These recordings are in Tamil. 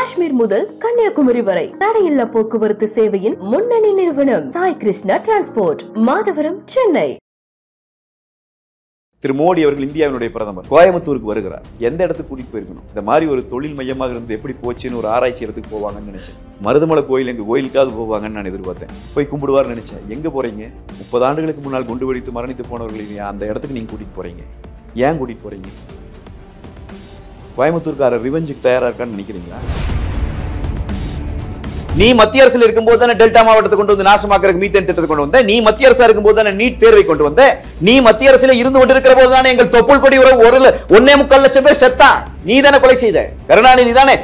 காஷ்மீர் முதல் கன்னியாகுமரி வரை தடையில்லா போக்குவரத்து சேவையின் முன்னணி நிறுவனம் சாய் கிருஷ்ணா டிரான்ஸ்போர்ட் மாதவரம் சென்னை திரு மோடி அவர்கள் இந்தியாவினுடைய பிரதமர் கோயம்புத்தூருக்கு வருகிறார் எந்த இடத்துக்கு கூட்டிட்டு போயிருக்கணும் இந்த மாதிரி ஒரு தொழில் மையமாக இருந்து எப்படி போச்சுன்னு ஒரு ஆராய்ச்சி இடத்துக்கு போவாங்கன்னு நினைச்சேன் மருதமலை கோயில் எங்க கோயிலுக்காவது போவாங்கன்னு நான் எதிர்பார்த்தேன் போய் கும்பிடுவார் நினைச்சேன் எங்க போறீங்க முப்பது ஆண்டுகளுக்கு முன்னால் குண்டு வெடித்து மரணித்து போனவர்களை அந்த இடத்துக்கு நீங்க கூட்டிட்டு போறீங்க ஏன் கூட்டிட்டு போறீங்க கோயம்புத்தூர்காரர் ரிவெஞ்சுக்கு தயாரா இருக்கான்னு நினைக்கிறீங்களா நீ மத்திய அரசில் இருக்கும்போது தானே டெல்டா மாவட்டத்தை கொண்டு வந்து நாசமாக்கிறதுக்கு மீத்தேன் திட்டத்தை கொண்டு வந்த நீ மத்திய அரசா இருக்கும்போது தானே நீட் தேர்வை கொண்டு வந்த நீ மத்திய அரசில் இருந்து கொண்டிருக்கிற போது தானே எங்கள் தொப்புள் கொடி உறவு ஒரு ஒன்னே முக்கால் லட்சம் பேர் செத்தான் நீ தானே கொலை செய்த கருணாநிதி தானே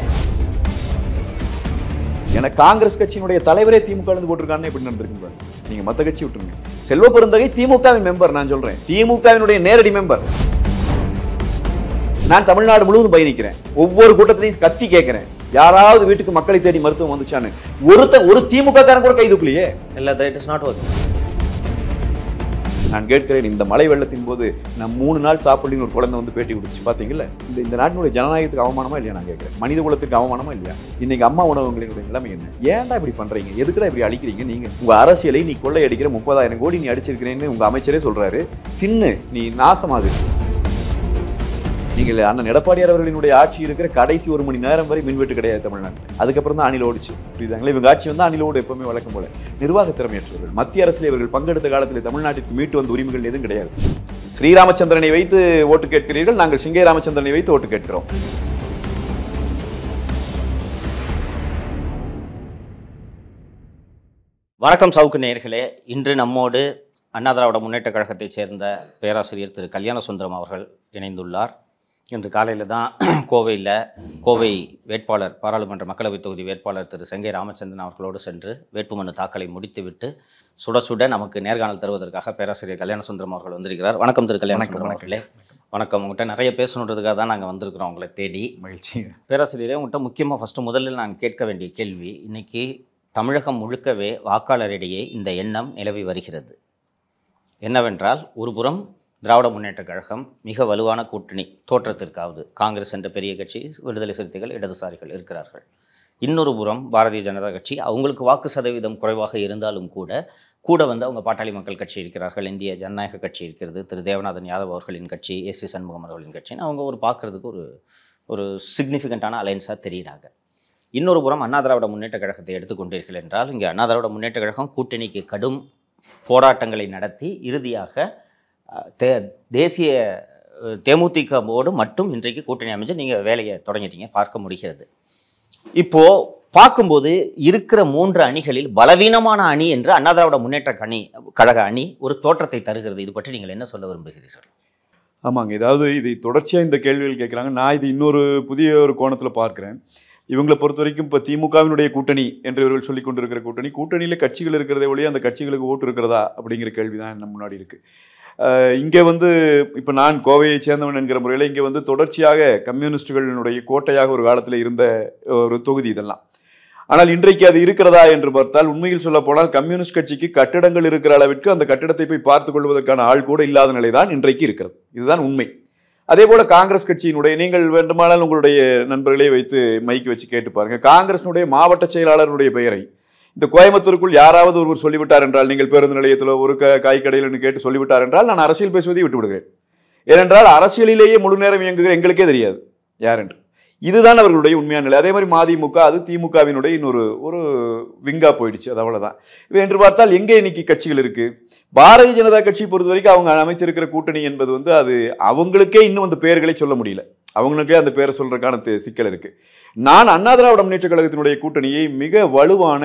ஏன்னா காங்கிரஸ் கட்சியினுடைய தலைவரே திமுக இருந்து போட்டிருக்கான்னு எப்படி நடந்திருக்கு நீங்க மத்த கட்சி விட்டுருங்க செல்வ பெருந்தகை திமுகவின் மெம்பர் நான் சொல்றேன் திமுகவினுடைய நேரடி மெம்பர் நான் தமிழ்நாடு முழுவதும் பயணிக்கிறேன் ஒவ்வொரு கூட்டத்திலையும் கத்தி கேட்கிறேன் யாராவது வீட்டுக்கு மக்களை தேடி மருத்துவம் வந்துச்சான்னு ஒருத்த ஒரு திமுக காரன் கூட கைது தூக்கலையே இல்ல தட் இஸ் நாட் ஒர்க் நான் கேட்கிறேன் இந்த மழை வெள்ளத்தின் போது நான் மூணு நாள் சாப்பிடுங்க ஒரு குழந்தை வந்து பேட்டி கொடுத்துச்சு பார்த்தீங்கல்ல இந்த இந்த நாட்டினுடைய ஜனநாயகத்துக்கு அவமானமா இல்லையா நான் கேட்கிறேன் மனித குலத்துக்கு அவமானமா இல்லையா இன்னைக்கு அம்மா உணவங்களினுடைய நிலைமை என்ன ஏன்டா இப்படி பண்றீங்க எதுக்குடா இப்படி அழிக்கிறீங்க நீங்க உங்க அரசியலை நீ கொள்ளை அடிக்கிற முப்பதாயிரம் கோடி நீ அடிச்சிருக்கிறேன்னு உங்க அமைச்சரே சொல்றாரு தின்னு நீ இருக்கு நீங்கள் அண்ணன் எடப்பாடியார் அவர்களினுடைய ஆட்சி இருக்கிற கடைசி ஒரு மணி நேரம் வரை மின்வெட்டு கிடையாது தமிழ்நாட்டில் அதுக்கப்புறம் தான் அணில் ஓடிச்சு புரியுதாங்களா இவங்க ஆட்சி வந்து அணிலோடு எப்பவுமே வழக்கம் போல நிர்வாக திறமையற்றவர்கள் மத்திய அரசில் இவர்கள் பங்கெடுத்த காலத்தில் தமிழ்நாட்டிற்கு மீட்டு வந்த உரிமைகள் எதுவும் கிடையாது ஸ்ரீராமச்சந்திரனை வைத்து ஓட்டு கேட்கிறீர்கள் நாங்கள் சிங்கை ராமச்சந்திரனை வைத்து ஓட்டு கேட்கிறோம் வணக்கம் சவுக்கு நேர்களே இன்று நம்மோடு அண்ணா திராவிட முன்னேற்ற கழகத்தைச் சேர்ந்த பேராசிரியர் திரு கல்யாண சுந்தரம் அவர்கள் இணைந்துள்ளார் இன்று காலையில் தான் கோவையில் கோவை வேட்பாளர் பாராளுமன்ற மக்களவைத் தொகுதி வேட்பாளர் திரு செங்கை ராமச்சந்திரன் அவர்களோடு சென்று வேட்புமனு தாக்கலை முடித்துவிட்டு சுட சுட நமக்கு நேர்காணல் தருவதற்காக பேராசிரியர் கல்யாணசுந்தரம் அவர்கள் வந்திருக்கிறார் வணக்கம் திரு கல்யாணசுந்தரம் அவர்களே வணக்கம் உங்கள்கிட்ட நிறைய பேசணுன்றதுக்காக தான் நாங்கள் வந்திருக்கிறோம் உங்களை தேடி மகிழ்ச்சி பேராசிரியரே உங்கள்கிட்ட முக்கியமாக ஃபஸ்ட்டு முதலில் நான் கேட்க வேண்டிய கேள்வி இன்றைக்கி தமிழகம் முழுக்கவே வாக்காளரிடையே இந்த எண்ணம் நிலவி வருகிறது என்னவென்றால் ஒருபுறம் திராவிட முன்னேற்ற கழகம் மிக வலுவான கூட்டணி தோற்றத்திற்காவது காங்கிரஸ் என்ற பெரிய கட்சி விடுதலை சிறுத்தைகள் இடதுசாரிகள் இருக்கிறார்கள் இன்னொரு புறம் பாரதிய ஜனதா கட்சி அவங்களுக்கு வாக்கு சதவீதம் குறைவாக இருந்தாலும் கூட கூட வந்து அவங்க பாட்டாளி மக்கள் கட்சி இருக்கிறார்கள் இந்திய ஜனநாயக கட்சி இருக்கிறது திரு தேவநாதன் யாதவ் அவர்களின் கட்சி எஸ் சி சண்முகம் அவர்களின் கட்சின்னு அவங்க ஒரு பார்க்குறதுக்கு ஒரு ஒரு சிக்னிஃபிகண்ட்டான அலையன்ஸாக தெரியிறாங்க இன்னொரு புறம் அண்ணா திராவிட முன்னேற்ற கழகத்தை எடுத்துக்கொண்டீர்கள் என்றால் இங்கே அண்ணா திராவிட முன்னேற்ற கழகம் கூட்டணிக்கு கடும் போராட்டங்களை நடத்தி இறுதியாக தே தேசிய தேமுதிக போர்டு மட்டும் இன்றைக்கு கூட்டணி அமைஞ்சு நீங்கள் வேலையை தொடங்கிட்டீங்க பார்க்க முடிகிறது இப்போது பார்க்கும்போது இருக்கிற மூன்று அணிகளில் பலவீனமான அணி என்று அண்ணா திராவிட முன்னேற்ற அணி கழக அணி ஒரு தோற்றத்தை தருகிறது இது பற்றி நீங்கள் என்ன சொல்ல விரும்புகிறீர்கள் ஆமாங்க ஏதாவது இதை தொடர்ச்சியாக இந்த கேள்விகள் கேட்குறாங்க நான் இது இன்னொரு புதிய ஒரு கோணத்தில் பார்க்குறேன் இவங்களை பொறுத்த வரைக்கும் இப்போ திமுகவினுடைய கூட்டணி என்று இவர்கள் சொல்லி கொண்டிருக்கிற கூட்டணி கூட்டணியில் கட்சிகள் இருக்கிறதே ஒழிய அந்த கட்சிகளுக்கு ஓட்டு இருக்கிறதா அப்படிங்கிற கேள்வி தான் நம்ம முன்னாடி இருக்குது இங்கே வந்து இப்போ நான் கோவையை சேர்ந்தவன் என்கிற முறையில் இங்கே வந்து தொடர்ச்சியாக கம்யூனிஸ்டுகளினுடைய கோட்டையாக ஒரு காலத்தில் இருந்த ஒரு தொகுதி இதெல்லாம் ஆனால் இன்றைக்கு அது இருக்கிறதா என்று பார்த்தால் உண்மையில் சொல்ல போனால் கம்யூனிஸ்ட் கட்சிக்கு கட்டிடங்கள் இருக்கிற அளவிற்கு அந்த கட்டிடத்தை போய் பார்த்து கொள்வதற்கான ஆள் கூட இல்லாத நிலை தான் இன்றைக்கு இருக்கிறது இதுதான் உண்மை அதே போல காங்கிரஸ் கட்சியினுடைய நீங்கள் வேண்டுமானால் உங்களுடைய நண்பர்களே வைத்து மைக்கு வச்சு கேட்டு பாருங்க காங்கிரஸினுடைய மாவட்ட செயலாளருடைய பெயரை இந்த கோயம்புத்தூருக்குள் யாராவது ஒருவர் சொல்லிவிட்டார் என்றால் நீங்கள் பேருந்து நிலையத்தில் ஒரு க காய் கடையில் கேட்டு சொல்லிவிட்டார் என்றால் நான் அரசியல் பேசுவதை விடுகிறேன் ஏனென்றால் அரசியலிலேயே முழு நேரம் இயங்குகிற எங்களுக்கே தெரியாது யார் என்று இதுதான் அவர்களுடைய உண்மையான நிலை அதே மாதிரி மதிமுக அது திமுகவினுடைய இன்னொரு ஒரு விங்கா போயிடுச்சு அது அவ்வளோதான் இப்போ என்று பார்த்தால் எங்கே இன்னைக்கு கட்சிகள் இருக்குது பாரதிய ஜனதா கட்சி பொறுத்த வரைக்கும் அவங்க அமைச்சிருக்கிற கூட்டணி என்பது வந்து அது அவங்களுக்கே இன்னும் அந்த பெயர்களை சொல்ல முடியல அவங்களுக்கே அந்த பேரை சொல்கிறதுக்கான சிக்கல் இருக்குது நான் அண்ணா திராவிட முன்னேற்ற கழகத்தினுடைய கூட்டணியை மிக வலுவான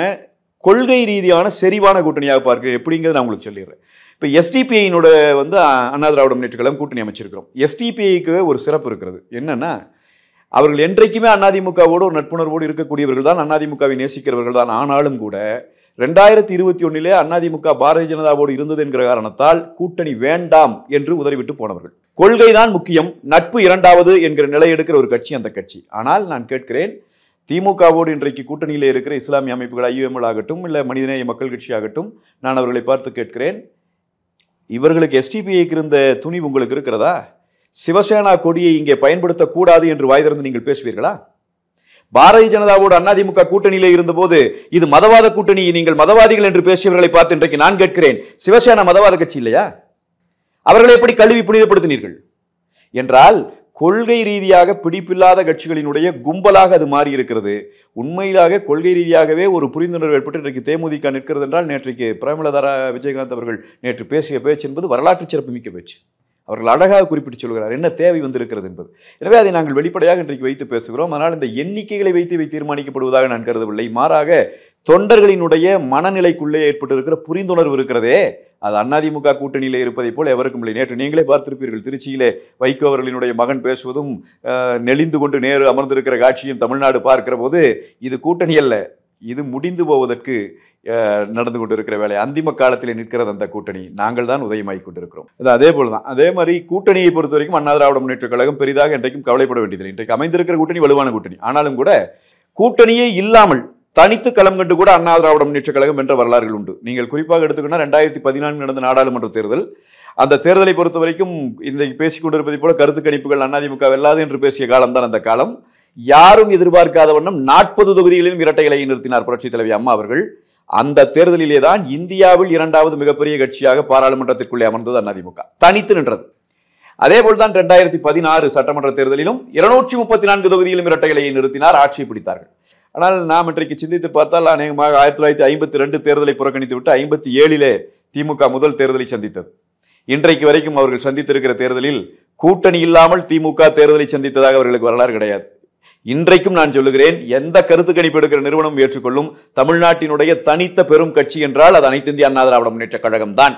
கொள்கை ரீதியான செறிவான கூட்டணியாக பார்க்கிறேன் எப்படிங்கிறத நான் உங்களுக்கு சொல்லிடுறேன் இப்போ எஸ்டிபிஐயினோட வந்து அண்ணா திராவிட முன்னேற்ற கழகம் கூட்டணி அமைச்சிருக்கிறோம் எஸ்டிபிஐக்கு ஒரு சிறப்பு இருக்கிறது என்னென்னா அவர்கள் என்றைக்குமே அதிமுகவோடு ஒரு நட்புணர்வோடு இருக்கக்கூடியவர்கள் தான் அதிமுகவை நேசிக்கிறவர்கள் தான் ஆனாலும் கூட ரெண்டாயிரத்தி இருபத்தி ஒன்றிலே அதிமுக பாரதிய ஜனதாவோடு இருந்தது என்கிற காரணத்தால் கூட்டணி வேண்டாம் என்று உதறிவிட்டு போனவர்கள் கொள்கை தான் முக்கியம் நட்பு இரண்டாவது என்கிற நிலை எடுக்கிற ஒரு கட்சி அந்த கட்சி ஆனால் நான் கேட்கிறேன் திமுகவோடு இன்றைக்கு கூட்டணியில் இருக்கிற இஸ்லாமிய அமைப்புகள் ஐயுஎம்எல் ஆகட்டும் இல்லை மனிதநேய மக்கள் கட்சி ஆகட்டும் நான் அவர்களை பார்த்து கேட்கிறேன் இவர்களுக்கு எஸ்டிபிஐக்கு இருந்த துணி உங்களுக்கு இருக்கிறதா சிவசேனா கொடியை இங்கே பயன்படுத்தக்கூடாது என்று வாய் திறந்து நீங்கள் பேசுவீர்களா பாரதிய ஜனதாவோடு அதிமுக கூட்டணியில் இருந்தபோது இது மதவாத கூட்டணி நீங்கள் மதவாதிகள் என்று பேசியவர்களை பார்த்து இன்றைக்கு நான் கேட்கிறேன் சிவசேனா மதவாத கட்சி இல்லையா அவர்களை எப்படி கல்வி புனிதப்படுத்தினீர்கள் என்றால் கொள்கை ரீதியாக பிடிப்பில்லாத கட்சிகளினுடைய கும்பலாக அது மாறி இருக்கிறது உண்மையிலாக கொள்கை ரீதியாகவே ஒரு புரிந்துணர்வு ஏற்பட்டு இன்றைக்கு தேமுதிக நிற்கிறது என்றால் நேற்றைக்கு பிரேமலதாரா விஜயகாந்த் அவர்கள் நேற்று பேசிய பேச்சு என்பது வரலாற்று சிறப்புமிக்க பேச்சு அவர்கள் அழகாக குறிப்பிட்டு சொல்கிறார் என்ன தேவை வந்திருக்கிறது என்பது எனவே அதை நாங்கள் வெளிப்படையாக இன்றைக்கு வைத்து பேசுகிறோம் ஆனால் இந்த எண்ணிக்கைகளை வைத்து இவை தீர்மானிக்கப்படுவதாக நான் கருதவில்லை மாறாக தொண்டர்களினுடைய மனநிலைக்குள்ளே ஏற்பட்டிருக்கிற புரிந்துணர்வு இருக்கிறதே அது அதிமுக கூட்டணியில் இருப்பதை போல் எவருக்கும் இல்லை நேற்று நீங்களே பார்த்திருப்பீர்கள் திருச்சியிலே வைகோ அவர்களினுடைய மகன் பேசுவதும் நெளிந்து கொண்டு நேரு அமர்ந்திருக்கிற காட்சியும் தமிழ்நாடு பார்க்கிற போது இது கூட்டணி அல்ல இது முடிந்து போவதற்கு நடந்து கொண்டு இருக்கிற வேலை அந்திம காலத்தில் நிற்கிறது அந்த கூட்டணி நாங்கள் தான் உதயமாகி கொண்டிருக்கிறோம் அது அதே போல் தான் அதே மாதிரி கூட்டணியை பொறுத்த வரைக்கும் அண்ணா திராவிட முன்னேற்ற கழகம் பெரிதாக இன்றைக்கும் கவலைப்பட வேண்டியதில்லை இன்றைக்கு அமைந்திருக்கிற கூட்டணி வலுவான கூட்டணி ஆனாலும் கூட கூட்டணியே இல்லாமல் தனித்து களம் கண்டு கூட அண்ணா திராவிட முன்னேற்ற கழகம் என்ற வரலாறுகள் உண்டு நீங்கள் குறிப்பாக எடுத்துக்கோன்னா ரெண்டாயிரத்தி பதினான்கு நடந்த நாடாளுமன்ற தேர்தல் அந்த தேர்தலை பொறுத்த வரைக்கும் இன்றைக்கு பேசிக் கொண்டிருப்பதை போல கருத்து கணிப்புகள் அதிமுக வெல்லாது என்று பேசிய காலம் தான் அந்த காலம் யாரும் எதிர்பார்க்காத வண்ணம் நாற்பது தொகுதிகளிலும் இரட்டை இலையை நிறுத்தினார் புரட்சித் தலைவி அம்மா அவர்கள் அந்த தேர்தலிலே தான் இந்தியாவில் இரண்டாவது மிகப்பெரிய கட்சியாக பாராளுமன்றத்திற்குள்ளே அமர்ந்தது அதிமுக தனித்து நின்றது அதே போல்தான் ரெண்டாயிரத்தி பதினாறு சட்டமன்ற தேர்தலிலும் இருநூற்றி முப்பத்தி நான்கு தொகுதியிலும் இரட்டைகளை நிறுத்தினார் ஆட்சியை பிடித்தார்கள் ஆனால் நாம் இன்றைக்கு சிந்தித்து பார்த்தால் அநேகமாக ஆயிரத்தி தொள்ளாயிரத்தி ஐம்பத்தி ரெண்டு தேர்தலை புறக்கணித்து விட்டு ஐம்பத்தி ஏழிலே திமுக முதல் தேர்தலை சந்தித்தது இன்றைக்கு வரைக்கும் அவர்கள் சந்தித்திருக்கிற தேர்தலில் கூட்டணி இல்லாமல் திமுக தேர்தலை சந்தித்ததாக அவர்களுக்கு வரலாறு கிடையாது இன்றைக்கும் நான் சொல்லுகிறேன் எந்த கருத்து கணிப்பு எடுக்கிற நிறுவனம் ஏற்றுக்கொள்ளும் தமிழ்நாட்டினுடைய தனித்த பெரும் கட்சி என்றால் அது அனைத்து இந்திய அண்ணா திராவிட முன்னேற்ற கழகம் தான்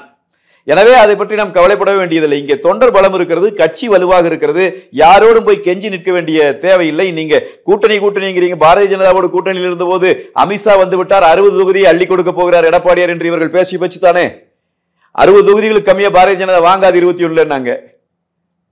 எனவே அதை பற்றி நாம் கவலைப்பட வேண்டியதில்லை இங்கே தொண்டர் பலம் இருக்கிறது கட்சி வலுவாக இருக்கிறது யாரோடும் போய் கெஞ்சி நிற்க வேண்டிய தேவையில்லை நீங்க கூட்டணி கூட்டணிங்கிறீங்க பாரதிய ஜனதாவோட கூட்டணியில் இருந்தபோது அமித்ஷா வந்து விட்டார் அறுபது தொகுதியை அள்ளி கொடுக்க போகிறார் எடப்பாடியார் என்று இவர்கள் பேசி பச்சு தானே அறுபது தொகுதிகளுக்கு கம்மியாக பாரதிய ஜனதா வாங்காது இருபத்தி ஒன்றுல நாங்க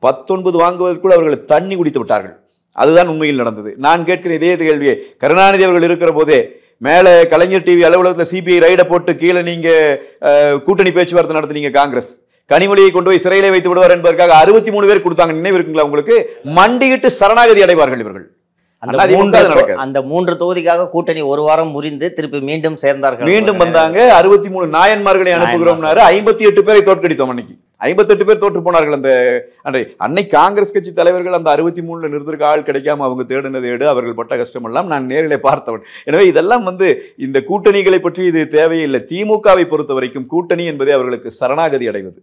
பத்தொன்பது வாங்குவதற்குள் அவர்கள் தண்ணி குடித்து விட்டார்கள் அதுதான் உண்மையில் நடந்தது நான் கேட்கிற இதே கேள்வியை கருணாநிதி அவர்கள் இருக்கிற போதே மேலே கலைஞர் டிவி அலுவலகத்தில் சிபிஐ ரைடை போட்டு கீழே நீங்கள் கூட்டணி பேச்சுவார்த்தை நடத்துனீங்க காங்கிரஸ் கனிமொழியை கொண்டு போய் சிறையிலே வைத்து விடுவார் என்பதற்காக அறுபத்தி மூணு பேர் கொடுத்தாங்க நினைவு இருக்குங்களா உங்களுக்கு மண்டியிட்டு சரணாகதி அடைவார்கள் இவர்கள் அந்த மூன்று தொகுதிக்காக கூட்டணி ஒரு வாரம் முறிந்து திருப்பி மீண்டும் சேர்ந்தார்கள் மீண்டும் வந்தாங்க அறுபத்தி மூணு நாயன்மார்களை அனுப்புகிறோம்னாரு ஐம்பத்தி எட்டு பேரை தோற்கடித்தோம் அன்னைக்கு ஐம்பத்தெட்டு பேர் தோற்று போனார்கள் அந்த அன்றை அன்னை காங்கிரஸ் கட்சி தலைவர்கள் அந்த அறுபத்தி மூணுல நிறுத்திருக்க ஆள் கிடைக்காம அவங்க தேடினது ஏடு அவர்கள் பட்ட கஷ்டமெல்லாம் நான் நேரில் பார்த்தவன் எனவே இதெல்லாம் வந்து இந்த கூட்டணிகளை பற்றி இது தேவையில்லை திமுகவை பொறுத்த வரைக்கும் கூட்டணி என்பதே அவர்களுக்கு சரணாகதி அடைவது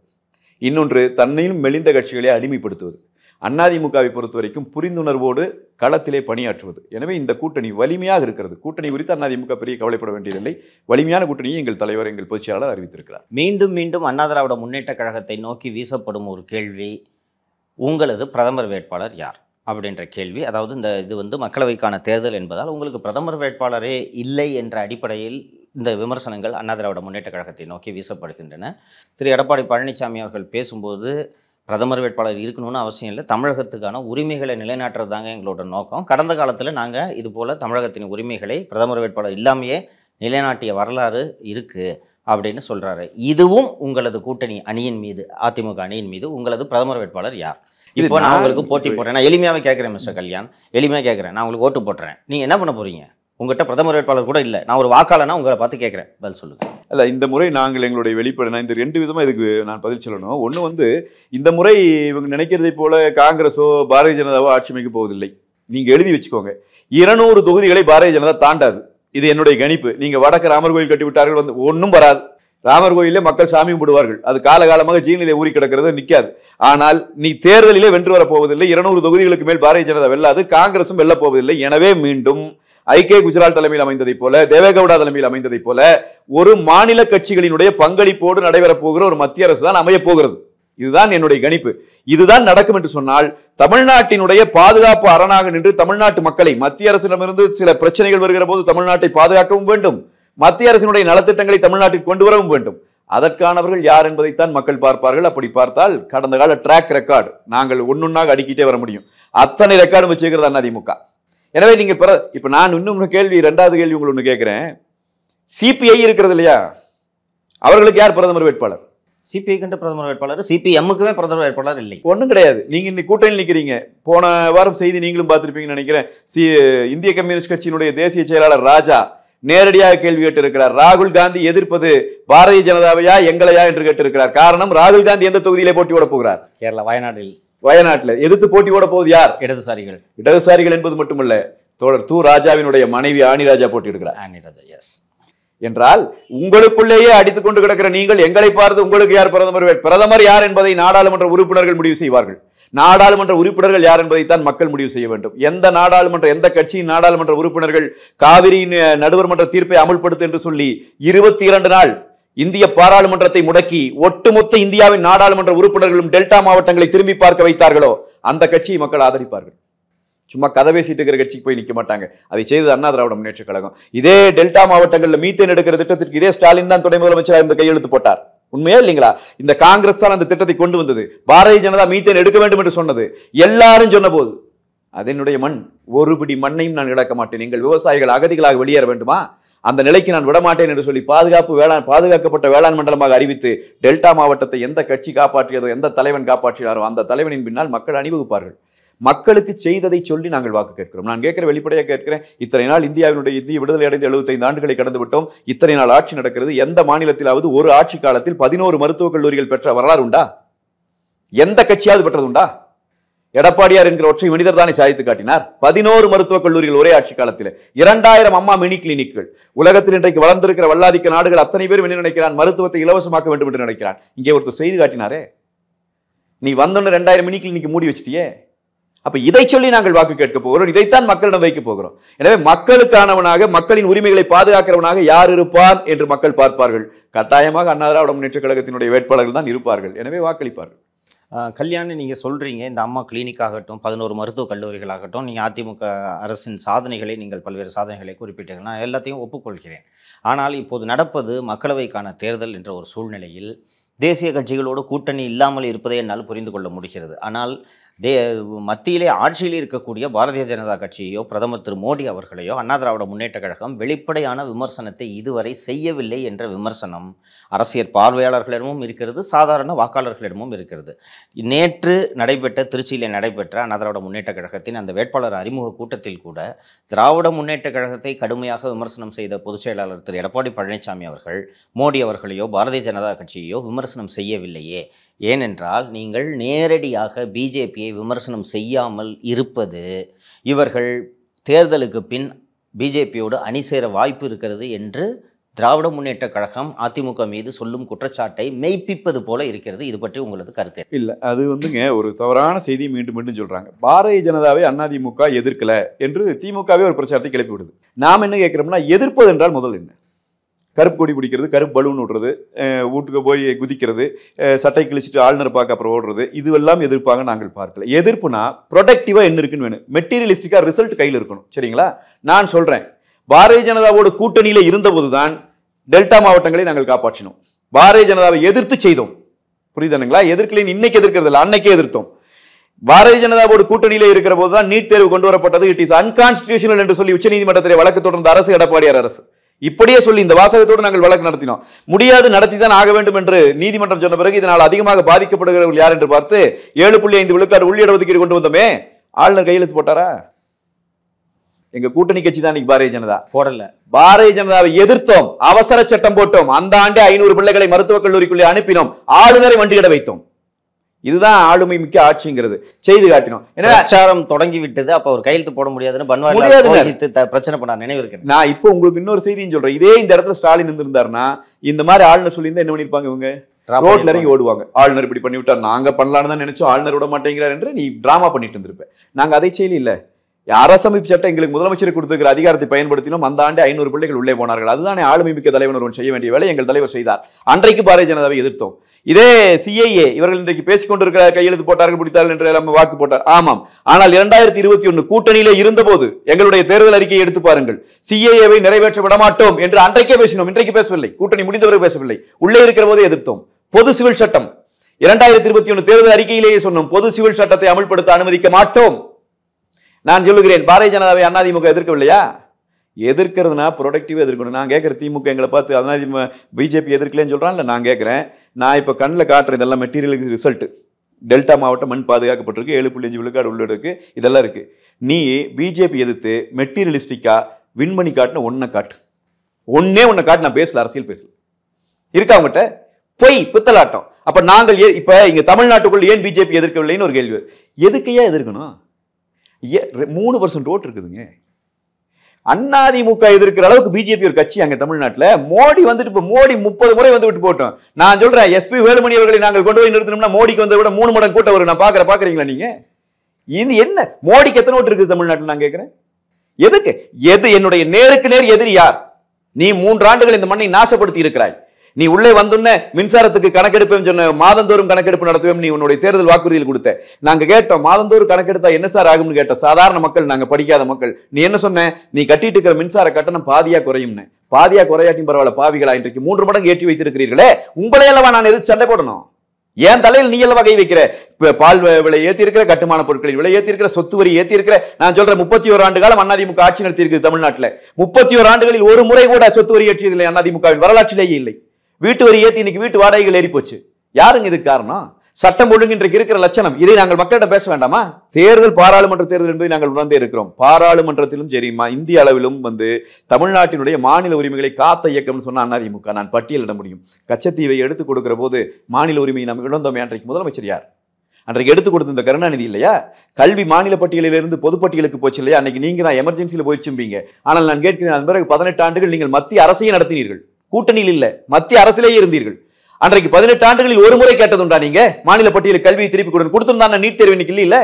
இன்னொன்று தன்னையும் மெலிந்த கட்சிகளை அடிமைப்படுத்துவது அதிமுகவை பொறுத்த வரைக்கும் புரிந்துணர்வோடு களத்திலே பணியாற்றுவது எனவே இந்த கூட்டணி வலிமையாக இருக்கிறது கூட்டணி குறித்து அதிமுக பெரிய கவலைப்பட வேண்டியதில்லை வலிமையான கூட்டணியை எங்கள் தலைவர் எங்கள் பொதுச் அறிவித்திருக்கிறார் மீண்டும் மீண்டும் அண்ணா திராவிட முன்னேற்ற கழகத்தை நோக்கி வீசப்படும் ஒரு கேள்வி உங்களது பிரதமர் வேட்பாளர் யார் அப்படின்ற கேள்வி அதாவது இந்த இது வந்து மக்களவைக்கான தேர்தல் என்பதால் உங்களுக்கு பிரதமர் வேட்பாளரே இல்லை என்ற அடிப்படையில் இந்த விமர்சனங்கள் அண்ணா திராவிட முன்னேற்ற கழகத்தை நோக்கி வீசப்படுகின்றன திரு எடப்பாடி பழனிசாமி அவர்கள் பேசும்போது பிரதமர் வேட்பாளர் இருக்கணும்னு அவசியம் இல்லை தமிழகத்துக்கான உரிமைகளை நிலைநாட்டுறது தாங்க எங்களோட நோக்கம் கடந்த காலத்தில் நாங்கள் இது போல் தமிழகத்தின் உரிமைகளை பிரதமர் வேட்பாளர் இல்லாமையே நிலைநாட்டிய வரலாறு இருக்குது அப்படின்னு சொல்கிறாரு இதுவும் உங்களது கூட்டணி அணியின் மீது அதிமுக அணியின் மீது உங்களது பிரதமர் வேட்பாளர் யார் இப்போ நான் உங்களுக்கு போட்டி போடுறேன் நான் எளிமையாகவே கேட்குறேன் மிஸ்டர் கல்யாண் எளிமையாக கேட்குறேன் நான் உங்களுக்கு ஓட்டு போட்டுறேன் நீங்கள் என்ன பண்ண போகிறீங்க உங்கள்கிட்ட பிரதமர் வேட்பாளர் கூட இல்லை நான் ஒரு வாக்காளனா உங்களை பார்த்து கேட்குறேன் பதில் சொல்லுங்கள் இல்லை இந்த முறை நாங்கள் எங்களுடைய வெளிப்பட நான் இந்த ரெண்டு விதமாக இதுக்கு நான் பதில் சொல்லணும் ஒன்று வந்து இந்த முறை இவங்க நினைக்கிறதை போல காங்கிரஸோ பாரதிய ஜனதாவோ ஆட்சி அமைக்க போவதில்லை நீங்கள் எழுதி வச்சுக்கோங்க இருநூறு தொகுதிகளை பாரதிய ஜனதா தாண்டாது இது என்னுடைய கணிப்பு நீங்கள் வடக்கு ராமர் கோயில் கட்டிவிட்டார்கள் வந்து ஒன்றும் வராது ராமர் கோயிலே மக்கள் சாமி கும்பிடுவார்கள் அது காலகாலமாக ஜீனிலே ஊறி கிடக்கிறது நிற்காது ஆனால் நீ தேர்தலிலே வென்று வரப்போவதில்லை இருநூறு தொகுதிகளுக்கு மேல் பாரதிய ஜனதா வெல்லாது காங்கிரஸும் வெல்லப் போவதில்லை எனவே மீண்டும் ஐக்கிய குஜரால் தலைமையில் அமைந்ததைப் போல தேவேகவுடா தலைமையில் அமைந்ததைப் போல ஒரு மாநில கட்சிகளினுடைய பங்களிப்போடு நடைபெறப் போகிற ஒரு மத்திய அரசு தான் அமையப் போகிறது இதுதான் என்னுடைய கணிப்பு இதுதான் நடக்கும் என்று சொன்னால் தமிழ்நாட்டினுடைய பாதுகாப்பு அரணாக நின்று தமிழ்நாட்டு மக்களை மத்திய அரசிடமிருந்து சில பிரச்சனைகள் வருகிற போது தமிழ்நாட்டை பாதுகாக்கவும் வேண்டும் மத்திய அரசினுடைய நலத்திட்டங்களை தமிழ்நாட்டில் கொண்டு வரவும் வேண்டும் அதற்கானவர்கள் யார் என்பதைத்தான் மக்கள் பார்ப்பார்கள் அப்படி பார்த்தால் கடந்த கால ட்ராக் ரெக்கார்டு நாங்கள் ஒன்னொன்னாக அடிக்கிட்டே வர முடியும் அத்தனை ரெக்கார்டும் வச்சுக்கிறது அதிமுக எனவே நீங்க பிற இப்ப நான் இன்னும் கேள்வி ரெண்டாவது கேள்வி உங்களுக்கு ஒன்று கேட்கிறேன் சிபிஐ இருக்கிறது இல்லையா அவர்களுக்கு யார் பிரதமர் வேட்பாளர் சிபிஐ கண்டு பிரதமர் வேட்பாளர் சிபிஎம்முக்குமே பிரதமர் வேட்பாளர் இல்லை ஒன்றும் கிடையாது நீங்கள் இன்னைக்கு கூட்டணி நிற்கிறீங்க போன வாரம் செய்தி நீங்களும் பார்த்துருப்பீங்கன்னு நினைக்கிறேன் சி இந்திய கம்யூனிஸ்ட் கட்சியினுடைய தேசிய செயலாளர் ராஜா நேரடியாக கேள்வி கேட்டிருக்கிறார் ராகுல் காந்தி எதிர்ப்பது பாரதிய ஜனதாவையா எங்களையா என்று கேட்டிருக்கிறார் காரணம் ராகுல் காந்தி எந்த தொகுதியிலே போட்டி விட போகிறார் கேரளா வயநாடில் வயநாட்டில் எதிர்த்து போட்டியோட போகுது யார் இடதுசாரிகள் இடதுசாரிகள் என்பது மட்டுமல்ல தோழர் தூ ராஜாவினுடைய மனைவி ஆணிராஜா போட்டி எடுக்கிறார் எஸ் என்றால் உங்களுக்குள்ளேயே அடித்துக் கொண்டு கிடக்கிற நீங்கள் எங்களை பார்த்து உங்களுக்கு யார் பிரதமர் பிரதமர் யார் என்பதை நாடாளுமன்ற உறுப்பினர்கள் முடிவு செய்வார்கள் நாடாளுமன்ற உறுப்பினர்கள் யார் என்பதைத்தான் மக்கள் முடிவு செய்ய வேண்டும் எந்த நாடாளுமன்ற எந்த கட்சியின் நாடாளுமன்ற உறுப்பினர்கள் காவிரியின் நடுவர் மன்ற தீர்ப்பை அமல்படுத்து என்று சொல்லி இருபத்தி இரண்டு நாள் இந்திய பாராளுமன்றத்தை முடக்கி ஒட்டுமொத்த இந்தியாவின் நாடாளுமன்ற உறுப்பினர்களும் டெல்டா மாவட்டங்களை திரும்பி பார்க்க வைத்தார்களோ அந்த கட்சியை மக்கள் ஆதரிப்பார்கள் சும்மா கதை பேசிட்டு இருக்கிற கட்சிக்கு போய் நிற்க மாட்டாங்க அதை செய்தது அண்ணா திராவிட முன்னேற்ற கழகம் இதே டெல்டா மாவட்டங்களில் மீத்தேன் எடுக்கிற திட்டத்திற்கு இதே ஸ்டாலின் தான் துணை முதலமைச்சராக இருந்து கையெழுத்து போட்டார் உண்மையா இல்லைங்களா இந்த காங்கிரஸ் தான் அந்த திட்டத்தை கொண்டு வந்தது பாரதிய ஜனதா மீத்தேன் எடுக்க வேண்டும் என்று சொன்னது எல்லாரும் சொன்ன போது அதனுடைய மண் ஒருபடி மண்ணையும் நான் இழக்க மாட்டேன் எங்கள் விவசாயிகள் அகதிகளாக வெளியேற வேண்டுமா அந்த நிலைக்கு நான் விடமாட்டேன் என்று சொல்லி பாதுகாப்பு வேளாண் பாதுகாக்கப்பட்ட வேளாண் மண்டலமாக அறிவித்து டெல்டா மாவட்டத்தை எந்த கட்சி காப்பாற்றியதோ எந்த தலைவன் காப்பாற்றினாரோ அந்த தலைவனின் பின்னால் மக்கள் அணிவகுப்பார்கள் மக்களுக்கு செய்ததை சொல்லி நாங்கள் வாக்கு கேட்கிறோம் நான் கேட்கிற வெளிப்படையாக கேட்கிறேன் இத்தனை நாள் இந்தியாவினுடைய இந்திய விடுதலை அடைந்து எழுபத்தைந்து ஆண்டுகளை கடந்து விட்டோம் இத்தனை நாள் ஆட்சி நடக்கிறது எந்த மாநிலத்திலாவது ஒரு ஆட்சி காலத்தில் பதினோரு மருத்துவக் கல்லூரிகள் பெற்ற வரலாறு உண்டா எந்த கட்சியாவது பெற்றது உண்டா எடப்பாடியார் என்கிற ஒற்றை மனிதர் தானே சாதித்து காட்டினார் பதினோரு மருத்துவக் கல்லூரிகள் ஒரே ஆட்சி காலத்தில் இரண்டாயிரம் அம்மா மினி கிளினிக்கள் உலகத்தில் இன்றைக்கு வளர்ந்திருக்கிற வல்லாதிக்க நாடுகள் அத்தனை பேரும் என்ன நினைக்கிறான் மருத்துவத்தை இலவசமாக்க வேண்டும் என்று நினைக்கிறான் இங்கே ஒருத்தர் செய்து காட்டினாரே நீ வந்தோன்னு ரெண்டாயிரம் மினி கிளினிக் மூடி வச்சிட்டியே அப்ப இதை சொல்லி நாங்கள் வாக்கு கேட்க போகிறோம் இதைத்தான் மக்களிடம் வைக்க போகிறோம் எனவே மக்களுக்கானவனாக மக்களின் உரிமைகளை பாதுகாக்கிறவனாக யார் இருப்பார் என்று மக்கள் பார்ப்பார்கள் கட்டாயமாக அண்ணாதிராவிட முன்னேற்ற கழகத்தினுடைய வேட்பாளர்கள் தான் இருப்பார்கள் எனவே வாக்களிப்பார்கள் கல்யாணம் நீங்கள் சொல்கிறீங்க இந்த அம்மா கிளினிக் ஆகட்டும் பதினோரு மருத்துவக் கல்லூரிகளாகட்டும் நீங்கள் அதிமுக அரசின் சாதனைகளை நீங்கள் பல்வேறு சாதனைகளை குறிப்பிட்டீங்கன்னா நான் எல்லாத்தையும் ஒப்புக்கொள்கிறேன் ஆனால் இப்போது நடப்பது மக்களவைக்கான தேர்தல் என்ற ஒரு சூழ்நிலையில் தேசிய கட்சிகளோடு கூட்டணி இல்லாமல் இருப்பதை என்னால் புரிந்து கொள்ள முடிகிறது ஆனால் டே மத்தியிலே ஆட்சியில் இருக்கக்கூடிய பாரதிய ஜனதா கட்சியோ பிரதமர் திரு மோடி அவர்களையோ அண்ணா திராவிட முன்னேற்ற கழகம் வெளிப்படையான விமர்சனத்தை இதுவரை செய்யவில்லை என்ற விமர்சனம் அரசியல் பார்வையாளர்களிடமும் இருக்கிறது சாதாரண வாக்காளர்களிடமும் இருக்கிறது நேற்று நடைபெற்ற திருச்சியில் நடைபெற்ற அண்ணா திராவிட முன்னேற்ற கழகத்தின் அந்த வேட்பாளர் அறிமுக கூட்டத்தில் கூட திராவிட முன்னேற்ற கழகத்தை கடுமையாக விமர்சனம் செய்த பொதுச் செயலாளர் திரு எடப்பாடி பழனிசாமி அவர்கள் மோடி அவர்களையோ பாரதிய ஜனதா கட்சியையோ விமர்சனம் செய்யவில்லையே ஏனென்றால் நீங்கள் நேரடியாக பிஜேபியை விமர்சனம் செய்யாமல் இருப்பது இவர்கள் தேர்தலுக்கு பின் பிஜேபியோடு அணி சேர வாய்ப்பு இருக்கிறது என்று திராவிட முன்னேற்ற கழகம் அதிமுக மீது சொல்லும் குற்றச்சாட்டை மெய்ப்பிப்பது போல இருக்கிறது இது பற்றி உங்களது கருத்து இல்லை அது வந்துங்க ஒரு தவறான செய்தி மீண்டும் மீண்டும் சொல்கிறாங்க பாரதிய ஜனதாவை அதிமுக எதிர்க்கல என்று திமுகவே ஒரு பிரச்சாரத்தை கிளப்பி விடுது நாம் என்ன கேட்குறோம்னா எதிர்ப்பது என்றால் முதல் என்ன கருப்பு கொடி பிடிக்கிறது கருப்பு பலூன் விடுறது வீட்டுக்கு போய் குதிக்கிறது சட்டை கிழிச்சிட்டு ஆளுநர் பார்க்க அப்புறம் ஓடுறது இதுவெல்லாம் எதிர்ப்பாங்க நாங்கள் பார்க்கல எதிர்ப்புனா ப்ரொடக்டிவாக என்ன இருக்குன்னு வேணும் மெட்டீரியலிஸ்டிக்காக ரிசல்ட் கையில் இருக்கணும் சரிங்களா நான் சொல்கிறேன் பாரதிய ஜனதாவோட கூட்டணியில் இருந்தபோது தான் டெல்டா மாவட்டங்களை நாங்கள் காப்பாற்றினோம் பாரதிய ஜனதாவை எதிர்த்து செய்தோம் புரியுதானுங்களா எதிர்க்கலைன்னு இன்னைக்கு எதிர்க்கிறது இல்லை அன்னைக்கே எதிர்த்தோம் பாரதிய ஜனதாவோட கூட்டணியில் இருக்கிற போது தான் நீட் தேர்வு கொண்டு வரப்பட்டது இட் இஸ் அன்கான்ஸ்டியூஷனல் என்று சொல்லி உச்சநீதிமன்றத்தில் வழக்கு தொடர்ந்த அரசு எடப்பாடியார் அரசு இப்படியே சொல்லி இந்த வாசகத்தோடு நாங்கள் வழக்கு நடத்தினோம் முடியாது நடத்தி தான் ஆக வேண்டும் என்று நீதிமன்றம் சொன்ன பிறகு இதனால் அதிகமாக பாதிக்கப்படுகிறவர்கள் யார் என்று பார்த்து ஏழு புள்ளி ஐந்து விழுக்காடு உள்ளிட ஒதுக்கீடு கொண்டு வந்தோமே ஆளுநர் கையெழுத்து போட்டாரா எங்க கூட்டணி கட்சி தான் பாரதிய ஜனதா போடல பாரதிய ஜனதாவை எதிர்த்தோம் அவசர சட்டம் போட்டோம் அந்த ஆண்டு ஐநூறு பிள்ளைகளை மருத்துவக் கல்லூரிக்குள்ளே அனுப்பினோம் ஆளுநரை வண்டியிட வைத்தோம் இதுதான் ஆளுமை மிக்க ஆட்சிங்கிறது செய்து காட்டினோம் ஏன்னா அச்சாரம் தொடங்கி விட்டது அப்ப ஒரு கையெழுத்து போட முடியாதுன்னு பன்வாரிலால் பிரச்சனை பண்ண நினைவு இருக்கு நான் இப்போ உங்களுக்கு இன்னொரு செய்தியும் சொல்றேன் இதே இந்த இடத்துல ஸ்டாலின் இருந்திருந்தாருன்னா இந்த மாதிரி ஆளுநர் சொல்லியிருந்தா என்ன பண்ணிருப்பாங்க இவங்க ரோட்ல இறங்கி ஓடுவாங்க ஆளுநர் இப்படி பண்ணி விட்டார் நாங்க பண்ணலான்னு தான் நினைச்சோம் ஆளுநர் விட மாட்டேங்கிறார் என்று நீ டிராமா பண்ணிட்டு இருந்திருப்ப நாங்க அதை செய்யல அரசமைப்பு சட்டம் எங்களுக்கு முதலமைச்சர் கொடுத்துருக்கிற அதிகாரத்தை பயன்படுத்தினோம் அந்த ஆண்டு ஐநூறு பிள்ளைகள் உள்ளே போனார்கள் அதுதானே ஆளுமை மிக்க தலைவர் ஒருவன் செய்ய வேண்டிய வேலை எங்கள் தலைவர் செய்தார் அன்றைக்கு பாரதிய ஜனதாவை எதிர்த்தோம் இதே சிஐஏ இவர்கள் இன்றைக்கு பேசிக்கொண்டிருக்கிற கையெழுத்து போட்டார்கள் பிடித்தார்கள் என்று வாக்கு போட்டார் ஆமாம் ஆனால் இரண்டாயிரத்தி இருபத்தி ஒன்று கூட்டணியிலே இருந்தபோது எங்களுடைய தேர்தல் அறிக்கையை எடுத்து பாருங்கள் சிஏஏவை நிறைவேற்ற விட மாட்டோம் என்று அன்றைக்கே பேசினோம் இன்றைக்கு பேசவில்லை கூட்டணி முடிந்தவரை பேசவில்லை உள்ளே இருக்கிற போதே எதிர்த்தோம் பொது சிவில் சட்டம் இரண்டாயிரத்தி இருபத்தி ஒன்று தேர்தல் அறிக்கையிலேயே சொன்னோம் பொது சிவில் சட்டத்தை அமல்படுத்த அனுமதிக்க மாட்டோம் நான் சொல்லுகிறேன் பாரதிய ஜனதாவை அதிமுக எதிர்க்கவில்லையா எதிர்க்கிறதுனா ப்ரொடக்டிவாக எதிர்க்கணும் நான் கேட்குற திமுக எங்களை பார்த்து அதனால் பிஜேபி எதிர்க்கலேன்னு சொல்கிறான் இல்லை நான் கேட்குறேன் நான் இப்போ கண்ணில் காட்டுற இதெல்லாம் மெட்டீரியலுக்கு ரிசல்ட்டு டெல்டா மாவட்டம் மண் பாதுகாக்கப்பட்டிருக்கு ஏழு புள்ளி அஞ்சு விழுக்காடு உள்ள இதெல்லாம் இருக்குது நீ பிஜேபி எதிர்த்து மெட்டீரியலிஸ்டிக்காக வின் பண்ணி காட்டின ஒன்றை காட்டு ஒன்னே ஒன்றை காட்டு நான் பேசல அரசியல் பேசல இருக்கா அவங்ககிட்ட பொய் பித்தலாட்டம் அப்போ நாங்கள் இப்போ இங்கே தமிழ்நாட்டுக்குள்ளே ஏன் பிஜேபி எதிர்க்கவில்லைன்னு ஒரு கேள்வி எதுக்கையா எதிர்க்கணும் மூணு பர்சன்ட் ஓட்டு இருக்குதுங்க அதிமுக எதிர்க்கிற அளவுக்கு பிஜேபி ஒரு கட்சி அங்க தமிழ்நாட்டில் மோடி வந்துட்டு இப்போ மோடி முப்பது முறை வந்து விட்டு போட்டோம் நான் சொல்றேன் எஸ்பி வேலுமணி அவர்களை நாங்கள் கொண்டு போய் நிறுத்தணும்னா மோடிக்கு வந்த விட மூணு மடங்கு கூட்டம் நான் பாக்குற பாக்குறீங்களா நீங்க இது என்ன மோடிக்கு எத்தனை ஓட்டு இருக்குது தமிழ்நாட்டில் நான் கேட்கிறேன் எதுக்கு எது என்னுடைய நேருக்கு நேர் எதிரி யார் நீ மூன்று ஆண்டுகள் இந்த மண்ணை நாசப்படுத்தி இருக்கிறாய் நீ உள்ளே வந்துன்ன மின்சாரத்துக்கு கணக்கெடுப்பேன்னு சொன்ன மாதந்தோறும் கணக்கெடுப்பு நடத்துவேன் நீ உன்னுடைய தேர்தல் வாக்குறுதியில் கொடுத்த நாங்க கேட்டோம் மாதந்தோறும் கணக்கெடுத்தா என்ன சார் ஆகும்னு கேட்டோம் சாதாரண மக்கள் நாங்க படிக்காத மக்கள் நீ என்ன சொன்ன நீ கட்டிட்டு இருக்கிற மின்சார கட்டணம் பாதியா குறையும்னு பாதியா குறையாட்டியும் பரவாயில்ல பாவிகளா இன்றைக்கு மூன்று மடங்கு ஏற்றி வைத்திருக்கிறீர்களே உங்களையெல்லாம் நான் எது சண்டை போடணும் ஏன் தலையில் நீ எல்லாம் வகை வைக்கிற பால் விலை ஏத்தி இருக்கிற கட்டுமான பொருட்களின் விலை ஏத்தி இருக்கிற சொத்து வரி ஏத்தி இருக்கிற நான் சொல்றேன் முப்பத்தி ஒரு ஆண்டு காலம் அதிமுக ஆட்சி நடத்தி இருக்கு தமிழ்நாட்டில் முப்பத்தி ஒரு ஆண்டுகளில் ஒரு முறை கூட சொத்து வரி ஏற்றியதில்லை அதிமுகவின் வரலாற்றிலேயே இல்லை வீட்டு வரி ஏற்றி இன்னைக்கு வீட்டு வாடகைகள் ஏறிப்போச்சு போச்சு யாருங்க இதுக்கு காரணம் சட்டம் ஒழுங்கு இன்றைக்கு இருக்கிற லட்சணம் இதை நாங்கள் மக்கள்கிட்ட பேச வேண்டாமா தேர்தல் பாராளுமன்ற தேர்தல் என்பதை நாங்கள் உணர்ந்தே இருக்கிறோம் பாராளுமன்றத்திலும் சரிமா இந்திய அளவிலும் வந்து தமிழ்நாட்டினுடைய மாநில உரிமைகளை காத்த இயக்கம்னு சொன்ன அதிமுக நான் பட்டியலிட முடியும் கச்சத்தீவை எடுத்துக் கொடுக்கிற போது மாநில உரிமையை நாம் இழந்தோமே அன்றைக்கு முதலமைச்சர் யார் அன்றைக்கு எடுத்து கொடுத்த இந்த கருணாநிதி இல்லையா கல்வி மாநில பட்டியலிலிருந்து பொதுப்பட்டியலுக்கு போச்சு இல்லையா அன்னைக்கு நீங்க தான் எமர்ஜென்சியில் போயிடுச்சும்பீங்க ஆனால் நான் கேட்கிறேன் அதன் பிறகு பதினெட்டு ஆண்டுகள் நீங்கள் மத்திய அரசையும் நடத்தினீர்கள் கூட்டணியில் இல்லை மத்திய அரசிலேயே இருந்தீர்கள் அன்றைக்கு பதினெட்டு ஆண்டுகளில் ஒரு முறை கேட்டதுண்டா நீங்க மாநில பட்டியலில் கல்வியை திருப்பி கொடுத்து கொடுத்திருந்தா நீட் தேர்வு இன்னைக்கு இல்ல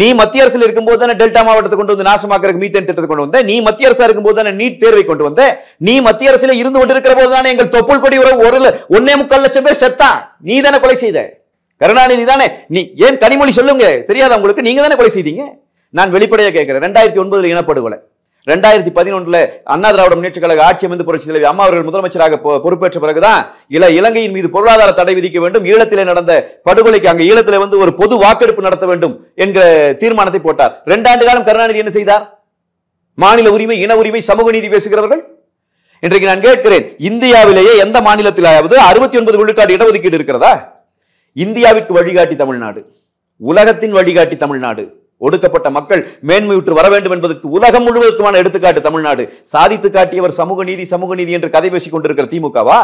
நீ மத்திய அரசில் இருக்கும்போது தானே டெல்டா மாவட்டத்தை கொண்டு வந்து நாசமாக்கிறதுக்கு மீத்தேன் திட்டத்தை கொண்டு வந்த நீ மத்திய அரசா இருக்கும்போது தானே நீட் தேர்வை கொண்டு வந்த நீ மத்திய அரசில் இருந்து கொண்டு இருக்கிற போது தானே எங்கள் தொப்புள் கொடி உறவு ஒரு ஒன்னே முக்கால் லட்சம் பேர் செத்தா நீ தானே கொலை செய்த கருணாநிதி தானே நீ ஏன் கனிமொழி சொல்லுங்க தெரியாத உங்களுக்கு நீங்க தானே கொலை செய்தீங்க நான் வெளிப்படையா கேட்கிறேன் ரெண்டாயிரத்தி ஒன்பதுல இனப்படுகொலை ரெண்டாயிரத்தி பதினொன்றில் அண்ணா திராவிட முன்னேற்ற கழக ஆட்சி அமைந்து புரட்சி தலைவி அம்மா அவர்கள் முதலமைச்சராக பொறுப்பேற்ற பிறகுதான் இல இலங்கையின் மீது பொருளாதார தடை விதிக்க வேண்டும் ஈழத்திலே நடந்த படுகொலைக்கு அங்கே ஈழத்தில் வந்து ஒரு பொது வாக்கெடுப்பு நடத்த வேண்டும் என்கிற தீர்மானத்தை போட்டார் ரெண்டாண்டு காலம் கருணாநிதி என்ன செய்தார் மாநில உரிமை இன உரிமை சமூக நீதி பேசுகிறவர்கள் இன்றைக்கு நான் கேட்கிறேன் இந்தியாவிலேயே எந்த மாநிலத்திலாவது அறுபத்தி ஒன்பது விழுக்காடு இடஒதுக்கீடு இருக்கிறதா இந்தியாவிற்கு வழிகாட்டி தமிழ்நாடு உலகத்தின் வழிகாட்டி தமிழ்நாடு ஒடுக்கப்பட்ட மக்கள் மேன்மையுற்று வர வேண்டும் என்பதற்கு உலகம் முழுவதற்குமான எடுத்துக்காட்டு தமிழ்நாடு சாதித்து காட்டியவர் சமூக நீதி சமூக நீதி என்று கதை பேசிக் கொண்டிருக்கிற திமுகவா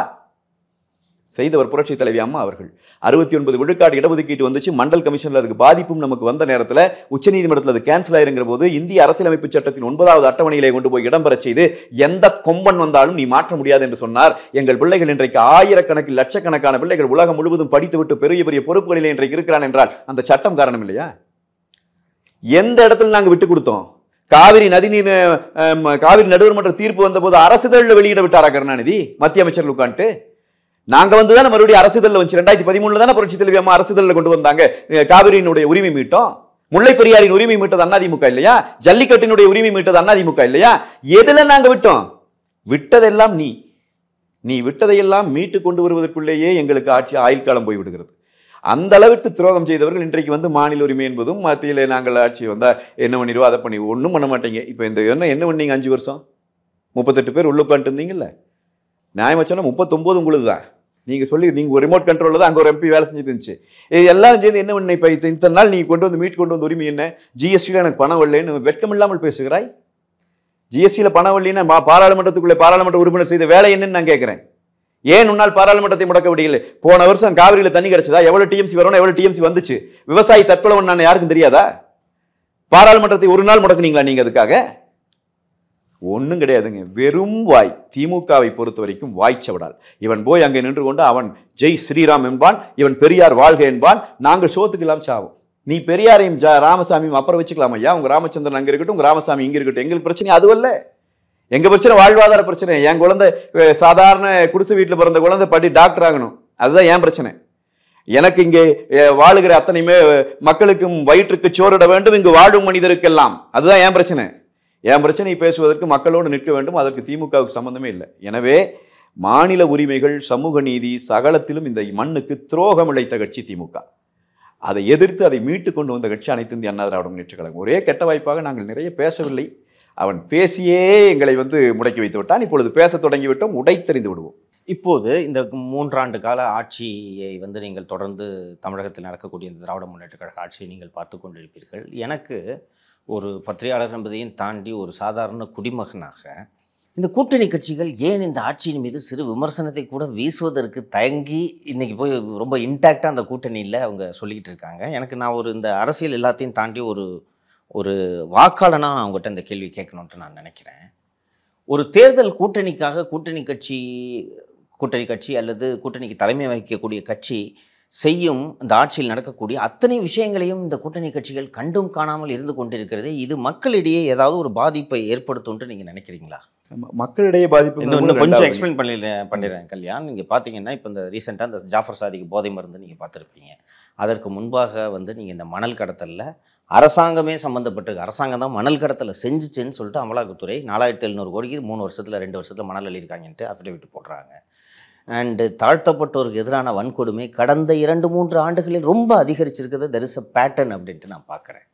செய்தவர் புரட்சி தலைவி அம்மா அவர்கள் அறுபத்தி ஒன்பது விழுக்காடு இடஒதுக்கீட்டு வந்துச்சு மண்டல் கமிஷனில் அதுக்கு பாதிப்பும் நமக்கு வந்த நேரத்தில் உச்சநீதிமன்றத்தில் அது கேன்சல் ஆயிருங்கிற போது இந்திய அரசியலமைப்பு சட்டத்தின் ஒன்பதாவது அட்டவணையிலே கொண்டு போய் இடம்பெறச் செய்து எந்த கொம்பன் வந்தாலும் நீ மாற்ற முடியாது என்று சொன்னார் எங்கள் பிள்ளைகள் இன்றைக்கு ஆயிரக்கணக்கில் லட்சக்கணக்கான பிள்ளைகள் உலகம் முழுவதும் படித்துவிட்டு பெரிய பெரிய பொறுப்புகளிலே இன்றைக்கு இருக்கிறான் என்றால் அந்த சட்டம் காரணம் இல்லையா எந்த இடத்துல நாங்கள் விட்டு கொடுத்தோம் காவிரி நதிநீர் காவிரி நடுவர் மன்ற தீர்ப்பு வந்தபோது அரசிதழில் வெளியிட விட்டாரா கருணாநிதி மத்திய அமைச்சர் உட்காந்துட்டு நாங்கள் வந்து தானே மறுபடியும் அரசிதழில் வந்து ரெண்டாயிரத்தி பதிமூணுல தானே புரட்சி தலைவி அம்மா அரசிதழில் கொண்டு வந்தாங்க காவிரியினுடைய உரிமை மீட்டோம் முல்லை பெரியாரின் உரிமை மீட்டது அண்ணாதிமுக இல்லையா ஜல்லிக்கட்டினுடைய உரிமை மீட்டது அண்ணாதிமுக இல்லையா எதுல நாங்க விட்டோம் விட்டதெல்லாம் நீ நீ விட்டதையெல்லாம் மீட்டு கொண்டு வருவதற்குள்ளேயே எங்களுக்கு ஆட்சி ஆயுள் காலம் போய்விடுகிறது அந்த அளவுக்கு துரோகம் செய்தவர்கள் இன்றைக்கு வந்து மாநில உரிமை என்பதும் மத்தியில் நாங்கள் ஆட்சி வந்தால் என்ன பண்ணிடுவோம் அதை பண்ணி ஒன்றும் பண்ண மாட்டீங்க இப்போ இந்த என்ன என்ன பண்ணீங்க அஞ்சு வருஷம் முப்பத்தெட்டு பேர் உள்ளே உட்காந்துட்டு இருந்தீங்கல்ல நியாயமாக முப்பத்தொம்போது உங்களுக்கு தான் நீங்கள் சொல்லி நீங்கள் ஒரு ரிமோட் கண்ட்ரோலில் தான் அங்கே ஒரு எம்பி வேலை செஞ்சு இருந்துச்சு இது எல்லாம் சேர்ந்து என்ன பண்ணி இப்போ இத்தனை நாள் நீங்கள் கொண்டு வந்து மீட் கொண்டு வந்து உரிமை என்ன ஜிஎஸ்டியில் எனக்கு பணம் இல்லைன்னு வெட்கம் இல்லாமல் பேசுகிறாய் ஜிஎஸ்டியில் பணம் இல்லைன்னா பாராளுமன்றத்துக்குள்ளே பாராளுமன்ற உறுப்பினர் செய்த வேலை என்னன்னு நான் கேட்குறேன் ஏன் உன்னால் பாராளுமன்றத்தை முடக்க முடியல போன வருஷம் காவிரியில் தண்ணி கிடைச்சதா எவ்வளவு டிஎம்சி வரணும் எவ்வளவு டிஎம்சி வந்துச்சு விவசாயி தற்கொலை நான் யாருக்கும் தெரியாதா பாராளுமன்றத்தை ஒரு நாள் முடக்குனீங்களா நீங்க அதுக்காக ஒன்றும் கிடையாதுங்க வெறும் வாய் திமுகவை பொறுத்த வரைக்கும் வாய்ச்சவடால் இவன் போய் அங்கே நின்று கொண்டு அவன் ஜெய் ஸ்ரீராம் என்பான் இவன் பெரியார் வாழ்க என்பான் நாங்கள் சோத்துக்கலாம் சாவோம் நீ பெரியாரையும் ஜா ராமசாமியும் அப்புறம் வச்சுக்கலாம் ஐயா உங்க ராமச்சந்திரன் அங்கே இருக்கட்டும் உங்க ராமசாமி இங்கே இருக்கட்டும் எங்களுக்கு பிரச்சனை அதுவல்ல எங்க பிரச்சனை வாழ்வாதார பிரச்சனை என் குழந்தை சாதாரண குடிசை வீட்டில் பிறந்த குழந்தை படி டாக்டர் ஆகணும் அதுதான் என் பிரச்சனை எனக்கு இங்கே வாழுகிற அத்தனையுமே மக்களுக்கும் வயிற்றுக்கு சோறிட வேண்டும் இங்கு வாழும் மனிதருக்கெல்லாம் அதுதான் என் பிரச்சனை என் பிரச்சனை பேசுவதற்கு மக்களோடு நிற்க வேண்டும் அதற்கு திமுகவுக்கு சம்மந்தமே இல்லை எனவே மாநில உரிமைகள் சமூக நீதி சகலத்திலும் இந்த மண்ணுக்கு துரோகம் இழைத்த கட்சி திமுக அதை எதிர்த்து அதை மீட்டு கொண்டு வந்த கட்சி அனைத்து இந்திய அண்ணா திராவிட முன்னேற்ற கழகம் ஒரே கெட்ட வாய்ப்பாக நாங்கள் நிறைய பேசவில்லை அவன் பேசியே எங்களை வந்து முடக்கி வைத்து விட்டான் இப்பொழுது பேச தொடங்கிவிட்டோம் உடைத்தறிந்து விடுவோம் இப்போது இந்த மூன்றாண்டு கால ஆட்சியை வந்து நீங்கள் தொடர்ந்து தமிழகத்தில் நடக்கக்கூடிய இந்த திராவிட முன்னேற்ற கழக ஆட்சியை நீங்கள் பார்த்து கொண்டிருப்பீர்கள் எனக்கு ஒரு பத்திரிகையாளர் என்பதையும் தாண்டி ஒரு சாதாரண குடிமகனாக இந்த கூட்டணி கட்சிகள் ஏன் இந்த ஆட்சியின் மீது சிறு விமர்சனத்தை கூட வீசுவதற்கு தயங்கி இன்றைக்கி போய் ரொம்ப இன்டாக்டாக அந்த கூட்டணியில் அவங்க சொல்லிக்கிட்டு இருக்காங்க எனக்கு நான் ஒரு இந்த அரசியல் எல்லாத்தையும் தாண்டி ஒரு ஒரு வாக்காளனாக நான் அவங்ககிட்ட இந்த கேள்வி கேட்கணுன்ட்டு நான் நினைக்கிறேன் ஒரு தேர்தல் கூட்டணிக்காக கூட்டணி கட்சி கூட்டணி கட்சி அல்லது கூட்டணிக்கு தலைமை வகிக்கக்கூடிய கட்சி செய்யும் இந்த ஆட்சியில் நடக்கக்கூடிய அத்தனை விஷயங்களையும் இந்த கூட்டணி கட்சிகள் கண்டும் காணாமல் இருந்து கொண்டிருக்கிறது இது மக்களிடையே ஏதாவது ஒரு பாதிப்பை ஏற்படுத்தும்ட்டு நீங்கள் நினைக்கிறீங்களா மக்களிடையே பாதிப்பு இன்னும் கொஞ்சம் எக்ஸ்பிளைன் பண்ணி பண்ணிடுறேன் கல்யாண் நீங்கள் பார்த்தீங்கன்னா இப்போ இந்த ரீசெண்டாக இந்த ஜாஃபர் சாதிக்கு போதை மருந்து நீங்கள் பார்த்துருப்பீங்க அதற்கு முன்பாக வந்து நீங்கள் இந்த மணல் கடத்தலில் அரசாங்கமே சம்மந்தப்பட்டிருக்கு அரசாங்கம் தான் மணல் கடத்தலை செஞ்சுச்சுன்னு சொல்லிட்டு அமலாக்கத்துறை நாலாயிரத்தி எழுநூறு கோடிக்கு மூணு வருஷத்தில் ரெண்டு வருஷத்தில் மணல் எழுதியிருக்காங்கன்ட்டு அஃபிடேவிட் போடுறாங்க அண்டு தாழ்த்தப்பட்டோருக்கு எதிரான வன்கொடுமை கடந்த இரண்டு மூன்று ஆண்டுகளில் ரொம்ப அதிகரிச்சிருக்கிறது தெர் இஸ் அ பேட்டர்ன் அப்படின்ட்டு நான் பார்க்குறேன்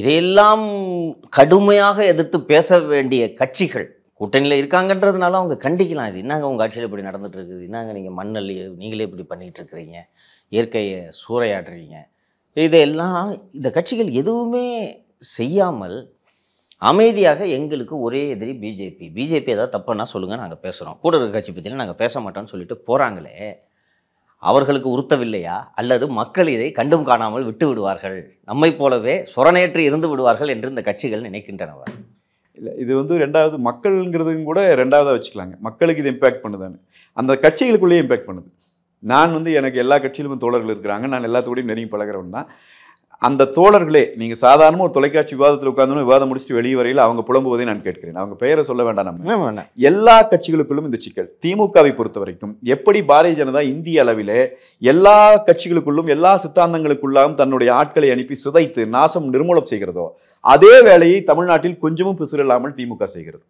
இதையெல்லாம் கடுமையாக எதிர்த்து பேச வேண்டிய கட்சிகள் கூட்டணியில் இருக்காங்கன்றதுனால அவங்க கண்டிக்கலாம் இது என்னங்க உங்கள் ஆட்சியில் இப்படி நடந்துகிட்டு இருக்குது என்னங்க நீங்கள் மண்ணில் நீங்களே இப்படி பண்ணிகிட்டு இருக்கிறீங்க இயற்கையை சூறையாடுறீங்க இதெல்லாம் இந்த கட்சிகள் எதுவுமே செய்யாமல் அமைதியாக எங்களுக்கு ஒரே எதிரி பிஜேபி பிஜேபி ஏதாவது தப்புன்னா சொல்லுங்கள் நாங்கள் பேசுகிறோம் கூட இருக்க கட்சி பற்றிலாம் நாங்கள் பேச மாட்டோம்னு சொல்லிட்டு போகிறாங்களே அவர்களுக்கு உறுத்தவில்லையா அல்லது மக்கள் இதை கண்டும் காணாமல் விட்டு விடுவார்கள் நம்மை போலவே சொரணேற்று இருந்து விடுவார்கள் என்று இந்த கட்சிகள் நினைக்கின்றனவா இல்லை இது வந்து ரெண்டாவது மக்கள்ங்கிறதும் கூட ரெண்டாவதாக வச்சுக்கலாங்க மக்களுக்கு இது இம்பேக்ட் பண்ணுதானு அந்த கட்சிகளுக்குள்ளேயே இம்பேக்ட் பண்ணுது நான் வந்து எனக்கு எல்லா கட்சியிலும் தோழர்கள் இருக்கிறாங்க நான் எல்லாத்தோடையும் நெருங்கி பழகிறவன் தான் அந்த தோழர்களே நீங்கள் சாதாரண ஒரு தொலைக்காட்சி விவாதத்தில் உட்காந்து விவாதம் முடிச்சுட்டு வெளியே வரையில் அவங்க புலம்புவதை நான் கேட்கிறேன் அவங்க பெயரை சொல்ல வேண்டாம் நம்ம எல்லா கட்சிகளுக்குள்ளும் இந்த சிக்கல் திமுகவை பொறுத்த வரைக்கும் எப்படி பாரதிய ஜனதா இந்திய அளவிலே எல்லா கட்சிகளுக்குள்ளும் எல்லா சித்தாந்தங்களுக்குள்ளாலும் தன்னுடைய ஆட்களை அனுப்பி சிதைத்து நாசம் நிர்மூலம் செய்கிறதோ அதே வேலையை தமிழ்நாட்டில் கொஞ்சமும் பிசுறில்லாமல் திமுக செய்கிறது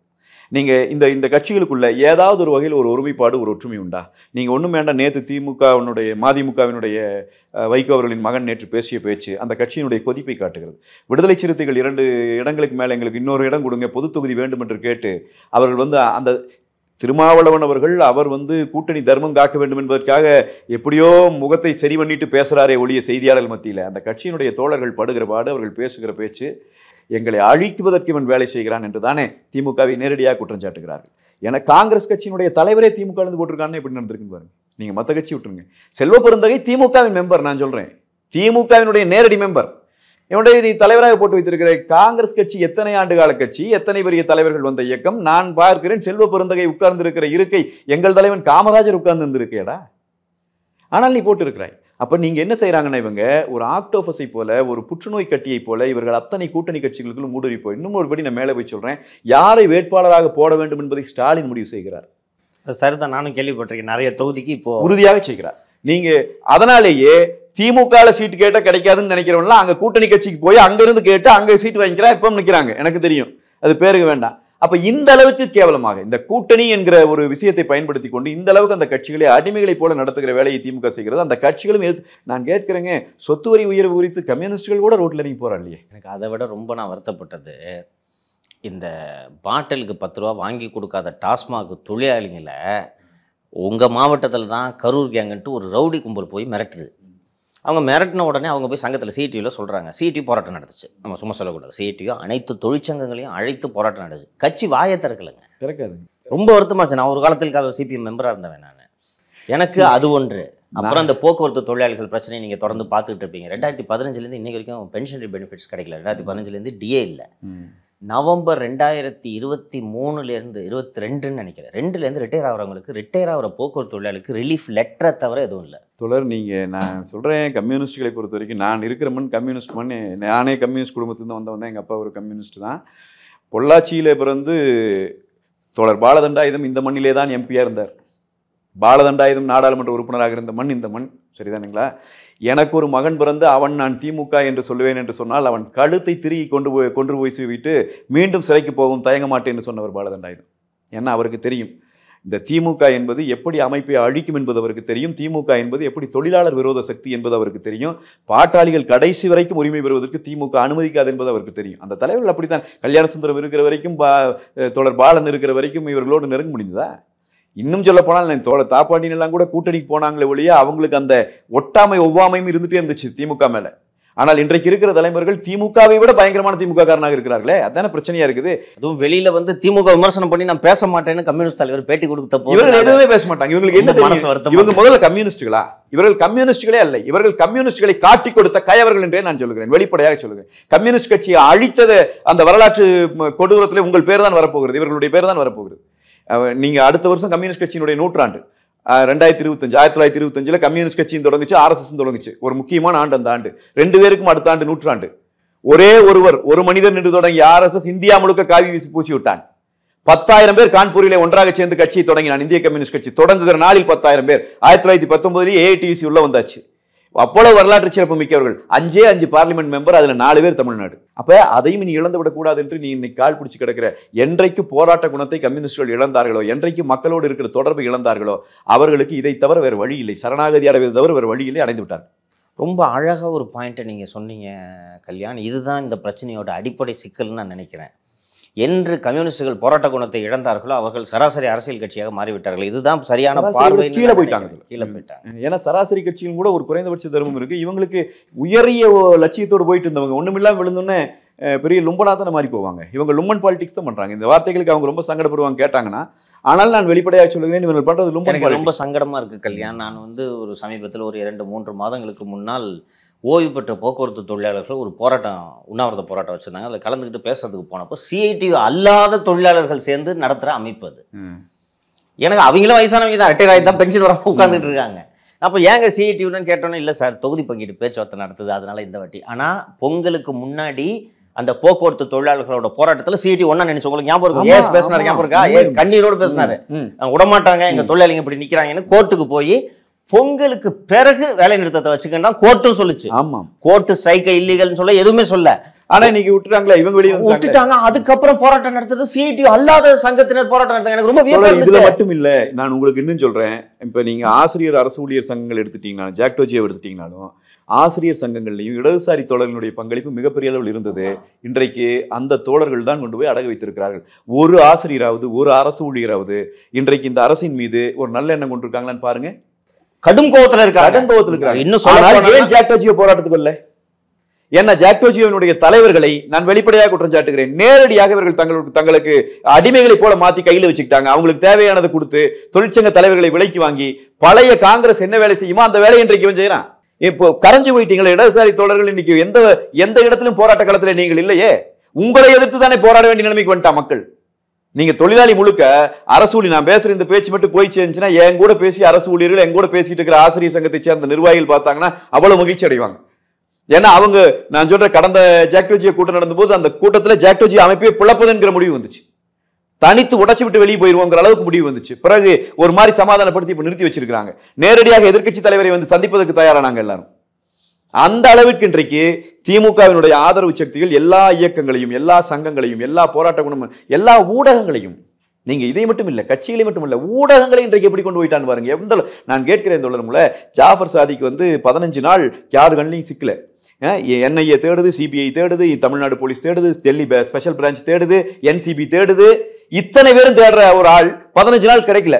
நீங்கள் இந்த இந்த கட்சிகளுக்குள்ள ஏதாவது ஒரு வகையில் ஒரு ஒருமைப்பாடு ஒரு ஒற்றுமை உண்டா நீங்கள் ஒன்றும் வேண்டாம் நேற்று திமுகவினுடைய மதிமுகவினுடைய வைகோ அவர்களின் மகன் நேற்று பேசிய பேச்சு அந்த கட்சியினுடைய கொதிப்பை காட்டுகிறது விடுதலை சிறுத்தைகள் இரண்டு இடங்களுக்கு மேலே எங்களுக்கு இன்னொரு இடம் கொடுங்க பொது தொகுதி வேண்டும் என்று கேட்டு அவர்கள் வந்து அந்த திருமாவளவன் அவர்கள் அவர் வந்து கூட்டணி தர்மம் காக்க வேண்டும் என்பதற்காக எப்படியோ முகத்தை சரி பண்ணிட்டு பேசுகிறாரே ஒழிய செய்தியாளர்கள் மத்தியில் அந்த கட்சியினுடைய தோழர்கள் படுகிற பாடு அவர்கள் பேசுகிற பேச்சு எங்களை அழிக்குவதற்கு இவன் வேலை செய்கிறான் என்று தானே திமுகவை நேரடியாக குற்றம் சாட்டுகிறார்கள் ஏன்னா காங்கிரஸ் கட்சியினுடைய தலைவரே திமுக இருந்து போட்டிருக்கான்னு எப்படி நடந்திருக்குன்னு பாருங்க நீங்கள் மற்ற கட்சி விட்டுருங்க செல்வ பெருந்தகை திமுகவின் மெம்பர் நான் சொல்கிறேன் திமுகவினுடைய நேரடி மெம்பர் என்னுடைய நீ தலைவராக போட்டு வைத்திருக்கிற காங்கிரஸ் கட்சி எத்தனை ஆண்டு கால கட்சி எத்தனை பெரிய தலைவர்கள் வந்த இயக்கம் நான் பார்க்கிறேன் செல்வ பெருந்தகை இருக்கிற இருக்கை எங்கள் தலைவன் காமராஜர் உட்கார்ந்து இருந்திருக்கேடா ஆனால் நீ போட்டிருக்கிறாய் அப்போ நீங்கள் என்ன செய்கிறாங்கன்னா இவங்க ஒரு ஆக்டோஃபஸை போல ஒரு புற்றுநோய் கட்டியை போல இவர்கள் அத்தனை கூட்டணி கட்சிகளுக்குள் மூடுறிப்போ இன்னும் ஒருபடி நான் மேலே போய் சொல்கிறேன் யாரை வேட்பாளராக போட வேண்டும் என்பதை ஸ்டாலின் முடிவு செய்கிறார் சரிதான் நானும் கேள்விப்பட்டிருக்கேன் நிறைய தொகுதிக்கு இப்போ உறுதியாக செய்கிறார் நீங்கள் அதனாலேயே திமுகவில் சீட்டு கேட்டால் கிடைக்காதுன்னு நினைக்கிறவங்களாம் அங்கே கூட்டணி கட்சிக்கு போய் அங்கேருந்து கேட்டு அங்கே சீட்டு வாங்கிக்கிறா இப்போ நிற்கிறாங்க எனக்கு தெரியும் அது பேருக்கு வேண்டாம் அப்ப இந்த அளவுக்கு கேவலமாக இந்த கூட்டணி என்கிற ஒரு விஷயத்தை பயன்படுத்தி கொண்டு இந்த அளவுக்கு அந்த கட்சிகளை அடிமைகளை போல நடத்துகிற வேலையை திமுக செய்கிறது அந்த கட்சிகளும் எதிர்த்து நான் கேட்கிறேங்க சொத்து வரி உயர்வு குறித்து கம்யூனிஸ்டுகள் கூட ரோட்டில் நீங்க போகிறான் இல்லையே எனக்கு அதை விட ரொம்ப நான் வருத்தப்பட்டது இந்த பாட்டிலுக்கு பத்து ரூபா வாங்கி கொடுக்காத டாஸ்மாக் தொழிலாளிகளை உங்கள் மாவட்டத்தில் தான் கரூர் கேங்கன்ட்டு ஒரு ரவுடி கும்பல் போய் மிரட்டுது அவங்க மிரட்டின உடனே அவங்க போய் சங்கத்தில் சிடியூவில் சொல்கிறாங்க சிடியூ போராட்டம் நடந்துச்சு நம்ம சும்மா சொல்லக்கூடாது சிடியூ அனைத்து தொழிற்சங்கங்களையும் அழைத்து போராட்டம் நடந்துச்சு கட்சி வாயை திறக்கலைங்க திறக்காது ரொம்ப இருந்துச்சு நான் ஒரு காலத்தில் சிபிஎம் மெம்பராக இருந்தவன் நான் எனக்கு அது ஒன்று அப்புறம் அந்த போக்குவரத்து தொழிலாளிகள் பிரச்சனையை நீங்கள் தொடர்ந்து பார்த்துக்கிட்டு இருப்பீங்க ரெண்டாயிரத்தி பதினஞ்சுலேருந்து இன்றைக்கு வரைக்கும் பென்ஷன் பெனிஃபிட்ஸ் கிடைக்கல ரெண்டாயிரத்தி பதினஞ்சுலேருந்து டிஏ இல்லை நவம்பர் ரெண்டாயிரத்தி இருபத்தி மூணுலேருந்து இருபத்தி ரெண்டுன்னு நினைக்கிறேன் ரெண்டுலேருந்து ரிட்டையர் ஆகிறவங்களுக்கு ரிட்டையர் ஆகிற போக்குவரத்து தொழிலாளிக்கு ரிலீஃப் லெட்டரை தவிர எதுவும் இல்லை தொடர் நீங்கள் நான் சொல்கிறேன் கம்யூனிஸ்ட்களை பொறுத்த வரைக்கும் நான் இருக்கிற மண் கம்யூனிஸ்ட் மண் நானே கம்யூனிஸ்ட் குடும்பத்துலேருந்து வந்த வந்தேன் எங்கள் அப்பா ஒரு கம்யூனிஸ்ட் தான் பொள்ளாச்சியில் பிறந்து தொடர் பாலதண்டாயுதம் இந்த மண்ணிலே தான் எம்பியாக இருந்தார் பாலதண்டாயுதம் நாடாளுமன்ற உறுப்பினராக இருந்த மண் இந்த மண் சரிதானுங்களா எனக்கு ஒரு மகன் பிறந்து அவன் நான் திமுக என்று சொல்லுவேன் என்று சொன்னால் அவன் கழுத்தை திருகி கொண்டு போய் கொண்டு போய் செய்விட்டு மீண்டும் சிறைக்கு போகும் தயங்க மாட்டேன் என்று சொன்னவர் பாலதண்டாயுதம் ஏன்னா அவருக்கு தெரியும் இந்த திமுக என்பது எப்படி அமைப்பை அழிக்கும் என்பது அவருக்கு தெரியும் திமுக என்பது எப்படி தொழிலாளர் விரோத சக்தி என்பது அவருக்கு தெரியும் பாட்டாளிகள் கடைசி வரைக்கும் உரிமை பெறுவதற்கு திமுக அனுமதிக்காது என்பது அவருக்கு தெரியும் அந்த தலைவர்கள் அப்படித்தான் கல்யாண சுந்தரம் இருக்கிற வரைக்கும் பா தொடர் பாலன் இருக்கிற வரைக்கும் இவர்களோடு நெருங்க முடிந்ததா இன்னும் சொல்ல போனால் தோழ தாப்பாண்டின் எல்லாம் கூட கூட்டணிக்கு போனாங்களே ஒழிய அவங்களுக்கு அந்த ஒட்டாமை ஒவ்வாமையும் இருந்துட்டே இருந்துச்சு திமுக மேலே ஆனால் இன்றைக்கு இருக்கிற தலைமுறைகள் திமுகவை விட பயங்கரமான திமுக காரனாக இருக்கிறார்களே அதான பிரச்சனையா இருக்குது அதுவும் வெளியில வந்து திமுக விமர்சனம் பண்ணி நான் பேச மாட்டேன்னு கம்யூனிஸ்ட் தலைவர் பேட்டி கொடுத்த இவர்கள் எதுவுமே பேச மாட்டாங்க இவங்களுக்கு என்ன மனசு வருத்தம் இவங்க முதல்ல கம்யூனிஸ்டுகளா இவர்கள் கம்யூனிஸ்டுகளே அல்ல இவர்கள் கம்யூனிஸ்டுகளை காட்டி கொடுத்த கயவர்கள் என்றே நான் சொல்லுகிறேன் வெளிப்படையாக சொல்லுகிறேன் கம்யூனிஸ்ட் கட்சியை அழித்தது அந்த வரலாற்று கொடூரத்தில் உங்கள் பேர் தான் வரப்போகிறது இவர்களுடைய பேர் தான் வரப்போகிறது நீங்கள் அடுத்த வருஷம் கம்யூனிஸ்ட் கட்சியினுடைய நூற்றாண்டு ரெண்டாயிரத்தி இருபத்தஞ்சு ஆயிரத்தி தொள்ளாயிரத்தி இருபத்தஞ்சில் கம்யூனிஸ்ட் கட்சியும் தொடங்குச்சு ஆர்எஸ்எஸ் தொடங்குச்சு ஒரு முக்கியமான ஆண்டு அந்த ஆண்டு ரெண்டு பேருக்கும் அடுத்த ஆண்டு நூற்றாண்டு ஒரே ஒருவர் ஒரு மனிதர் நின்று தொடங்கி ஆர்எஸ்எஸ் இந்தியா முழுக்க காவி வீசி பூசி விட்டான் பத்தாயிரம் பேர் கான்பூரில் ஒன்றாக சேர்ந்து கட்சியை தொடங்கினான் இந்திய கம்யூனிஸ்ட் கட்சி தொடங்குகிற நாளில் பத்தாயிரம் பேர் ஆயிரத்தி தொள்ளாயிரத்தி பத்தொன்பதுலேயே ஏஐடிசி உள்ள வந்தாச்சு அப்போல வரலாற்று சிறப்பு மிக்கவர்கள் அஞ்சே அஞ்சு பார்லிமெண்ட் மெம்பர் அதில் நாலு பேர் தமிழ்நாடு அப்போ அதையும் நீ இழந்து விடக்கூடாது என்று நீ இன்னைக்கு கால் பிடிச்சி கிடக்கிற என்றைக்கு போராட்ட குணத்தை கம்யூனிஸ்டுகள் இழந்தார்களோ என்றைக்கு மக்களோடு இருக்கிற தொடர்பு இழந்தார்களோ அவர்களுக்கு இதை தவிர வேறு வழி இல்லை சரணாகதி அடைவதை தவிர வேறு இல்லை அடைந்து விட்டார் ரொம்ப அழகாக ஒரு பாயிண்ட்டை நீங்கள் சொன்னீங்க கல்யாண் இதுதான் இந்த பிரச்சனையோட அடிப்படை சிக்கல்னு நான் நினைக்கிறேன் என்று கம்யூனிஸ்டுகள் போராட்ட குணத்தை இழந்தார்களோ அவர்கள் சராசரி அரசியல் கட்சியாக மாறிவிட்டார்கள் இதுதான் சரியான பார்வை கீழே போயிட்டாங்க கீழே போயிட்டாங்க ஏன்னா சராசரி கட்சியும் கூட ஒரு குறைந்தபட்ச தர்மம் இருக்கு இவங்களுக்கு உயரிய லட்சியத்தோடு போயிட்டு இருந்தவங்க ஒண்ணுமில்லாம விழுந்தோன்னே பெரிய லும்பனாக மாறி போவாங்க இவங்க லும்மன் பாலிடிக்ஸ் தான் பண்றாங்க இந்த வார்த்தைகளுக்கு அவங்க ரொம்ப சங்கடப்படுவாங்க கேட்டாங்கன்னா ஆனால் நான் வெளிப்படையாக சொல்லுகிறேன் இவங்க பண்றது ரொம்ப சங்கடமா இருக்கு கல்யாணம் நான் வந்து ஒரு சமீபத்தில் ஒரு இரண்டு மூன்று மாதங்களுக்கு முன்னால் ஓய்வு பெற்ற போக்குவரத்து தொழிலாளர்கள் ஒரு போராட்டம் உண்ணாவிரத போராட்டம் வச்சுருந்தாங்க அதில் கலந்துக்கிட்டு பேசுறதுக்கு போனப்போ சிஐடி அல்லாத தொழிலாளர்கள் சேர்ந்து நடத்துகிற அமைப்பு அது எனக்கு அவங்களும் வயசானவங்க தான் ரிட்டையர் ஆகி தான் பென்ஷன் வர உட்காந்துட்டு இருக்காங்க அப்போ ஏங்க சிஐடியூன்னு கேட்டோன்னே இல்லை சார் தொகுதி பங்கீடு பேச்சுவார்த்தை நடத்துது அதனால் இந்த வாட்டி ஆனால் பொங்கலுக்கு முன்னாடி அந்த போக்குவரத்து தொழிலாளர்களோட போராட்டத்தில் சிஐடி ஒன்றா நினைச்சு உங்களுக்கு ஞாபகம் இருக்கும் ஏஸ் பேசினார் ஞாபகம் இருக்கா ஏஸ் கண்ணீரோடு பேசினார் விடமாட்டாங்க எங்கள் தொழிலாளிங்க இப்படி நிற்கிறாங்கன்னு கோர்ட்டுக்கு போய் பொங்கலுக்கு பிறகு வேலை நிறுத்தத்தை வச்சுக்கணும் கோர்ட்டும் சொல்லுச்சு ஆமா கோர்ட்டு சைக்கை இல்லீகல்னு சொல்ல எதுவுமே சொல்ல ஆனா இன்னைக்கு விட்டுட்டாங்களா இவங்க வெளியே விட்டுட்டாங்க அதுக்கப்புறம் போராட்டம் நடத்தது சிஐடி அல்லாத சங்கத்தினர் போராட்டம் நடத்தாங்க எனக்கு ரொம்ப இதுல மட்டும் இல்ல நான் உங்களுக்கு இன்னும் சொல்றேன் இப்ப நீங்க ஆசிரியர் அரசு ஊழியர் சங்கங்கள் எடுத்துட்டீங்கன்னா ஜாக்டோஜியை எடுத்துட்டீங்கனாலும் ஆசிரியர் சங்கங்கள்லையும் இடதுசாரி தோழர்களுடைய பங்களிப்பு மிகப்பெரிய அளவில் இருந்தது இன்றைக்கு அந்த தோழர்கள் தான் கொண்டு போய் அடகு வைத்திருக்கிறார்கள் ஒரு ஆசிரியராவது ஒரு அரசு ஊழியராவது இன்றைக்கு இந்த அரசின் மீது ஒரு நல்ல எண்ணம் கொண்டிருக்காங்களான்னு பாருங்க கடும் கோவத்துல இருக்கா கடும் கோவத்துல இருக்காங்க இன்னும் சொன்னால் ஏன் ஜாக்டோஜியோ போராட்டத்துக்கு இல்லை ஏன்னா ஜாக்டோஜியோனுடைய தலைவர்களை நான் வெளிப்படையாக குற்றம் சாட்டுகிறேன் நேரடியாக இவர்கள் தங்களுக்கு தங்களுக்கு அடிமைகளை போல மாத்தி கையில வச்சுக்கிட்டாங்க அவங்களுக்கு தேவையானதை கொடுத்து தொழிற்சங்க தலைவர்களை விலைக்கு வாங்கி பழைய காங்கிரஸ் என்ன வேலை செய்யுமோ அந்த வேலை இன்றைக்கு செய்யறான் இப்போ கரைஞ்சு போயிட்டீங்களா இடதுசாரி தோழர்கள் இன்னைக்கு எந்த எந்த இடத்திலும் போராட்ட களத்துல நீங்கள் இல்லையே உங்களை எதிர்த்து தானே போராட வேண்டிய நிலைமைக்கு வந்துட்டா மக்கள் நீங்க தொழிலாளி முழுக்க அரசு ஊழியர் நான் பேசுற இந்த பேச்சு மட்டும் போய் சேர்ந்துச்சுன்னா என் கூட பேசி அரசு ஊழியர்கள் என் கூட பேசிட்டு இருக்கிற ஆசிரியர் சங்கத்தை சேர்ந்த நிர்வாகிகள் பார்த்தாங்கன்னா அவ்வளவு மகிழ்ச்சி அடைவாங்க ஏன்னா அவங்க நான் சொல்ற கடந்த ஜாக்டோஜிய கூட்டம் நடந்தபோது அந்த கூட்டத்தில் ஜாக்டோஜி அமைப்பே என்கிற முடிவு வந்துச்சு தனித்து உடச்சு விட்டு வெளியே போயிருவோங்கிற அளவுக்கு முடிவு வந்துச்சு பிறகு ஒரு மாதிரி சமாதானப்படுத்தி இப்போ நிறுத்தி வச்சிருக்காங்க நேரடியாக எதிர்கட்சி தலைவரை வந்து சந்திப்பதற்கு தயாரானாங்க எல்லாரும் அந்த அளவுக்கு இன்றைக்கு திமுகவினுடைய ஆதரவு சக்திகள் எல்லா இயக்கங்களையும் எல்லா சங்கங்களையும் எல்லா போராட்ட குணம் எல்லா ஊடகங்களையும் நீங்க இதை மட்டும் இல்லை கட்சிகளையும் மட்டும் இல்லை ஊடகங்களை இன்றைக்கு எப்படி கொண்டு போயிட்டான்னு பாருங்க எந்த நான் கேட்கிறேன் தோழர் மூல ஜாஃபர் சாதிக்கு வந்து பதினஞ்சு நாள் யார் கண்ணிலையும் சிக்கல என்ஐஏ தேடுது சிபிஐ தேடுது தமிழ்நாடு போலீஸ் தேடுது டெல்லி ஸ்பெஷல் பிரான்ச் தேடுது என்சிபி தேடுது இத்தனை பேரும் தேடுற ஒரு ஆள் பதினஞ்சு நாள் கிடைக்கல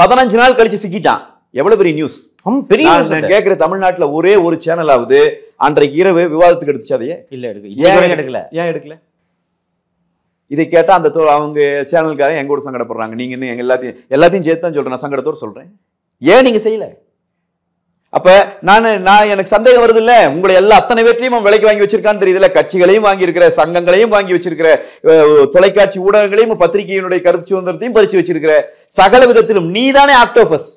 பதினஞ்சு நாள் கழிச்சு சிக்கிட்டான் எவ்வளவு பெரிய நியூஸ் பெரிய கேட்கிற தமிழ்நாட்டுல ஒரே ஒரு சேனல் ஆகுது அன்றைக்கு இரவு விவாதத்துக்கு எடுத்துச்சு அதையே இல்ல எடுக்கல ஏன் எடுக்கல இதை கேட்டா அந்த அவங்க சேனலுக்காக எங்க கூட சங்கடப்படுறாங்க நீங்க இன்னும் எங்க எல்லாத்தையும் எல்லாத்தையும் சேர்த்து தான் சொல்றேன் சங்கடத்தோடு சொல்றேன் ஏன் நீங்க செய்யல அப்ப நான் நான் எனக்கு சந்தேகம் வருது இல்ல உங்களை எல்லா அத்தனை பேற்றையும் அவன் விலைக்கு வாங்கி வச்சிருக்கான்னு தெரியுதுல கட்சிகளையும் வாங்கி இருக்கிற சங்கங்களையும் வாங்கி வச்சிருக்கிற தொலைக்காட்சி ஊடகங்களையும் பத்திரிகையினுடைய கருத்து சுதந்திரத்தையும் பறிச்சு வச்சிருக்கிற சகல விதத்திலும் நீதானே ஆக்டோபஸ்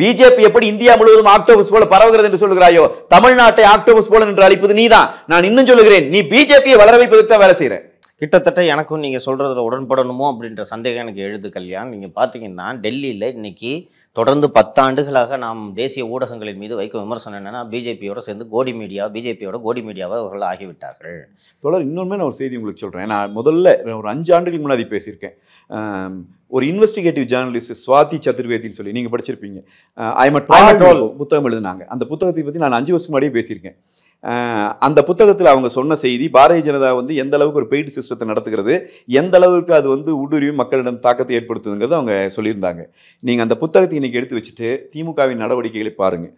பிஜேபி எப்படி இந்தியா முழுவதும் ஆக்டோபஸ் போல பரவுகிறது என்று சொல்லுகிறாயோ தமிழ்நாட்டை ஆக்டோபஸ் போல என்று அழைப்பது நீதான் நான் இன்னும் சொல்லுகிறேன் நீ பிஜேபியை வளர வைப்பதற்கு தான் வேலை செய்கிறேன் கிட்டத்தட்ட எனக்கும் நீங்கள் சொல்கிறதுல உடன்படணுமோ அப்படின்ற சந்தேகம் எனக்கு எழுது கல்யாணம் நீங்கள் பார்த்தீங்கன்னா டெல்லியில் இன்னைக்கு தொடர்ந்து பத்தாண்டுகளாக நாம் தேசிய ஊடகங்களின் மீது வைக்கும் விமர்சனம் என்னென்னா பிஜேபியோட சேர்ந்து கோடி மீடியா பிஜேபியோட கோடி மீடியாவை அவர்கள் ஆகிவிட்டார்கள் தொடர் இன்னொருமே நான் ஒரு செய்தி உங்களுக்கு சொல்கிறேன் நான் முதல்ல ஒரு அஞ்சு ஆண்டுகளுக்கு முன்னாடி பேசியிருக்கேன் ஒரு இன்வெஸ்டிகேட்டிவ் ஜேர்னலிஸ்ட் சுவாதி சதுர்வேதின்னு சொல்லி நீங்கள் படிச்சிருப்பீங்க ஐ மட் புத்தகம் எழுதினாங்க அந்த புத்தகத்தை பற்றி நான் அஞ்சு வருஷம் முன்னாடியே பேசியிருக்கேன் அந்த புத்தகத்தில் அவங்க சொன்ன செய்தி பாரதிய ஜனதா வந்து எந்த அளவுக்கு ஒரு பெய்டு சிஸ்டத்தை நடத்துகிறது எந்த அளவுக்கு அது வந்து ஊடுருவி மக்களிடம் தாக்கத்தை ஏற்படுத்துதுங்கிறது அவங்க சொல்லியிருந்தாங்க நீங்கள் அந்த புத்தகத்தை இன்றைக்கி எடுத்து வச்சுட்டு திமுகவின் நடவடிக்கைகளை பாருங்கள்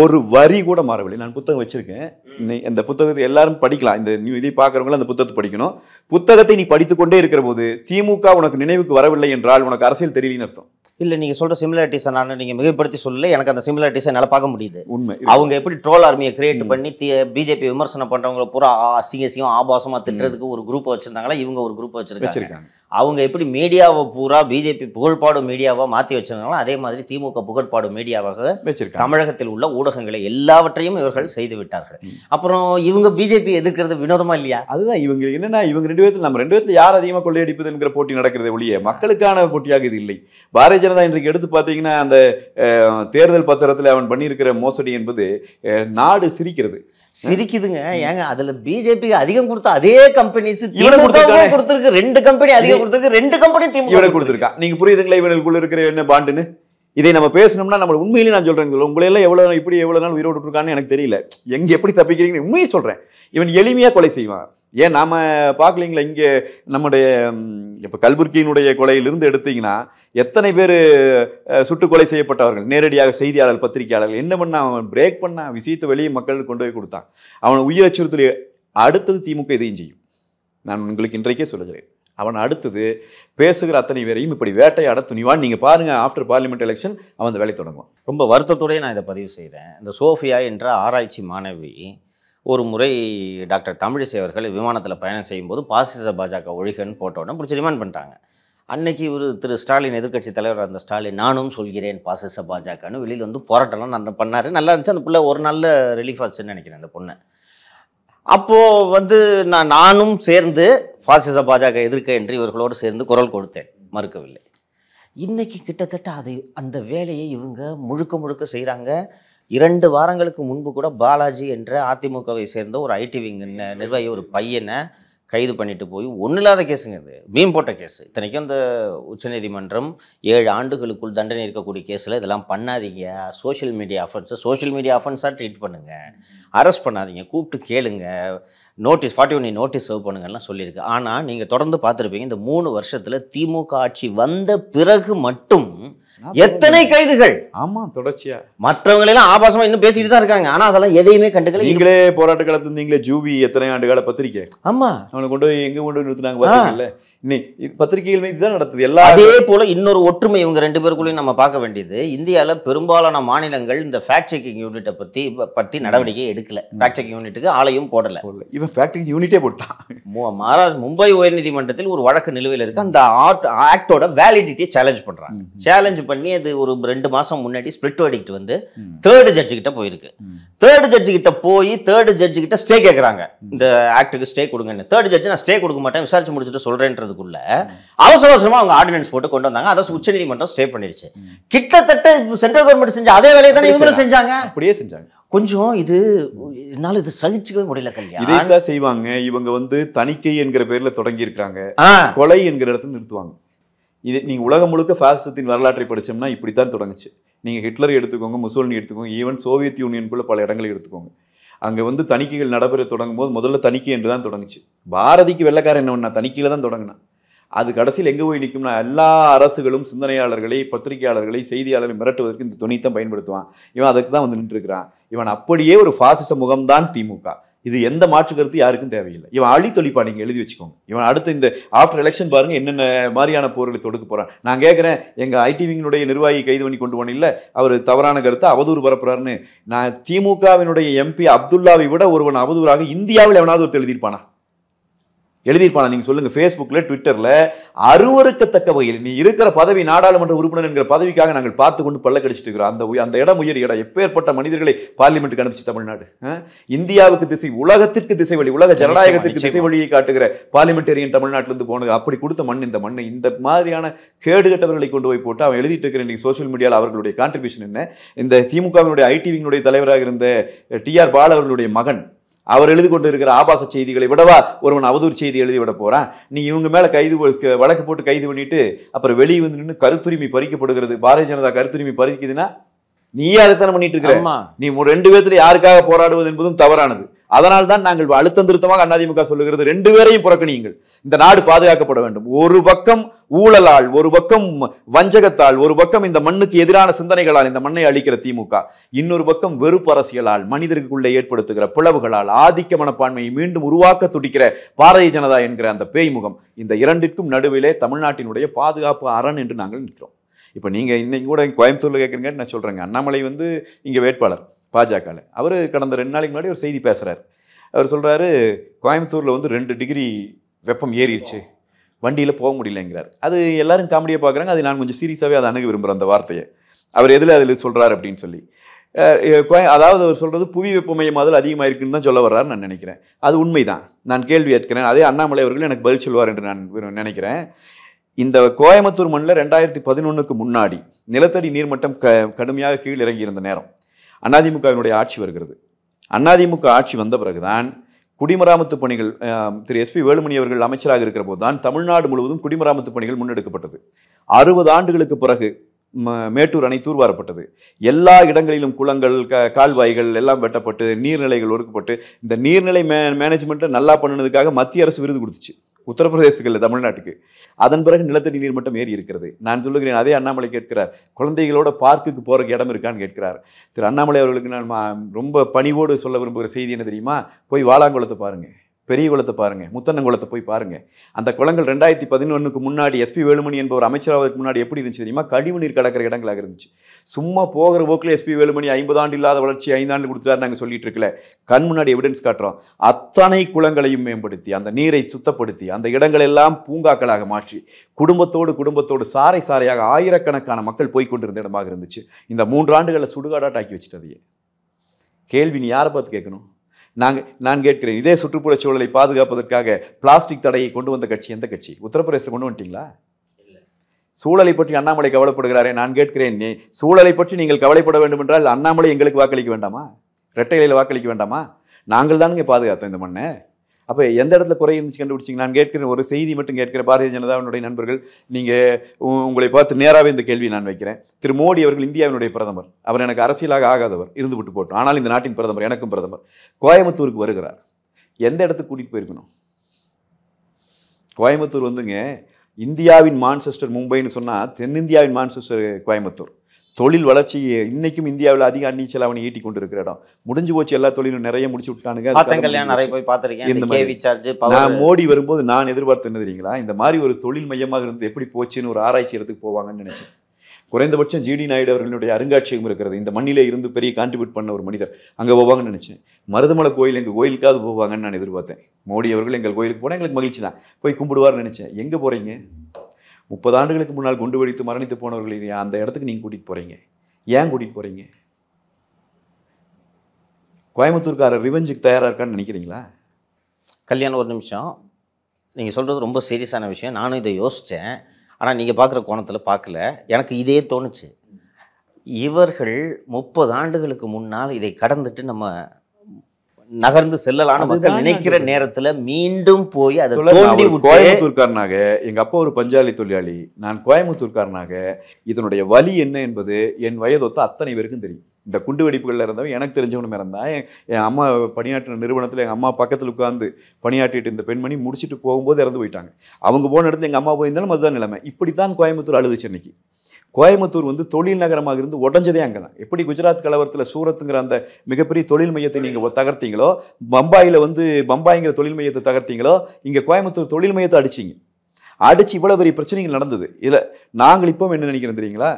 ஒரு வரி கூட மாறவில்லை நான் புத்தகம் வச்சுருக்கேன் நீ இந்த புத்தகத்தை எல்லாரும் படிக்கலாம் இந்த நியூ இதை பார்க்குறவங்களும் அந்த புத்தகத்தை படிக்கணும் புத்தகத்தை நீ படித்துக்கொண்டே இருக்கிற போது திமுக உனக்கு நினைவுக்கு வரவில்லை என்றால் உனக்கு அரசியல் தெரியலன்னு அர்த்தம் இல்லை நீங்கள் சொல்கிற சிமிலாரிட்டிஸை நான் நீங்கள் மிகப்படுத்தி சொல்லலை எனக்கு அந்த சிமிலாரிட்டிஸை என்னால் பார்க்க முடியுது உண்மை அவங்க எப்படி ட்ரோல் ஆர்மியை கிரியேட் பண்ணி பிஜேபி விமர்சனம் பண்ணுறவங்களை பூரா அசிங்க அசிங்கம் ஆபாசமாக திட்டுறதுக்கு ஒரு குரூப் வச்சுருந்தாங்களா இவங்க ஒரு குரூப் வச்சுருக்காங்க அவங்க எப்படி மீடியாவை பூரா பிஜேபி புகழ்பாடும் மீடியாவாக மாற்றி வச்சிருந்தாலும் அதே மாதிரி திமுக புகழ்பாடும் மீடியாவாக தமிழகத்தில் உள்ள ஊடகங்களை எல்லாவற்றையும் இவர்கள் செய்து விட்டார்கள் அப்புறம் இவங்க பிஜேபி எதிர்க்கிறது வினோதமா இல்லையா அதுதான் இவங்க என்னன்னா இவங்க ரெண்டு பேர்த்துல நம்ம ரெண்டு பேர்த்துல யார் அதிகமாக கொள்ளையடிப்பதுங்கிற போட்டி நடக்கிறது ஒழிய மக்களுக்கான போட்டியாக இது இல்லை பாரதிய ஜனதா இன்றைக்கு எடுத்து பார்த்தீங்கன்னா அந்த தேர்தல் பத்திரத்தில் அவன் பண்ணியிருக்கிற மோசடி என்பது நாடு சிரிக்கிறது சிரிக்குதுங்க ஏங்க அதுல பிஜேபிக்கு அதிகம் கொடுத்த அதே கம்பெனிஸ் கொடுத்துருக்கு ரெண்டு கம்பெனி அதிகம் கொடுத்துருக்கு ரெண்டு கம்பெனி திமுக இவனை கொடுத்துருக்கா நீங்க புரியுதுங்களா இவனுக்குள்ள இருக்கிற என்ன பாண்டுன்னு இதை நம்ம பேசணும்னா நம்ம உண்மையிலேயே நான் சொல்றேன் எல்லாம் எவ்வளவு இப்படி எவ்வளவு நாள் உயிரோடு இருக்கான்னு எனக்கு தெரியல எங்க எப்படி தப்பிக்கிறீங்கன்னு உண்மையை சொல்றேன் இவன் எளிமையா கொலை செய்வான் ஏன் நாம் பார்க்கலீங்களா இங்கே நம்முடைய இப்போ கல்புர்கியினுடைய கொலையிலிருந்து எடுத்தீங்கன்னா எத்தனை பேர் சுட்டு கொலை செய்யப்பட்டவர்கள் நேரடியாக செய்தியாளர் பத்திரிகையாளர்கள் என்ன பண்ணால் அவன் பிரேக் பண்ண விஷயத்தை வெளியே மக்கள் கொண்டு போய் கொடுத்தான் அவன் உயிர் அச்சுறுத்தல் அடுத்தது திமுக இதையும் செய்யும் நான் உங்களுக்கு இன்றைக்கே சொல்லுகிறேன் அவன் அடுத்தது பேசுகிற அத்தனை பேரையும் இப்படி வேட்டையாட துணிவான் நீங்கள் பாருங்கள் ஆஃப்டர் பார்லிமெண்ட் எலெக்ஷன் அவன் அந்த வேலை தொடங்கும் ரொம்ப வருத்தத்தோடய நான் இதை பதிவு செய்கிறேன் இந்த சோஃபியா என்ற ஆராய்ச்சி மாணவி ஒரு முறை டாக்டர் தமிழிசை அவர்கள் விமானத்தில் பயணம் செய்யும்போது பாசிச பாஜக ஒழிகன்னு போட்டோன்னே பிடிச்சி ரிமாண்ட் பண்ணிட்டாங்க அன்னைக்கு இவர் திரு ஸ்டாலின் எதிர்கட்சி தலைவர் அந்த ஸ்டாலின் நானும் சொல்கிறேன் பாசிச பாஜகன்னு வெளியில் வந்து போராட்டம்லாம் நான் பண்ணார் நல்லா இருந்துச்சு அந்த பிள்ளை ஒரு நல்ல ரிலீஃப் ஆச்சுன்னு நினைக்கிறேன் அந்த பொண்ணு அப்போது வந்து நான் நானும் சேர்ந்து பாசிச பாஜக எதிர்க்க என்று இவர்களோடு சேர்ந்து குரல் கொடுத்தேன் மறுக்கவில்லை இன்றைக்கி கிட்டத்தட்ட அதை அந்த வேலையை இவங்க முழுக்க முழுக்க செய்கிறாங்க இரண்டு வாரங்களுக்கு முன்பு கூட பாலாஜி என்ற அதிமுகவை சேர்ந்த ஒரு ஐடி விங் நிர்வாகி ஒரு பையனை கைது பண்ணிட்டு போய் ஒன்றும் இல்லாத கேஸுங்க இது மீன் போட்ட கேஸ் இத்தனைக்கும் இந்த உச்சநீதிமன்றம் ஏழு ஆண்டுகளுக்குள் தண்டனை இருக்கக்கூடிய கேஸில் இதெல்லாம் பண்ணாதீங்க சோஷியல் மீடியா அஃபன்ஸை சோஷியல் மீடியா அஃபன்ஸாக ட்ரீட் பண்ணுங்கள் அரெஸ்ட் பண்ணாதீங்க கூப்பிட்டு கேளுங்க notice forty one notice serve பண்ணுங்கள்லாம் சொல்லியிருக்கு ஆனால் நீங்கள் தொடர்ந்து பார்த்துருப்பீங்க இந்த மூணு வருஷத்தில் திமுக ஆட்சி வந்த பிறகு மட்டும் எத்தனை கைதுகள் ஆமா தொடர்ச்சியா மற்றவங்க எல்லாம் ஆபாசமா இன்னும் பேசிட்டு தான் இருக்காங்க ஆனா அதெல்லாம் எதையுமே கண்டுக்கல நீங்களே போராட்ட காலத்துல இருந்தீங்களே ஜூபி எத்தனை ஆண்டு கால பத்திரிக்கை ஆமா அவனை கொண்டு போய் எங்க கொண்டு போய் நிறுத்தினாங்க இதுதான் நடத்துது எல்லா அதே போல இன்னொரு ஒற்றுமை இவங்க ரெண்டு நம்ம பார்க்க வேண்டியது இந்தியாவில் பெரும்பாலான மாநிலங்கள் இந்த ஃபேக்ட் செக்கிங் யூனிட்டை பத்தி பத்தி நடவடிக்கை எடுக்கல ஃபேக்ட் செக்கிங் யூனிட்டுக்கு ஆலையும் போடல இவன் ஃபேக்ட் செக்கிங் யூனிட்டே போட்டான் மும்பை உயர்நீதிமன்றத்தில் ஒரு வழக்கு நிலுவையில் இருக்கு அந்த ஆக்டோட வேலிடிட்டியை சேலஞ்ச் பண்றாங்க சேலஞ்ச் பண்ணி அது ஒரு ரெண்டு மாதம் முன்னாடி ஸ்பிளிட் வேர்டிக்ட் வந்து தேர்டு ஜட்ஜு கிட்ட போயிருக்கு தேர்டு ஜட்ஜு கிட்ட போய் தேர்டு ஜட்ஜு கிட்ட ஸ்டே கேட்குறாங்க இந்த ஆக்டுக்கு ஸ்டே கொடுங்கன்னு தேர்ட் ஜட்ஜு நான் ஸ்டே கொடுக்க மாட்டேன் விசாரிச்சு முடிச்சுட்டு சொல்கிறேன்றதுக்குள்ள அவசர அவசரமாக அவங்க ஆர்டினன்ஸ் போட்டு கொண்டு வந்தாங்க அதை நீதிமன்றம் ஸ்டே பண்ணிடுச்சு கிட்டத்தட்ட சென்ட்ரல் கவர்மெண்ட் செஞ்ச அதே வேலையை தானே இவங்களும் செஞ்சாங்க அப்படியே செஞ்சாங்க கொஞ்சம் இது என்னால இது சகிச்சுக்கவே முடியல கல்யாணம் செய்வாங்க இவங்க வந்து தணிக்கை என்கிற பேர்ல தொடங்கி இருக்காங்க கொலை என்கிற இடத்துல நிறுத்துவாங்க இது நீங்கள் உலகம் முழுக்க ஃபாசிசத்தின் வரலாற்றை படித்தோம்னா இப்படி தான் தொடங்குச்சு நீங்கள் ஹிட்லர் எடுத்துக்கோங்க முசோலினி எடுத்துக்கோங்க ஈவன் சோவியத் யூனியனுக்குள்ளே பல இடங்களை எடுத்துக்கோங்க அங்கே வந்து தணிக்கைகள் நடைபெற தொடங்கும் போது முதல்ல தணிக்கை என்று தான் தொடங்குச்சு பாரதிக்கு வெள்ளக்காரன் என்ன பண்ணா தணிக்கையில் தான் தொடங்கினேன் அது கடைசியில் எங்கே போய் நிற்கும்னா எல்லா அரசுகளும் சிந்தனையாளர்களை பத்திரிகையாளர்களை செய்தியாளர்களை மிரட்டுவதற்கு இந்த துணி தான் பயன்படுத்துவான் இவன் அதுக்கு தான் வந்து நின்றுருக்கிறான் இவன் அப்படியே ஒரு ஃபாசிச முகம்தான் திமுக இது எந்த மாற்று கருத்து யாருக்கும் தேவையில்லை இவன் அழி தொழிப்பா நீங்கள் எழுதி வச்சுக்கோங்க இவன் அடுத்து இந்த ஆஃப்டர் எலெக்ஷன் பாருங்க என்னென்ன மாதிரியான போர்களை தொடுக்க போகிறான் நான் கேட்குறேன் எங்கள் ஐடிவிங்களுடைய நிர்வாகி கைது பண்ணி கொண்டு போன இல்லை அவர் தவறான கருத்தை அவதூறு பரப்புறாருன்னு நான் திமுகவினுடைய எம்பி அப்துல்லாவை விட ஒருவன் அவதூறாக இந்தியாவில் எவனாவது ஒருத்தர் எழுதியிருப்பானா எழுதியிருப்பாங்க நீங்கள் சொல்லுங்கள் ஃபேஸ்புக்கில் ட்விட்டரில் அருவறுக்கத்தக்க வகையில் நீ இருக்கிற பதவி நாடாளுமன்ற உறுப்பினர் என்கிற பதவிக்காக நாங்கள் பார்த்து கொண்டு பள்ள கடிச்சிட்டு இருக்கிறோம் அந்த அந்த இடம் உயர் இடம் எப்பேற்பட்ட மனிதர்களை பார்லிமெண்ட்டுக்கு அனுப்பிச்சு தமிழ்நாடு இந்தியாவுக்கு திசை உலகத்திற்கு திசை வழி உலக ஜனநாயகத்திற்கு திசை வழியை காட்டுகிற பார்லிமெண்டேரியன் தமிழ்நாட்டிலிருந்து போனது அப்படி கொடுத்த மண் இந்த மண் இந்த மாதிரியான கேடு கட்டவர்களை கொண்டு போய் போட்டு அவன் எழுதிட்டு இருக்கிற இன்றைக்கி சோசியல் மீடியாவில் அவர்களுடைய கான்ட்ரிபியூஷன் என்ன இந்த திமுகவினுடைய ஐடிவியினுடைய தலைவராக இருந்த டி ஆர் பால் அவர்களுடைய மகன் அவர் எழுதி கொண்டு இருக்கிற ஆபாச செய்திகளை விடவா ஒருவன் அவதூறு செய்தி எழுதி விட போகிறான் நீ இவங்க மேலே கைது வழக்கு போட்டு கைது பண்ணிட்டு அப்புறம் வெளியே வந்து நின்று கருத்துரிமை பறிக்கப்படுகிறது பாரதிய ஜனதா கருத்துரிமை பறிக்குதுன்னா நீயே அதைத்தானே பண்ணிட்டு இருக்கிற நீ ரெண்டு பேர்த்துல யாருக்காக போராடுவது என்பதும் தவறானது அதனால் தான் நாங்கள் அழுத்தம் திருத்தமாக அதிமுக சொல்லுகிறது ரெண்டு பேரையும் புறக்கணியுங்கள் இந்த நாடு பாதுகாக்கப்பட வேண்டும் ஒரு பக்கம் ஊழலால் ஒரு பக்கம் வஞ்சகத்தால் ஒரு பக்கம் இந்த மண்ணுக்கு எதிரான சிந்தனைகளால் இந்த மண்ணை அளிக்கிற திமுக இன்னொரு பக்கம் வெறுப்பு அரசியலால் மனிதர்களுக்குள்ளே ஏற்படுத்துகிற பிளவுகளால் ஆதிக்க மனப்பான்மையை மீண்டும் உருவாக்க துடிக்கிற பாரதிய ஜனதா என்கிற அந்த பேய்முகம் இந்த இரண்டிற்கும் நடுவிலே தமிழ்நாட்டினுடைய பாதுகாப்பு அரண் என்று நாங்கள் நிற்கிறோம் இப்போ நீங்கள் இன்னைக்கு கூட கோயம்புத்தூரில் கேட்குறீங்கன்னு நான் சொல்கிறேங்க அண்ணாமலை வந்து இங்கே வேட்பாளர் பாஜகவில் அவர் கடந்த ரெண்டு நாளைக்கு முன்னாடி ஒரு செய்தி பேசுகிறார் அவர் சொல்கிறாரு கோயம்புத்தூரில் வந்து ரெண்டு டிகிரி வெப்பம் ஏறிடுச்சு வண்டியில் போக முடியலங்கிறார் அது எல்லாரும் காமெடியாக பார்க்குறாங்க அது நான் கொஞ்சம் சீரியஸாகவே அதை அணுக விரும்புகிறேன் அந்த வார்த்தையை அவர் எதில் அதில் சொல்கிறார் அப்படின்னு சொல்லி அதாவது அவர் சொல்கிறது புவி வெப்பமயம் அதில் அதிகமாக இருக்குன்னு தான் சொல்ல வர்றாரு நான் நினைக்கிறேன் அது உண்மைதான் நான் கேள்வி ஏற்கிறேன் அதே அண்ணாமலை அவர்கள் எனக்கு பதில் சொல்வார் என்று நான் நினைக்கிறேன் இந்த கோயம்புத்தூர் மண்ணில் ரெண்டாயிரத்தி பதினொன்றுக்கு முன்னாடி நிலத்தடி நீர்மட்டம் க கடுமையாக கீழ் இறங்கியிருந்த நேரம் அதிமுகவினுடைய ஆட்சி வருகிறது அதிமுக ஆட்சி வந்த பிறகுதான் குடிமராமத்து பணிகள் திரு எஸ்பி வேலுமணி அவர்கள் அமைச்சராக இருக்கிற போது தான் தமிழ்நாடு முழுவதும் குடிமராமத்து பணிகள் முன்னெடுக்கப்பட்டது அறுபது ஆண்டுகளுக்கு பிறகு மேட்டூர் அணை தூர்வாரப்பட்டது எல்லா இடங்களிலும் குளங்கள் க கால்வாய்கள் எல்லாம் வெட்டப்பட்டு நீர்நிலைகள் ஒடுக்கப்பட்டு இந்த நீர்நிலை மே மேனேஜ்மெண்ட்டை நல்லா பண்ணினதுக்காக மத்திய அரசு விருது கொடுத்துச்சு உத்தரப்பிரதேசத்துக்கு இல்லை தமிழ்நாட்டுக்கு அதன் பிறகு நிலத்தடி நீர் மட்டம் ஏறி இருக்கிறது நான் சொல்லுகிறேன் அதே அண்ணாமலை கேட்கிறார் குழந்தைகளோட பார்க்குக்கு போகிறக்கு இடம் இருக்கான்னு கேட்கிறார் திரு அண்ணாமலை அவர்களுக்கு நான் ரொம்ப பணிவோடு சொல்ல விரும்புகிற செய்தி என்ன தெரியுமா போய் வாழாங்குளத்தை பாருங்கள் பெரிய குளத்தை பாருங்கள் முத்தன்னங்குளத்தை போய் பாருங்கள் அந்த குளங்கள் ரெண்டாயிரத்தி பதினொன்றுக்கு முன்னாடி எஸ்பி வேலுமணி என்பவர் அமைச்சராவதுக்கு முன்னாடி எப்படி இருந்துச்சு தெரியுமா கழிவுநீர் கலக்கிற இடங்களாக இருந்துச்சு சும்மா போகிற போக்கில் எஸ்பி வேலுமணி ஐம்பது ஆண்டு இல்லாத வளர்ச்சி ஐந்தாண்டு கொடுத்துட்டாரு நாங்கள் சொல்லிட்டு இருக்கல கண் முன்னாடி எவிடன்ஸ் காட்டுறோம் அத்தனை குளங்களையும் மேம்படுத்தி அந்த நீரை சுத்தப்படுத்தி அந்த இடங்களெல்லாம் பூங்காக்களாக மாற்றி குடும்பத்தோடு குடும்பத்தோடு சாறை சாரையாக ஆயிரக்கணக்கான மக்கள் போய்கொண்டிருந்த இடமாக இருந்துச்சு இந்த மூன்று ஆண்டுகளில் சுடுகாடாட்டாக்கி வச்சுட்டதையே கேள்வி நீ யாரை பார்த்து கேட்கணும் நாங்கள் நான் கேட்கிறேன் இதே சுற்றுப்புறச் சூழலை பாதுகாப்பதற்காக பிளாஸ்டிக் தடையை கொண்டு வந்த கட்சி எந்த கட்சி உத்தரப்பிரதேசத்தில் கொண்டு வந்துட்டீங்களா சூழலை பற்றி அண்ணாமலை கவலைப்படுகிறாரே நான் கேட்கிறேன் நீ சூழலை பற்றி நீங்கள் கவலைப்பட வேண்டும் என்றால் அண்ணாமலை எங்களுக்கு வாக்களிக்க வேண்டாமா ரெட்டையிலையில் வாக்களிக்க வேண்டாமா நாங்கள் தானுங்க பாதுகாத்தோம் இந்த மண்ணை அப்போ எந்த இடத்துல குறை இருந்துச்சு கண்டுபிடிச்சிங்க நான் கேட்கிறேன் ஒரு செய்தி மட்டும் கேட்கிற பாரதிய ஜனதாவினுடைய நண்பர்கள் நீங்கள் உங்களை பார்த்து நேராகவே இந்த கேள்வி நான் வைக்கிறேன் திரு மோடி அவர்கள் இந்தியாவினுடைய பிரதமர் அவர் எனக்கு அரசியலாக ஆகாதவர் இருந்து விட்டு போட்டோம் ஆனால் இந்த நாட்டின் பிரதமர் எனக்கும் பிரதமர் கோயம்புத்தூருக்கு வருகிறார் எந்த இடத்துக்கு கூட்டிகிட்டு போயிருக்கணும் கோயம்புத்தூர் வந்துங்க இந்தியாவின் மான்செஸ்டர் மும்பைன்னு சொன்னால் தென்னிந்தியாவின் மான்செஸ்டர் கோயம்புத்தூர் தொழில் வளர்ச்சி இன்னைக்கும் இந்தியாவில் அதிக அந்நீச்சல் அவனை ஈட்டி கொண்டு இருக்கிற இடம் முடிஞ்சு போச்சு எல்லா தொழிலும் நிறைய முடிச்சு விட்டானுங்க நிறைய போய் பார்த்துருக்கேன் இந்த மாதிரி நான் மோடி வரும்போது நான் எதிர்பார்த்து தெரியுங்களா இந்த மாதிரி ஒரு தொழில் மையமாக இருந்து எப்படி போச்சுன்னு ஒரு ஆராய்ச்சி இடத்துக்கு போவாங்கன்னு நினைச்சேன் குறைந்தபட்சம் ஜிடி நாயுடு அவர்களுடைய அருங்காட்சியகம் இருக்கிறது இந்த மண்ணிலே இருந்து பெரிய கான்ட்ரிபியூட் பண்ண ஒரு மனிதர் அங்கே போவாங்கன்னு நினைச்சேன் மருதமலை கோயில் எங்கள் கோயிலுக்காவது போவாங்கன்னு நான் எதிர்பார்த்தேன் மோடி அவர்கள் எங்கள் கோயிலுக்கு போனால் எங்களுக்கு மகிழ்ச்சி தான் போய் கும்பிடுவார்னு நினைச்சேன் எங்கே போகிறீங்க முப்பது ஆண்டுகளுக்கு முன்னால் குண்டு வெடித்து மரணித்து போனவர்களை அந்த இடத்துக்கு நீங்கள் கூட்டிகிட்டு போகிறீங்க ஏன் கூட்டிகிட்டு போகிறீங்க கோயம்புத்தூர்காரர் ரிவெஞ்சுக்கு தயாராக இருக்கான்னு நினைக்கிறீங்களா கல்யாணம் ஒரு நிமிஷம் நீங்கள் சொல்கிறது ரொம்ப சீரியஸான விஷயம் நானும் இதை யோசித்தேன் ஆனால் நீங்கள் பார்க்குற கோணத்தில் பார்க்கல எனக்கு இதே தோணுச்சு இவர்கள் முப்பது ஆண்டுகளுக்கு முன்னால் இதை கடந்துட்டு நம்ம நகர்ந்து செல்லலாம் மக்கள் நினைக்கிற நேரத்துல மீண்டும் போய் அதை கோயம்புத்தூர்காரனாக எங்க அப்பா ஒரு பஞ்சாலி தொழிலாளி நான் கோயம்புத்தூர்காரனாக இதனுடைய வலி என்ன என்பது என் வயதொத்த அத்தனை பேருக்கும் தெரியும் இந்த குண்டு வெடிப்புகளில் இருந்தவங்க எனக்கு தெரிஞ்சவனும் இருந்தான் என் அம்மா பணியாற்றின நிறுவனத்தில் எங்கள் அம்மா பக்கத்தில் உட்காந்து பணியாற்றிட்டு இந்த பெண்மணி முடிச்சுட்டு போகும்போது இறந்து போயிட்டாங்க அவங்க போன இடத்துல எங்கள் அம்மா போயிருந்தாலும் அதுதான் நிலைமை இப்படி தான் கோயம்புத்தூர் அழுது சென்னைக்கு கோயம்புத்தூர் வந்து தொழில் நகரமாக இருந்து உடஞ்சதே அங்கே தான் எப்படி குஜராத் கலவரத்தில் சூரத்துங்கிற அந்த மிகப்பெரிய தொழில் மையத்தை நீங்கள் தகர்த்தீங்களோ பம்பாயில் வந்து பம்பாய்ங்கிற தொழில் மையத்தை தகர்த்தீங்களோ இங்கே கோயம்புத்தூர் தொழில் மையத்தை அடிச்சிங்க அடித்து இவ்வளோ பெரிய பிரச்சனைகள் நடந்தது இல்லை நாங்கள் இப்போ என்ன நினைக்கிறோம் தெரியுங்களா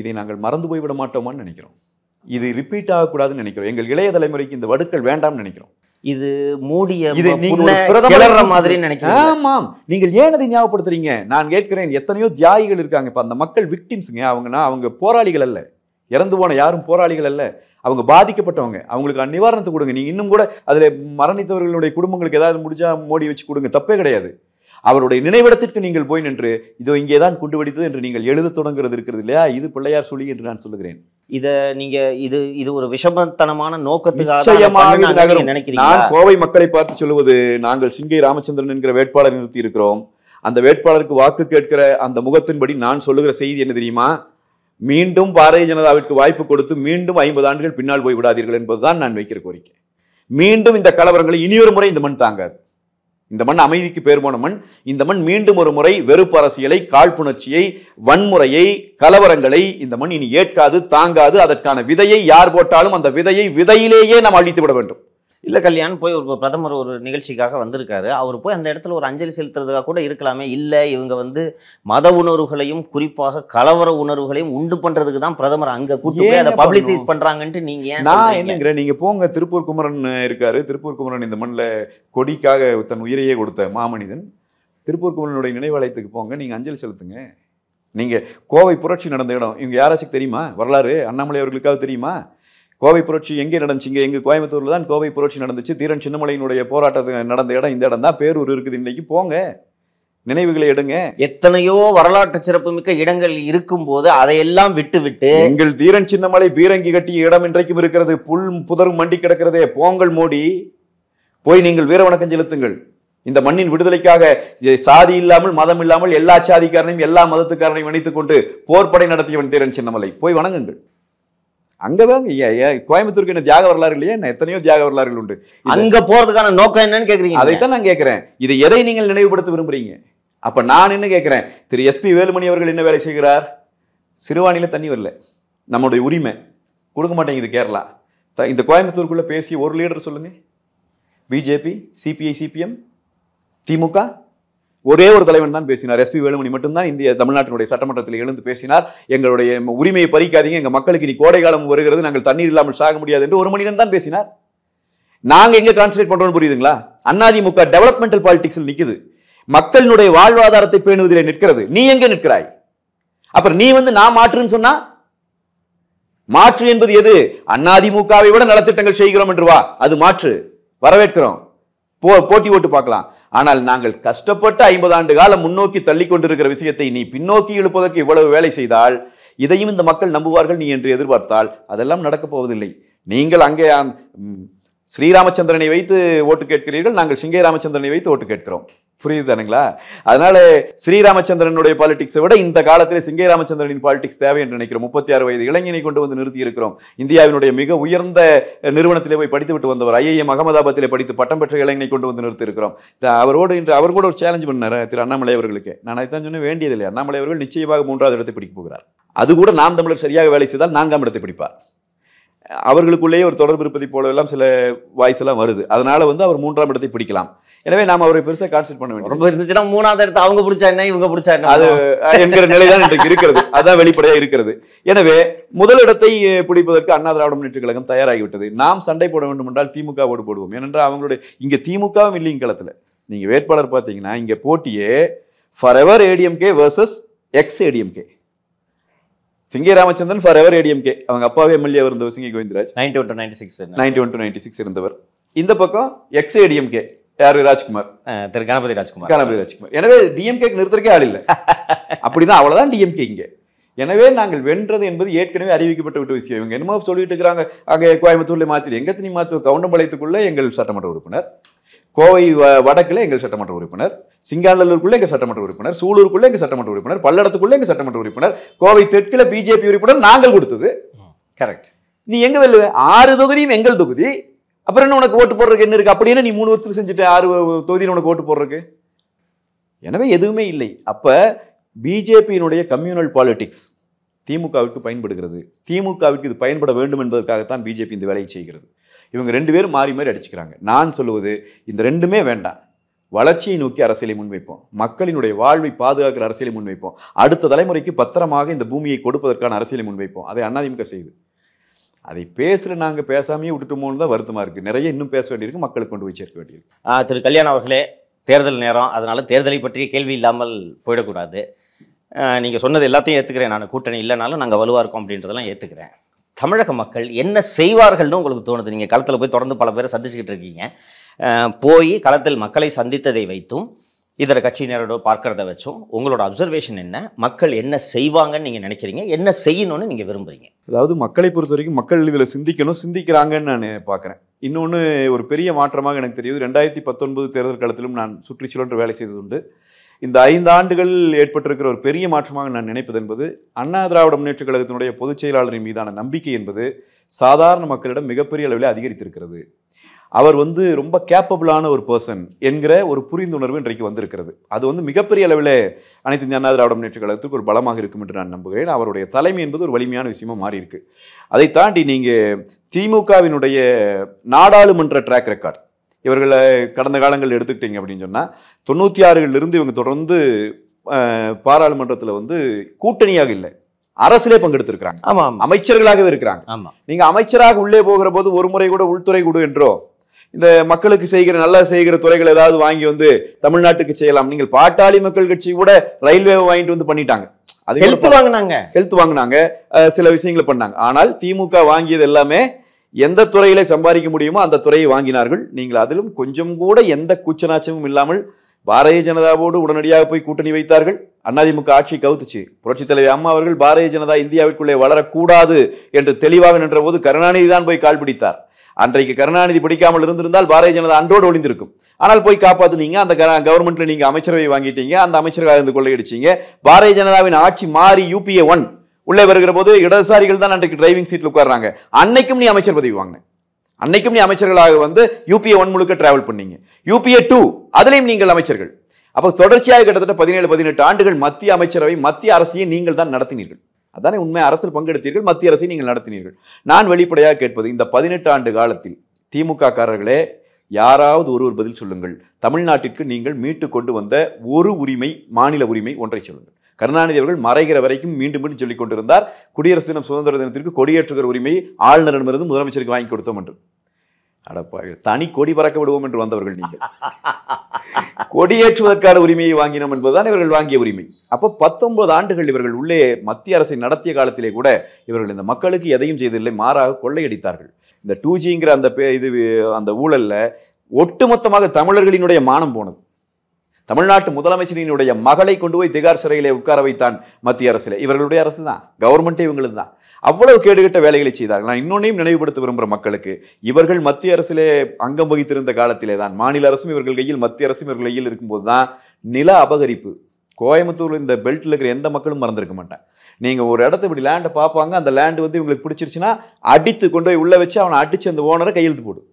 இதை நாங்கள் மறந்து போய்விட மாட்டோமான்னு நினைக்கிறோம் இது ரிப்பீட் ஆகக்கூடாதுன்னு நினைக்கிறோம் எங்கள் இளைய தலைமுறைக்கு இந்த வடுக்கள் வேண்டாம்னு நினைக்கிறோம் இது மூடிய மாதிரி நினைக்கிறேன் ஆமாம் நீங்கள் ஏன் அதை ஞாபகப்படுத்துறீங்க நான் கேட்கிறேன் எத்தனையோ தியாகிகள் இருக்காங்க இப்போ அந்த மக்கள் விக்டிம்ஸுங்க அவங்கன்னா அவங்க போராளிகள் அல்ல இறந்து போன யாரும் போராளிகள் அல்ல அவங்க பாதிக்கப்பட்டவங்க அவங்களுக்கு நிவாரணத்தை கொடுங்க நீங்கள் இன்னும் கூட அதில் மரணித்தவர்களுடைய குடும்பங்களுக்கு ஏதாவது முடிஞ்சா மோடி வச்சு கொடுங்க தப்பே கிடையாது அவருடைய நினைவிடத்திற்கு நீங்கள் போய் நின்று இதோ இங்கே தான் குண்டு வெடித்தது என்று நீங்கள் எழுத தொடங்குறது இருக்கிறது இல்லையா இது பிள்ளையார் சொல்லி என்று நான் சொல்லுகிறேன் இதை நீங்க இது இது ஒரு விஷமத்தனமான நோக்கத்துக்காக நினைக்கிறீங்க கோவை மக்களை பார்த்து சொல்லுவது நாங்கள் சிங்கை ராமச்சந்திரன் என்கிற வேட்பாளர் நிறுத்தி இருக்கிறோம் அந்த வேட்பாளருக்கு வாக்கு கேட்கிற அந்த முகத்தின்படி நான் சொல்லுகிற செய்தி என்ன தெரியுமா மீண்டும் பாரதிய ஜனதாவிற்கு வாய்ப்பு கொடுத்து மீண்டும் ஐம்பது ஆண்டுகள் பின்னால் போய் விடாதீர்கள் என்பதுதான் நான் வைக்கிற கோரிக்கை மீண்டும் இந்த கலவரங்களை இனியொரு முறை இந்த மண் தாங்காது இந்த மண் அமைதிக்கு பேர் போன மண் இந்த மண் மீண்டும் ஒரு முறை வெறுப்பு அரசியலை காழ்ப்புணர்ச்சியை வன்முறையை கலவரங்களை இந்த மண் இனி ஏற்காது தாங்காது அதற்கான விதையை யார் போட்டாலும் அந்த விதையை விதையிலேயே நாம் அழித்து விட வேண்டும் இல்லை கல்யாணம் போய் ஒரு பிரதமர் ஒரு நிகழ்ச்சிக்காக வந்திருக்காரு அவர் போய் அந்த இடத்துல ஒரு அஞ்சலி செலுத்துறதுக்காக கூட இருக்கலாமே இல்லை இவங்க வந்து மத உணர்வுகளையும் குறிப்பாக கலவர உணர்வுகளையும் உண்டு பண்ணுறதுக்கு தான் பிரதமர் அங்கே கூட்டி போய் அதை பப்ளிசைஸ் பண்ணுறாங்கன்ட்டு நீங்கள் நான் என்னங்கிறேன் நீங்கள் போங்க திருப்பூர் குமரன் இருக்காரு திருப்பூர் குமரன் இந்த மண்ணில் கொடிக்காக தன் உயிரையே கொடுத்த மாமனிதன் திருப்பூர் குமரனுடைய நினைவாலயத்துக்கு போங்க நீங்கள் அஞ்சலி செலுத்துங்க நீங்கள் கோவை புரட்சி நடந்த இடம் இவங்க யாராச்சும் தெரியுமா வரலாறு அண்ணாமலை அவர்களுக்காக தெரியுமா கோவை புரட்சி எங்கே நடந்துச்சுங்க எங்கள் கோயம்புத்தூரில் தான் கோவை புரட்சி நடந்துச்சு தீரன் சின்னமலையினுடைய போராட்டத்துக்கு நடந்த இடம் இந்த இடம் தான் பேரூர் இருக்குது இன்றைக்கி போங்க நினைவுகளை எடுங்க எத்தனையோ வரலாற்று சிறப்புமிக்க இடங்கள் இருக்கும் போது அதையெல்லாம் விட்டு விட்டு எங்கள் தீரன் சின்னமலை பீரங்கி கட்டிய இடம் இன்றைக்கும் இருக்கிறது புல் புதரும் மண்டி கிடக்கிறதே போங்கள் மோடி போய் நீங்கள் வீரவணக்கம் செலுத்துங்கள் இந்த மண்ணின் விடுதலைக்காக சாதி இல்லாமல் மதம் இல்லாமல் எல்லா சாதிக்காரனையும் எல்லா மதத்துக்காரனையும் இணைத்துக் கொண்டு போர்ப்படை நடத்தியவன் தீரன் சின்னமலை போய் வணங்குங்கள் அங்கதான் கோயம்புத்தூருக்கு என்ன தியாக வரலாறு இல்லையா என்ன எத்தனையோ தியாக வரலாறுகள் உண்டு அங்க போறதுக்கான நோக்கம் என்னன்னு கேக்குறீங்க அதைத்தான் நான் கேட்கிறேன் இது எதை நீங்கள் நினைவுபடுத்த விரும்புறீங்க அப்ப நான் என்ன கேட்கிறேன் திரு எஸ்பி வேலுமணி அவர்கள் என்ன வேலை செய்கிறார் சிறுவாணியில தண்ணி வரல நம்மளுடைய உரிமை கொடுக்க மாட்டேங்குது கேரளா இந்த கோயம்புத்தூருக்குள்ள பேசி ஒரு லீடர் சொல்லுங்க பிஜேபி சிபிஐ சிபிஎம் திமுக ஒரே ஒரு தலைவன் தான் பேசினார் எஸ்பி வேலுமணி மட்டும்தான் இந்திய தமிழ்நாட்டினுடைய சட்டமன்றத்தில் எழுந்து பேசினார் எங்களுடைய உரிமையை பறிக்காதீங்க எங்கள் மக்களுக்கு இனி கோடை காலம் வருகிறது நாங்கள் தண்ணீர் இல்லாமல் சாக முடியாது என்று ஒரு மனிதன் தான் பேசினார் நாங்கள் எங்கே கான்சன்ட்ரேட் பண்ணுறோம்னு புரியுதுங்களா அண்ணாதிமுக டெவலப்மெண்டல் பாலிடிக்ஸில் நிற்குது மக்களினுடைய வாழ்வாதாரத்தை பேணுவதில் நிற்கிறது நீ எங்கே நிற்கிறாய் அப்புறம் நீ வந்து நான் மாற்றுன்னு சொன்னா மாற்று என்பது எது அதிமுகவை விட நலத்திட்டங்கள் செய்கிறோம் என்று வா அது மாற்று வரவேற்கிறோம் போ போட்டி ஓட்டு பார்க்கலாம் ஆனால் நாங்கள் கஷ்டப்பட்டு ஐம்பது ஆண்டு காலம் முன்னோக்கி தள்ளி கொண்டிருக்கிற விஷயத்தை நீ பின்னோக்கி இழுப்பதற்கு இவ்வளவு வேலை செய்தால் இதையும் இந்த மக்கள் நம்புவார்கள் நீ என்று எதிர்பார்த்தால் அதெல்லாம் நடக்கப் போவதில்லை நீங்கள் அங்கே ஸ்ரீராமச்சந்திரனை வைத்து ஓட்டு கேட்கிறீர்கள் நாங்கள் சிங்கை ராமச்சந்திரனை வைத்து ஓட்டு கேட்கிறோம் புரியுது தானுங்களா அதனால ஸ்ரீராமச்சந்திரனுடைய பாலிடிக்ஸை விட இந்த காலத்தில் சிங்கை ராமச்சந்திரனின் பாலிடிக்ஸ் தேவை என்று நினைக்கிறோம் முப்பத்தி ஆறு வயது இளைஞனை கொண்டு வந்து நிறுத்தி இருக்கிறோம் இந்தியாவினுடைய மிக உயர்ந்த நிறுவனத்திலே போய் படித்து விட்டு வந்தவர் ஐஐஎம் அகமதாபாத்தில் படித்து பட்டம் பெற்ற இளைஞனை கொண்டு வந்து நிறுத்தி இருக்கிறோம் அவரோடு இன்று அவர் கூட ஒரு சேலஞ்ச் பண்ணார் திரு அண்ணாமலை அவர்களுக்கு நான் தான் சொன்ன வேண்டியதில்லை அண்ணாமலை அவர்கள் நிச்சயமாக மூன்றாவது இடத்தை பிடிக்க போகிறார் அது கூட நாம் தமிழர் சரியாக வேலை செய்தால் நான்காம் இடத்தை பிடிப்பார் அவர்களுக்குள்ளேயே ஒரு தொடர்பு இருப்பதை போலெல்லாம் சில வாய்ஸ் எல்லாம் வருது அதனால வந்து அவர் மூன்றாம் இடத்தை பிடிக்கலாம் எனவே நாம் அவரை பெருசாக கான்சென்ட் பண்ண வேண்டும் ரொம்ப இருந்துச்சுன்னா மூணாவது இடத்த அவங்க பிடிச்சா என்ன இவங்க பிடிச்சா என்ன அது என்கிற நிலை தான் இன்றைக்கு இருக்கிறது அதான் வெளிப்படையாக இருக்கிறது எனவே முதலிடத்தை பிடிப்பதற்கு அண்ணா திராவிட முன்னேற்ற கழகம் தயாராகிவிட்டது நாம் சண்டை போட வேண்டும் என்றால் ஓடு போடுவோம் ஏனென்றால் அவங்களுடைய இங்கே திமுகவும் இல்லை களத்தில் நீங்கள் வேட்பாளர் பார்த்தீங்கன்னா இங்கே போட்டியே for ever ADMK versus ex ADMK Singi Ramachandran for ever K அவங்க அப்பாவே எம்எல்ஏ இருந்தவர் Singi Govindaraj ninety one to ninety six ninety one to ninety six இருந்தவர் இந்த பக்கம் எக்ஸ் கே யாரு ராஜ்குமார் திரு கணபதி ராஜ்குமார் கணபதி ராஜ்குமார் எனவே டிஎம்கே நிறுத்தறக்கே ஆள் இல்லை அப்படிதான் அவ்வளவுதான் டிஎம்கே இங்கே எனவே நாங்கள் வென்றது என்பது ஏற்கனவே அறிவிக்கப்பட்டு விட்ட விஷயம் இவங்க என்னமோ சொல்லிட்டு இருக்கிறாங்க அங்கே கோயம்புத்தூர்ல மாத்திரி எங்க தனி மாத்து கவுண்டம்பாளையத்துக்குள்ள எங்கள் சட்டமன்ற உறுப்பினர் கோவை வடக்கில் எங்கள் சட்டமன்ற உறுப்பினர் சிங்காநல்லூருக்குள்ளே எங்கள் சட்டமன்ற உறுப்பினர் சூலூருக்குள்ளே எங்கள் சட்டமன்ற உறுப்பினர் பல்லடத்துக்குள்ளே எங்கள் சட்டமன்ற உறுப்பினர் கோவை தெற்கில் பிஜேபி உறுப்பினர் நாங்கள் கொடுத்தது கரெக்ட் நீ எங்கே வெல்லுவ ஆறு தொகுதியும் எங்கள் தொகுதி அப்புறம் என்ன உனக்கு ஓட்டு போடுறதுக்கு என்ன இருக்குது அப்படின்னு நீ மூணு வருஷத்துக்கு செஞ்சுட்டு ஆறு தொகுதியில் உனக்கு ஓட்டு போடுறதுக்கு எனவே எதுவுமே இல்லை அப்போ பிஜேபியினுடைய கம்யூனல் பாலிடிக்ஸ் திமுகவிற்கு பயன்படுகிறது திமுகவிற்கு இது பயன்பட வேண்டும் என்பதற்காகத்தான் பிஜேபி இந்த வேலையை செய்கிறது இவங்க ரெண்டு பேரும் மாறி மாறி அடிச்சுக்கிறாங்க நான் சொல்லுவது இந்த ரெண்டுமே வேண்டாம் வளர்ச்சியை நோக்கி அரசியலை முன்வைப்போம் மக்களினுடைய வாழ்வை பாதுகாக்கிற அரசியலை முன்வைப்போம் அடுத்த தலைமுறைக்கு பத்திரமாக இந்த பூமியை கொடுப்பதற்கான அரசியலை முன்வைப்போம் அதை அண்ணாதிமுக செய்து அதை பேசுகிற நாங்கள் பேசாமையே விட்டுட்டுமோன்னு தான் வருத்தமாக இருக்குது நிறைய இன்னும் பேச வேண்டியிருக்கு மக்களுக்கு கொண்டு போய் சேர்க்க வேண்டியிருக்கு திரு கல்யாணம் அவர்களே தேர்தல் நேரம் அதனால் தேர்தலை பற்றிய கேள்வி இல்லாமல் போயிடக்கூடாது நீங்கள் சொன்னது எல்லாத்தையும் ஏற்றுக்கிறேன் நான் கூட்டணி இல்லைனாலும் நாங்கள் வலுவாக இருக்கோம் அப்படின்றதெல்லாம் ஏற்றுக்கிறேன் தமிழக மக்கள் என்ன செய்வார்கள்னு உங்களுக்கு தோணுது நீங்கள் களத்தில் போய் தொடர்ந்து பல பேரை சந்திச்சுக்கிட்டு இருக்கீங்க போய் களத்தில் மக்களை சந்தித்ததை வைத்தும் இதர கட்சியினரோட பார்க்கறத வச்சும் உங்களோட அப்சர்வேஷன் என்ன மக்கள் என்ன செய்வாங்கன்னு நீங்கள் நினைக்கிறீங்க என்ன செய்யணும்னு நீங்கள் விரும்புகிறீங்க அதாவது மக்களை பொறுத்த வரைக்கும் மக்கள் இதில் சிந்திக்கணும் சிந்திக்கிறாங்கன்னு நான் பார்க்குறேன் இன்னொன்று ஒரு பெரிய மாற்றமாக எனக்கு தெரியுது ரெண்டாயிரத்தி பத்தொன்பது தேர்தல் காலத்திலும் நான் சுற்றுச்சூழல் வேலை செய்தது உண்டு இந்த ஐந்து ஆண்டுகள் ஏற்பட்டிருக்கிற ஒரு பெரிய மாற்றமாக நான் நினைப்பது என்பது அண்ணா திராவிட முன்னேற்றக் கழகத்தினுடைய பொதுச் செயலாளரின் மீதான நம்பிக்கை என்பது சாதாரண மக்களிடம் மிகப்பெரிய அளவில் அதிகரித்திருக்கிறது அவர் வந்து ரொம்ப கேப்பபிளான ஒரு பர்சன் என்கிற ஒரு புரிந்துணர்வு இன்றைக்கு வந்திருக்கிறது அது வந்து மிகப்பெரிய அளவில் அனைத்து இந்திய அண்ணா திராவிட முன்னேற்றக் கழகத்துக்கு ஒரு பலமாக இருக்கும் என்று நான் நம்புகிறேன் அவருடைய தலைமை என்பது ஒரு வலிமையான விஷயமா மாறியிருக்கு அதை தாண்டி நீங்கள் திமுகவினுடைய நாடாளுமன்ற ட்ராக் ரெக்கார்ட் இவர்களை கடந்த காலங்கள் எடுத்துக்கிட்டீங்க அப்படின்னு சொன்னால் தொண்ணூற்றி ஆறுகளிலிருந்து இவங்க தொடர்ந்து பாராளுமன்றத்தில் வந்து கூட்டணியாக இல்லை அரசிலே பங்கெடுத்திருக்கிறாங்க ஆமாம் அமைச்சர்களாகவே இருக்கிறாங்க ஆமாம் நீங்கள் அமைச்சராக உள்ளே போகிற போது ஒரு முறை கூட உள்துறை கூடு என்றோ இந்த மக்களுக்கு செய்கிற நல்லா செய்கிற துறைகள் ஏதாவது வாங்கி வந்து தமிழ்நாட்டுக்கு செய்யலாம் நீங்கள் பாட்டாளி மக்கள் கட்சி கூட ரயில்வே வாங்கிட்டு வந்து பண்ணிட்டாங்க அது ஹெல்த் வாங்கினாங்க ஹெல்த் வாங்கினாங்க சில விஷயங்களை பண்ணாங்க ஆனால் திமுக வாங்கியது எல்லாமே எந்த துறையில் சம்பாதிக்க முடியுமோ அந்த துறையை வாங்கினார்கள் நீங்கள் அதிலும் கொஞ்சம் கூட எந்த கூச்சநாச்சமும் இல்லாமல் பாரதிய ஜனதாவோடு உடனடியாக போய் கூட்டணி வைத்தார்கள் அதிமுக ஆட்சி கவுத்துச்சு புரட்சித் தலைவி அம்மா அவர்கள் பாரதிய ஜனதா இந்தியாவிற்குள்ளே வளரக்கூடாது என்று தெளிவாக நின்றபோது கருணாநிதி தான் போய் கால் பிடித்தார் அன்றைக்கு கருணாநிதி பிடிக்காமல் இருந்திருந்தால் பாரதிய ஜனதா அன்றோடு ஒளிந்திருக்கும் ஆனால் போய் காப்பாத்துனீங்க அந்த கவர்மெண்ட்ல நீங்க அமைச்சரவை வாங்கிட்டீங்க அந்த அமைச்சர்களாக இருந்து கொள்ளையடிச்சீங்க பாரதிய ஜனதாவின் ஆட்சி மாறி யூபிஏ ஒன் உள்ளே வருகிற போது இடதுசாரிகள் தான் அன்றைக்கு டிரைவிங் சீட்டில் உட்கார்றாங்க அன்னைக்கும் நீ அமைச்சர் பதவி வாங்கினேன் அன்னைக்கும் நீ அமைச்சர்களாக வந்து யூபிஏ ஒன் முழுக்க டிராவல் பண்ணீங்க யூபிஏ டூ அதுலேயும் நீங்கள் அமைச்சர்கள் அப்போ தொடர்ச்சியாக கிட்டத்தட்ட பதினேழு பதினெட்டு ஆண்டுகள் மத்திய அமைச்சரவை மத்திய அரசையும் நீங்கள் தான் நடத்தினீர்கள் அதானே உண்மை அரசில் பங்கெடுத்தீர்கள் மத்திய அரசையும் நீங்கள் நடத்தினீர்கள் நான் வெளிப்படையாக கேட்பது இந்த பதினெட்டு ஆண்டு காலத்தில் திமுக காரர்களே யாராவது ஒரு ஒரு பதில் சொல்லுங்கள் தமிழ்நாட்டிற்கு நீங்கள் மீட்டு கொண்டு வந்த ஒரு உரிமை மாநில உரிமை ஒன்றை சொல்லுங்கள் கருணாநிதி அவர்கள் மறைகிற வரைக்கும் மீண்டும் மீண்டும் சொல்லிக் கொண்டிருந்தார் குடியரசு தினம் சுதந்திர தினத்திற்கு கொடியேற்றுகிற உரிமையை ஆளுநரிடமிருந்து முதலமைச்சருக்கு வாங்கி கொடுத்தோம் என்று தனி கொடி பறக்க விடுவோம் என்று வந்தவர்கள் நீங்கள் கொடியேற்றுவதற்கான உரிமையை வாங்கினோம் என்பதுதான் இவர்கள் வாங்கிய உரிமை அப்போ பத்தொன்பது ஆண்டுகள் இவர்கள் உள்ளே மத்திய அரசை நடத்திய காலத்திலே கூட இவர்கள் இந்த மக்களுக்கு எதையும் செய்தில்லை மாறாக கொள்ளையடித்தார்கள் இந்த டூஜிங்கிற அந்த இது அந்த ஊழல்ல ஒட்டுமொத்தமாக தமிழர்களினுடைய மானம் போனது தமிழ்நாட்டு முதலமைச்சரினுடைய மகளை கொண்டு போய் திகார் சிறையிலே உட்கார வைத்தான் மத்திய அரசில் இவர்களுடைய அரசு தான் கவர்மெண்ட்டே இவங்களும் தான் அவ்வளவு கேடுகட்ட வேலைகளை செய்தார்கள் நான் இன்னொன்னையும் நினைவுபடுத்த விரும்புகிற மக்களுக்கு இவர்கள் மத்திய அரசிலே அங்கம் வகித்திருந்த காலத்திலே தான் மாநில அரசும் இவர்கள் கையில் மத்திய அரசும் இவர்கள் கையில் இருக்கும்போது தான் நில அபகரிப்பு கோயம்புத்தூரில் இந்த பெல்ட்டில் இருக்கிற எந்த மக்களும் மறந்துருக்க மாட்டேன் நீங்கள் ஒரு இடத்த இப்படி லேண்டை பார்ப்பாங்க அந்த லேண்டு வந்து இவங்களுக்கு பிடிச்சிருச்சுன்னா அடித்து கொண்டு போய் உள்ளே வச்சு அவனை அடித்து அந்த ஓனரை கையெழுத்து போடும்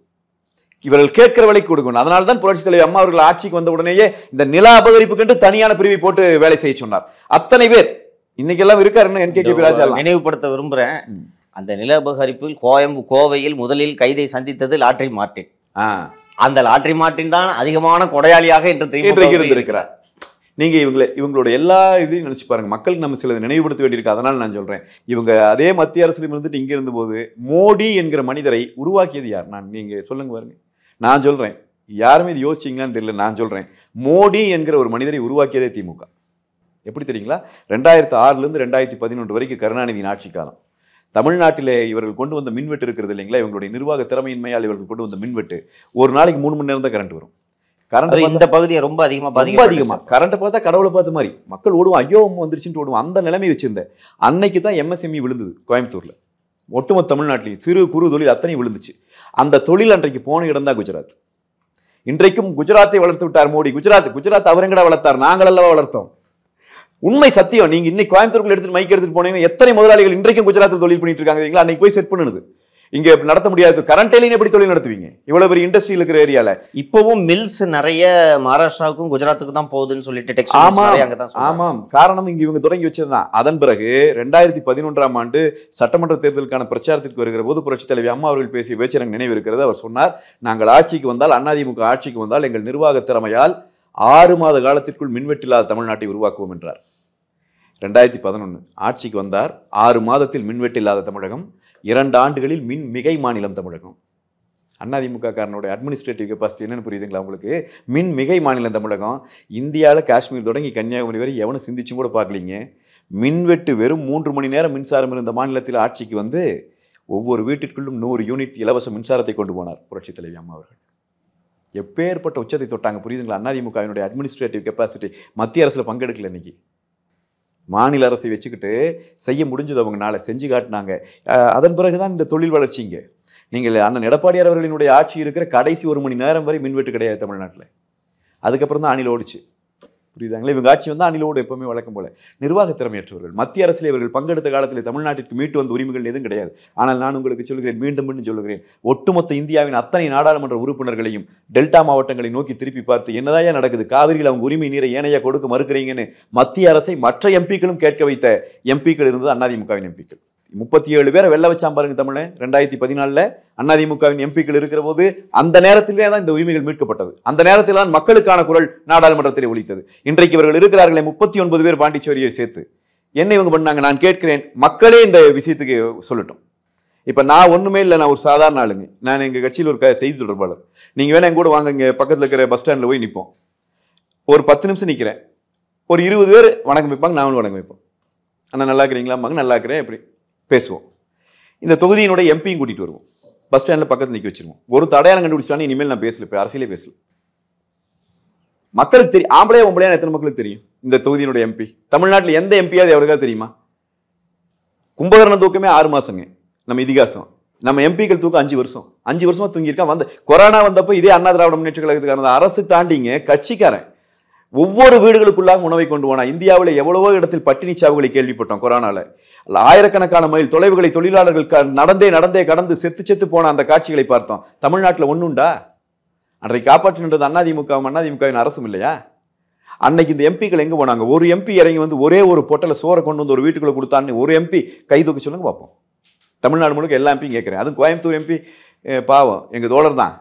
இவர்கள் கேட்கிற விலை கொடுக்கணும் அதனால தான் புரட்சி தலைவர் அம்மா அவர்கள் ஆட்சிக்கு வந்த உடனேயே இந்த நில அபகரிப்புக்கென்று தனியான பிரிவை போட்டு வேலை செய்ய சொன்னார் அத்தனை பேர் இன்னைக்கு எல்லாம் இருக்காருன்னு என் கே கே ராஜா நினைவுபடுத்த விரும்புகிறேன் அந்த நில அபகரிப்பில் கோயம்பு கோவையில் முதலில் கைதை சந்தித்தது லாட்ரி மார்டின் அந்த லாட்ரி மாட்டின் தான் அதிகமான கொடையாளியாக என்று இருந்திருக்கிறார் நீங்க இவங்களை இவங்களோட எல்லா இதையும் நினைச்சு பாருங்க மக்களுக்கு நம்ம சில நினைவுபடுத்த வேண்டியிருக்கு அதனால நான் சொல்றேன் இவங்க அதே மத்திய அரசு இருந்துட்டு இங்க இருந்தபோது மோடி என்கிற மனிதரை உருவாக்கியது யார் நான் நீங்க சொல்லுங்க பாருங்க நான் சொல்கிறேன் யாருமே இது யோசிச்சிங்களான்னு தெரியல நான் சொல்கிறேன் மோடி என்கிற ஒரு மனிதரை உருவாக்கியதே திமுக எப்படி தெரியுங்களா ரெண்டாயிரத்து ஆறுலேருந்து ரெண்டாயிரத்தி பதினொன்று வரைக்கும் கருணாநிதியின் ஆட்சி காலம் தமிழ்நாட்டிலே இவர்கள் கொண்டு வந்த மின்வெட்டு இருக்கிறது இல்லைங்களா இவங்களுடைய நிர்வாக திறமையின்மையால் இவர்கள் கொண்டு வந்த மின்வெட்டு ஒரு நாளைக்கு மூணு மணி நேரம் தான் கரண்ட் வரும் கரண்ட் இந்த பகுதியை ரொம்ப அதிகமாக ரொம்ப அதிகமாக கரண்ட்டை பார்த்தா கடவுளை பார்த்த மாதிரி மக்கள் ஓடுவோம் ஐயோ வந்துருச்சுன்னு ஓடுவோம் அந்த நிலைமை வச்சிருந்தேன் அன்னைக்கு தான் எம்எஸ்எம்இ e விழுந்தது கோயம்புத்தூரில் ஒட்டுமொத்த தமிழ்நாட்டிலையும் சிறு குறு தொழில் அத்தனை விழுந்துச்சு அந்த தொழில் அன்றைக்கு போன இடம் தான் குஜராத் இன்றைக்கும் குஜராத்தை வளர்த்து விட்டார் மோடி குஜராத் குஜராத் அவருங்கடா வளர்த்தார் நாங்கள் அல்லவா வளர்த்தோம் உண்மை சத்தியம் நீங்க இன்னைக்கு கோயம்புத்தூருக்குள்ள எடுத்துட்டு மைக் எடுத்துட்டு போனீங்கன்னா எத்தனை முதலாளிகள் இன்றைக்கும் குஜராத்தில் தொழில் பண்ணிட்டு இருக்காங்க அன்னைக்கு போய் செட் பண்ணுது இங்க நடத்த முடியாது கரண்டைலையும் எப்படி தொழில் நடத்துவீங்க இவ்வளவு பெரிய இண்டஸ்ட்ரி இருக்கிற ஏரியால இப்போவும் மில்ஸ் நிறைய மகாராஷ்டிராவுக்கும் குஜராத்துக்கு தான் போகுதுன்னு சொல்லிட்டு ஆமாம் ஆமாம் காரணம் இங்க இவங்க தொடங்கி வச்சதுதான் அதன் பிறகு ரெண்டாயிரத்தி பதினொன்றாம் ஆண்டு சட்டமன்ற தேர்தலுக்கான பிரச்சாரத்திற்கு வருகிற போது புரட்சி தலைவி அம்மா அவர்கள் பேசிய பேச்சு எனக்கு நினைவு இருக்கிறது அவர் சொன்னார் நாங்கள் ஆட்சிக்கு வந்தால் அதிமுக ஆட்சிக்கு வந்தால் எங்கள் நிர்வாக திறமையால் ஆறு மாத காலத்திற்குள் மின்வெட்டில்லாத தமிழ்நாட்டை உருவாக்குவோம் என்றார் ரெண்டாயிரத்தி பதினொன்று ஆட்சிக்கு வந்தார் ஆறு மாதத்தில் மின்வெட்டு இல்லாத தமிழகம் இரண்டு ஆண்டுகளில் மின் மிகை மாநிலம் தமிழகம் அதிமுக காரனுடைய அட்மினிஸ்ட்ரேட்டிவ் கெப்பாசிட்டி என்னென்னு புரியுதுங்களா உங்களுக்கு மின் மிகை மாநிலம் தமிழகம் இந்தியாவில் காஷ்மீர் தொடங்கி கன்னியாகுமரி வரை எவனும் சிந்திச்சும் கூட பார்க்கலீங்க மின்வெட்டு வெறும் மூன்று மணி நேரம் மின்சாரம் இருந்த மாநிலத்தில் ஆட்சிக்கு வந்து ஒவ்வொரு வீட்டிற்குள்ளும் நூறு யூனிட் இலவச மின்சாரத்தை கொண்டு போனார் புரட்சித் தலைவி அம்மா அவர்கள் எப்பேற்பட்ட உச்சத்தை தொட்டாங்க புரியுதுங்களா அதிமுகவினுடைய அட்மினிஸ்ட்ரேட்டிவ் கெப்பாசிட்டி மத்திய அரசில் பங்கெடுக்கல இன்னைக்கு மாநில அரசை வச்சுக்கிட்டு செய்ய முடிஞ்சது அவங்கனால செஞ்சு காட்டினாங்க அதன் பிறகு தான் இந்த தொழில் இங்கே நீங்கள் அண்ணன் எடப்பாடியார் அவர்களினுடைய ஆட்சி இருக்கிற கடைசி ஒரு மணி நேரம் வரை மின்வெட்டு கிடையாது தமிழ்நாட்டில் அதுக்கப்புறம் தான் அணில் ஓடிச்சு புரியுதாங்களே இவங்க ஆட்சி வந்து அணிலோடு எப்பவுமே வழக்கம் போல நிர்வாக திறமையற்றவர்கள் மத்திய அரசில் இவர்கள் பங்கெடுத்த காலத்தில் தமிழ்நாட்டிற்கு மீட்டு வந்த உரிமைகள் எதுவும் கிடையாது ஆனால் நான் உங்களுக்கு சொல்கிறேன் மீண்டும் மீண்டும் சொல்கிறேன் ஒட்டுமொத்த இந்தியாவின் அத்தனை நாடாளுமன்ற உறுப்பினர்களையும் டெல்டா மாவட்டங்களை நோக்கி திருப்பி பார்த்து என்னதான் நடக்குது காவிரியில் அவங்க உரிமை நீரை ஏனையா கொடுக்க மறுக்கிறீங்கன்னு மத்திய அரசை மற்ற எம்பிக்களும் கேட்க வைத்த எம்பிக்கள் இருந்தது அதிமுகவின் எம்பிக்கள் முப்பத்தி ஏழு பேரை வெள்ள வச்சாம் பாருங்க தமிழ் ரெண்டாயிரத்தி பதினாலில் அதிமுகவின் எம்பிக்கள் இருக்கிற போது அந்த நேரத்திலே தான் இந்த உரிமைகள் மீட்கப்பட்டது அந்த நேரத்தில் தான் மக்களுக்கான குரல் நாடாளுமன்றத்தில் ஒழித்தது இன்றைக்கு இவர்கள் இருக்கிறார்களே முப்பத்தி ஒன்பது பேர் பாண்டிச்சேரியை சேர்த்து என்ன இவங்க பண்ணாங்க நான் கேட்கிறேன் மக்களே இந்த விஷயத்துக்கு சொல்லட்டும் இப்போ நான் ஒன்றுமே இல்லை நான் ஒரு சாதாரண ஆளுங்க நான் எங்கள் கட்சியில் ஒரு க செய்தி தொடர்பாளர் நீங்கள் வேணா கூட வாங்க இங்கே பக்கத்தில் இருக்கிற பஸ் ஸ்டாண்டில் போய் நிற்போம் ஒரு பத்து நிமிஷம் நிற்கிறேன் ஒரு இருபது பேர் வணக்கம் வைப்பாங்க நானும் வணக்கம் வைப்போம் ஆனால் நல்லா இருக்கிறீங்களா நல்லா இருக்கிறேன் எப்படி பேசுவோம் இந்த தொகுதியினுடைய எம்பியும் கூட்டிகிட்டு வருவோம் பஸ் ஸ்டாண்டில் பக்கத்தில் நிற்க வச்சிருவோம் ஒரு தடையாளம் கண்டுபிடிச்சாலும் இனிமேல் நான் பேசல அரசியலே பேசல மக்களுக்கு தெரியும் ஆம்பளையா பொம்பளையா எத்தனை மக்களுக்கு தெரியும் இந்த தொகுதியினுடைய எம்பி தமிழ்நாட்டில் எந்த எம்பியாவது எவருக்காவது தெரியுமா கும்பகரண தூக்கமே ஆறு மாசங்க நம்ம இதிகாசம் நம்ம எம்பிக்கள் தூக்கம் அஞ்சு வருஷம் அஞ்சு வருஷமா தூங்கியிருக்கான் வந்து கொரோனா வந்தப்போ இதே அண்ணா திராவிட முன்னேற்ற கழகத்துக்கு அரசு தாண்டிங்க கட்சிக்காரன் ஒவ்வொரு வீடுகளுக்குள்ளாக உணவை கொண்டு போனா இந்தியாவில் எவ்வளவோ இடத்தில் பட்டினி சாவுகளை கேள்விப்பட்டோம் கொரோனால ஆயிரக்கணக்கான மைல் தொலைவுகளை தொழிலாளர்கள் நடந்தே நடந்தே கடந்து செத்து செத்து போன அந்த காட்சிகளை பார்த்தோம் தமிழ்நாட்டில் ஒன்றுண்டா அன்றைக்கு காப்பாற்றினது அதிமுக அண்ணாதிமுகவின் அரசும் இல்லையா அன்னைக்கு இந்த எம்பிக்கள் எங்கே போனாங்க ஒரு எம்பி இறங்கி வந்து ஒரே ஒரு பொட்டலை சோறை கொண்டு வந்து ஒரு வீட்டுக்குள்ளே கொடுத்தான்னு ஒரு எம்பி கை தூக்கி சொல்லுங்க பார்ப்போம் தமிழ்நாடு முழுக்க எல்லா எம்பியும் கேட்குறேன் அதுவும் கோயம்புத்தூர் எம்பி பாவம் எங்கள் தோழர் தான்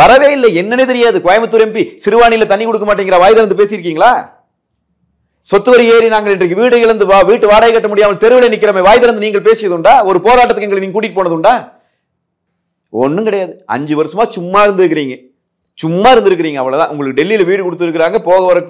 வரவே இல்லை என்னன்னே தெரியாது கோயம்புத்தூர் எம்பி சிறுவாணியில் தண்ணி கொடுக்க மாட்டேங்கிற வாய் திறந்து பேசியிருக்கீங்களா சொத்து வரி ஏறி நாங்கள் இன்றைக்கு வீடு இழந்து வா வீட்டு வாடகை கட்ட முடியாமல் தெருவில் நிற்கிறமே வாய் திறந்து நீங்கள் பேசியதுண்டா ஒரு போராட்டத்துக்கு எங்களை நீங்கள் கூட்டிகிட்டு போனதுண்டா ஒன்றும் கிடையாது அஞ்சு வருஷமா சும்மா இருந்துருக்கிறீங்க சும்மா இருந்திருக்கிறீங்க அவ்வளோதான் உங்களுக்கு டெல்லியில் வீடு கொடுத்துருக்குறாங்க போக வர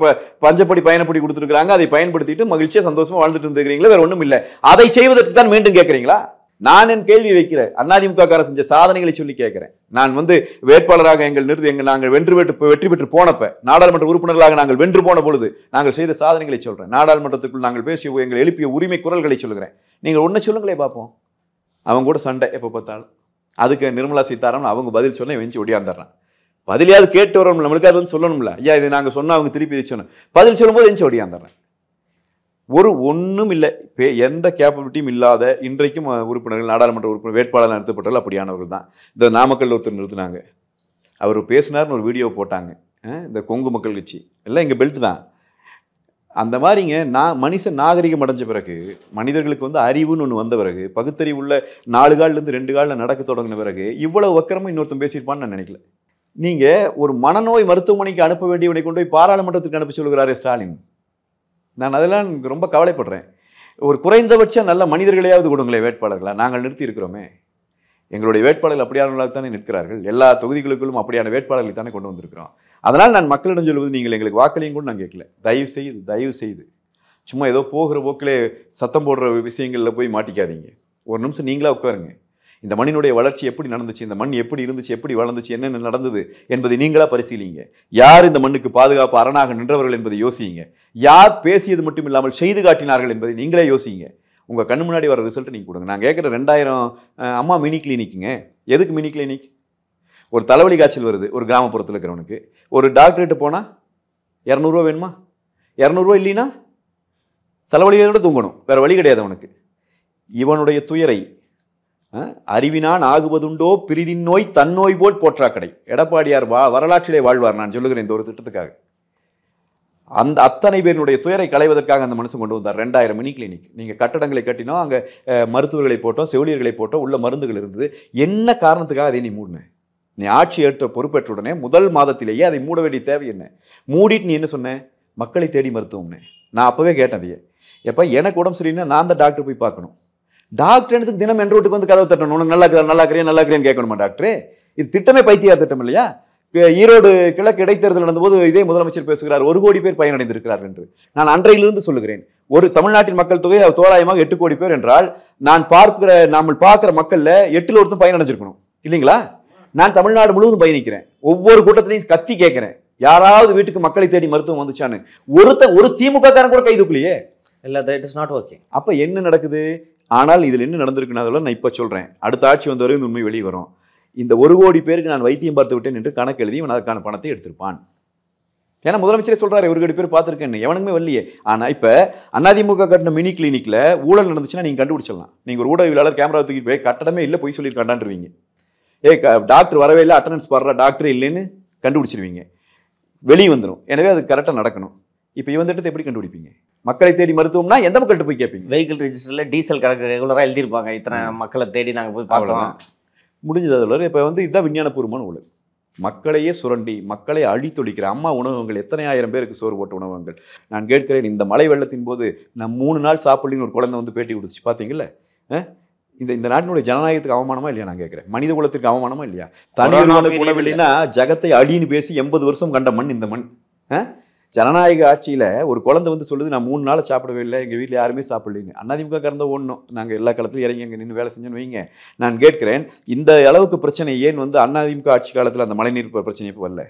பஞ்சப்படி பயணப்படி கொடுத்துருக்குறாங்க அதை பயன்படுத்திட்டு மகிழ்ச்சியாக சந்தோஷமாக வாழ்ந்துட்டு இருந்துக்கிறீங்களா வேறு ஒன்றும் இல்லை அதை செய்வதற்கு தான் மீண்டும் கேட்குறீங்களா நான் என் கேள்வி வைக்கிறேன் அதிமுக செஞ்ச சாதனைகளை சொல்லி கேட்கிறேன் நான் வந்து வேட்பாளராக எங்கள் நிறுத்தி எங்கள் நாங்கள் வென்று பெற்று வெற்றி பெற்று போனப்ப நாடாளுமன்ற உறுப்பினர்களாக நாங்கள் வென்று போன பொழுது நாங்கள் செய்த சாதனைகளை சொல்கிறேன் நாடாளுமன்றத்துக்குள் நாங்கள் பேசிய எங்கள் எழுப்பிய உரிமை குரல்களை சொல்கிறேன் நீங்கள் ஒன்று சொல்லுங்களே பார்ப்போம் அவங்க கூட சண்டை எப்போ பார்த்தாலும் அதுக்கு நிர்மலா சீதாராமன் அவங்க பதில் சொன்ன வெஞ்சி ஒடியாந்துடுறான் பதிலையாவது கேட்டு வரணும் நம்மளுக்கு அது வந்து சொல்லணும்ல ஐயா இது நாங்கள் சொன்னால் அவங்க திருப்பி இது சொன்னோம் பதில் சொல்லும்போது எஞ்சி ஒடியாந்துடுறேன் ஒரு ஒன்றும் இல்லை எந்த கேப்பபிலிட்டியும் இல்லாத இன்றைக்கும் உறுப்பினர்கள் நாடாளுமன்ற உறுப்பினர் வேட்பாளர் நிறுத்தப்பட்டவர்கள் அப்படியானவர்கள் தான் இந்த நாமக்கல் ஒருத்தர் நிறுத்தினாங்க அவர் பேசினார்னு ஒரு வீடியோ போட்டாங்க இந்த கொங்கு மக்கள் கட்சி எல்லாம் எங்கள் பெல்ட் தான் அந்த மாதிரிங்க நான் மனுஷன் நாகரிகம் அடைஞ்ச பிறகு மனிதர்களுக்கு வந்து அறிவுன்னு ஒன்று வந்த பிறகு பகுத்தறிவு உள்ள நாலு காலிலேருந்து ரெண்டு காலில் நடக்க தொடங்கின பிறகு இவ்வளோ வக்கரமாக இன்னொருத்தன் பேசியிருப்பான்னு நான் நினைக்கல நீங்கள் ஒரு மனநோய் மருத்துவமனைக்கு அனுப்ப வேண்டியவனை கொண்டு போய் பாராளுமன்றத்துக்கு அனுப்பி சொல்கிறாரே ஸ்டாலின் நான் அதெல்லாம் ரொம்ப கவலைப்படுறேன் ஒரு குறைந்தபட்சம் நல்ல மனிதர்களையாவது கொடுங்களே வேட்பாளர்களாக நாங்கள் நிறுத்தி இருக்கிறோமே எங்களுடைய வேட்பாளர்கள் அப்படியானவர்களாக தானே நிற்கிறார்கள் எல்லா தொகுதிகளுக்குள்ளும் அப்படியான வேட்பாளர்களை தானே கொண்டு வந்திருக்கிறோம் அதனால் நான் மக்களிடம் சொல்வது நீங்கள் எங்களுக்கு வாக்களியும் கூட நான் கேட்கல தயவு செய்து தயவு செய்து சும்மா ஏதோ போகிற போக்கிலே சத்தம் போடுற விஷயங்களில் போய் மாட்டிக்காதீங்க ஒரு நிமிஷம் நீங்களாக உட்காருங்க இந்த மண்ணினுடைய வளர்ச்சி எப்படி நடந்துச்சு இந்த மண் எப்படி இருந்துச்சு எப்படி வளர்ந்துச்சு என்னென்ன நடந்தது என்பதை நீங்களாக பரிசீலிங்க யார் இந்த மண்ணுக்கு பாதுகாப்பு அரணாக நின்றவர்கள் என்பதை யோசிங்க யார் பேசியது மட்டும் இல்லாமல் செய்து காட்டினார்கள் என்பதை நீங்களே யோசிங்க உங்கள் கண் முன்னாடி வர ரிசல்ட்டை நீங்கள் கொடுங்க நான் கேட்குற ரெண்டாயிரம் அம்மா மினி கிளினிக்குங்க எதுக்கு மினி கிளினிக் ஒரு தலைவலி காய்ச்சல் வருது ஒரு கிராமப்புறத்தில் இருக்கிறவனுக்கு ஒரு டாக்டர்கிட்ட போனால் இரநூறுவா வேணுமா இரநூறுவா இல்லைன்னா தலைவலியோடு தூங்கணும் வேறு வழி கிடையாது அவனுக்கு இவனுடைய துயரை அறிவினான் ஆகுவதுண்டோ பிரிதின் நோய் தன்னோய் போல் போற்றாக்கடை எடப்பாடியார் வா வரலாற்றிலே வாழ்வார் நான் சொல்லுகிறேன் இந்த ஒரு திட்டத்துக்காக அந்த அத்தனை பேருடைய துயரை களைவதற்காக அந்த மனுஷன் கொண்டு வந்தார் ரெண்டாயிரம் மினி கிளினிக் நீங்கள் கட்டடங்களை கட்டினோம் அங்கே மருத்துவர்களை போட்டோம் செவிலியர்களை போட்டோம் உள்ள மருந்துகள் இருந்தது என்ன காரணத்துக்காக அதை நீ மூடின நீ ஆட்சி ஏற்ற பொறுப்பேற்ற உடனே முதல் மாதத்திலேயே அதை மூட வேண்டிய தேவை என்ன மூடிட்டு நீ என்ன சொன்ன மக்களை தேடி மருத்துவம்னு நான் அப்போவே கேட்டேன் அதையே எப்போ எனக்கு உடம்பு சரியில்லைன்னா நான் அந்த டாக்டர் போய் பார்க்கணும் டாக்டர் எனக்கு தினம் என்ற வீட்டுக்கு வந்து கதவு தட்டணும் உனக்கு நல்லா நல்லா இருக்கிறேன் நல்லா இருக்கிறேன்னு கேட்கணுமா டாக்டர் இது திட்டமே பைத்தியார் திட்டம் இல்லையா ஈரோடு கிழக்கு இடைத்தேர்தல் நடந்தபோது இதே முதலமைச்சர் பேசுகிறார் ஒரு கோடி பேர் பயனடைந்திருக்கிறார் என்று நான் அன்றையிலிருந்து சொல்லுகிறேன் ஒரு தமிழ்நாட்டின் மக்கள் தொகை தோராயமாக எட்டு கோடி பேர் என்றால் நான் பார்க்கிற நாம் பார்க்கிற மக்கள்ல எட்டுல ஒருத்தர் பயனடைஞ்சிருக்கணும் இல்லைங்களா நான் தமிழ்நாடு முழுவதும் பயணிக்கிறேன் ஒவ்வொரு கூட்டத்திலையும் கத்தி கேட்கிறேன் யாராவது வீட்டுக்கு மக்களை தேடி மருத்துவம் வந்துச்சான்னு ஒருத்த ஒரு திமுக காரன் கூட கைதுக்குள்ளையே இல்லை தட் இஸ் நாட் ஓகே அப்போ என்ன நடக்குது ஆனால் இதில் என்ன நடந்திருக்குன்னு அதெல்லாம் நான் இப்போ சொல்கிறேன் அடுத்த ஆட்சி வந்த வரைக்கும் இந்த உண்மை வெளியே வரும் இந்த ஒரு கோடி பேருக்கு நான் வைத்தியம் பார்த்து விட்டேன் என்று கணக்கு எழுதி இவன் அதற்கான பணத்தை எடுத்திருப்பான் ஏன்னா முதலமைச்சரே சொல்கிறாரு ஒரு கோடி பேர் பார்த்துருக்கேன்னு எவனுமே வரலையே ஆனால் இப்போ அண்ணாதிமுக கட்டின மினி கிளினிக்கில் ஊழல் நடந்துச்சுன்னா நீங்கள் கண்டுபிடிச்சிடலாம் நீங்கள் ஒரு ஊடகவியலாளர் கேமரா தூக்கிட்டு போய் கட்டடமே இல்லை போய் சொல்லியிருக்காண்டான்றீங்க ஏ டாக்டர் வரவே இல்லை அட்டண்டன்ஸ் பாடுற டாக்டர் இல்லைன்னு கண்டுபிடிச்சிருவீங்க வெளியே வந்துடும் எனவே அது கரெக்டாக நடக்கணும் இப்போ இவன் திட்டத்தை எப்படி கண்டுபிடிப்பீங்க மக்களை தேடி மருத்துவம்னா எந்த மக்கள்கிட்ட போய் கேட்பீங்க வெஹிக்கிள் ரெஜிஸ்டரில் டீசல் கணக்கு ரெகுலராக எழுதியிருப்பாங்க இத்தனை மக்களை தேடி நாங்கள் போய் பார்த்தோம் முடிஞ்சது அதில் இப்போ வந்து இதுதான் விஞ்ஞானபூர்வமான உலகம் மக்களையே சுரண்டி மக்களை அழித்தொழிக்கிற அம்மா உணவகங்கள் எத்தனை ஆயிரம் பேருக்கு சோறு போட்ட உணவகங்கள் நான் கேட்கிறேன் இந்த மழை வெள்ளத்தின் போது நான் மூணு நாள் சாப்பிடலின்னு ஒரு குழந்தை வந்து பேட்டி கொடுத்துச்சு பார்த்தீங்கல்ல இந்த இந்த நாட்டினுடைய ஜனநாயகத்துக்கு அவமானமா இல்லையா நான் கேட்குறேன் மனித குலத்துக்கு அவமானமா இல்லையா தனியார் உணவு இல்லைன்னா ஜகத்தை அழின்னு பேசி எண்பது வருஷம் கண்ட மண் இந்த மண் ஜனநாயக ஆட்சியில் ஒரு குழந்தை வந்து சொல்லுது நான் மூணு நாள் சாப்பிடவே இல்லை எங்கள் வீட்டில் யாருமே சாப்பிடலைங்க அதிமுக கறந்த ஒன்றும் நாங்கள் எல்லா காலத்துலையும் இறங்கி அங்கே நின்று வேலை செஞ்சோன்னு வைங்க நான் கேட்குறேன் இந்த அளவுக்கு பிரச்சனை ஏன் வந்து அதிமுக ஆட்சி காலத்தில் அந்த மழைநீர் பிரச்சனை இப்போ வரல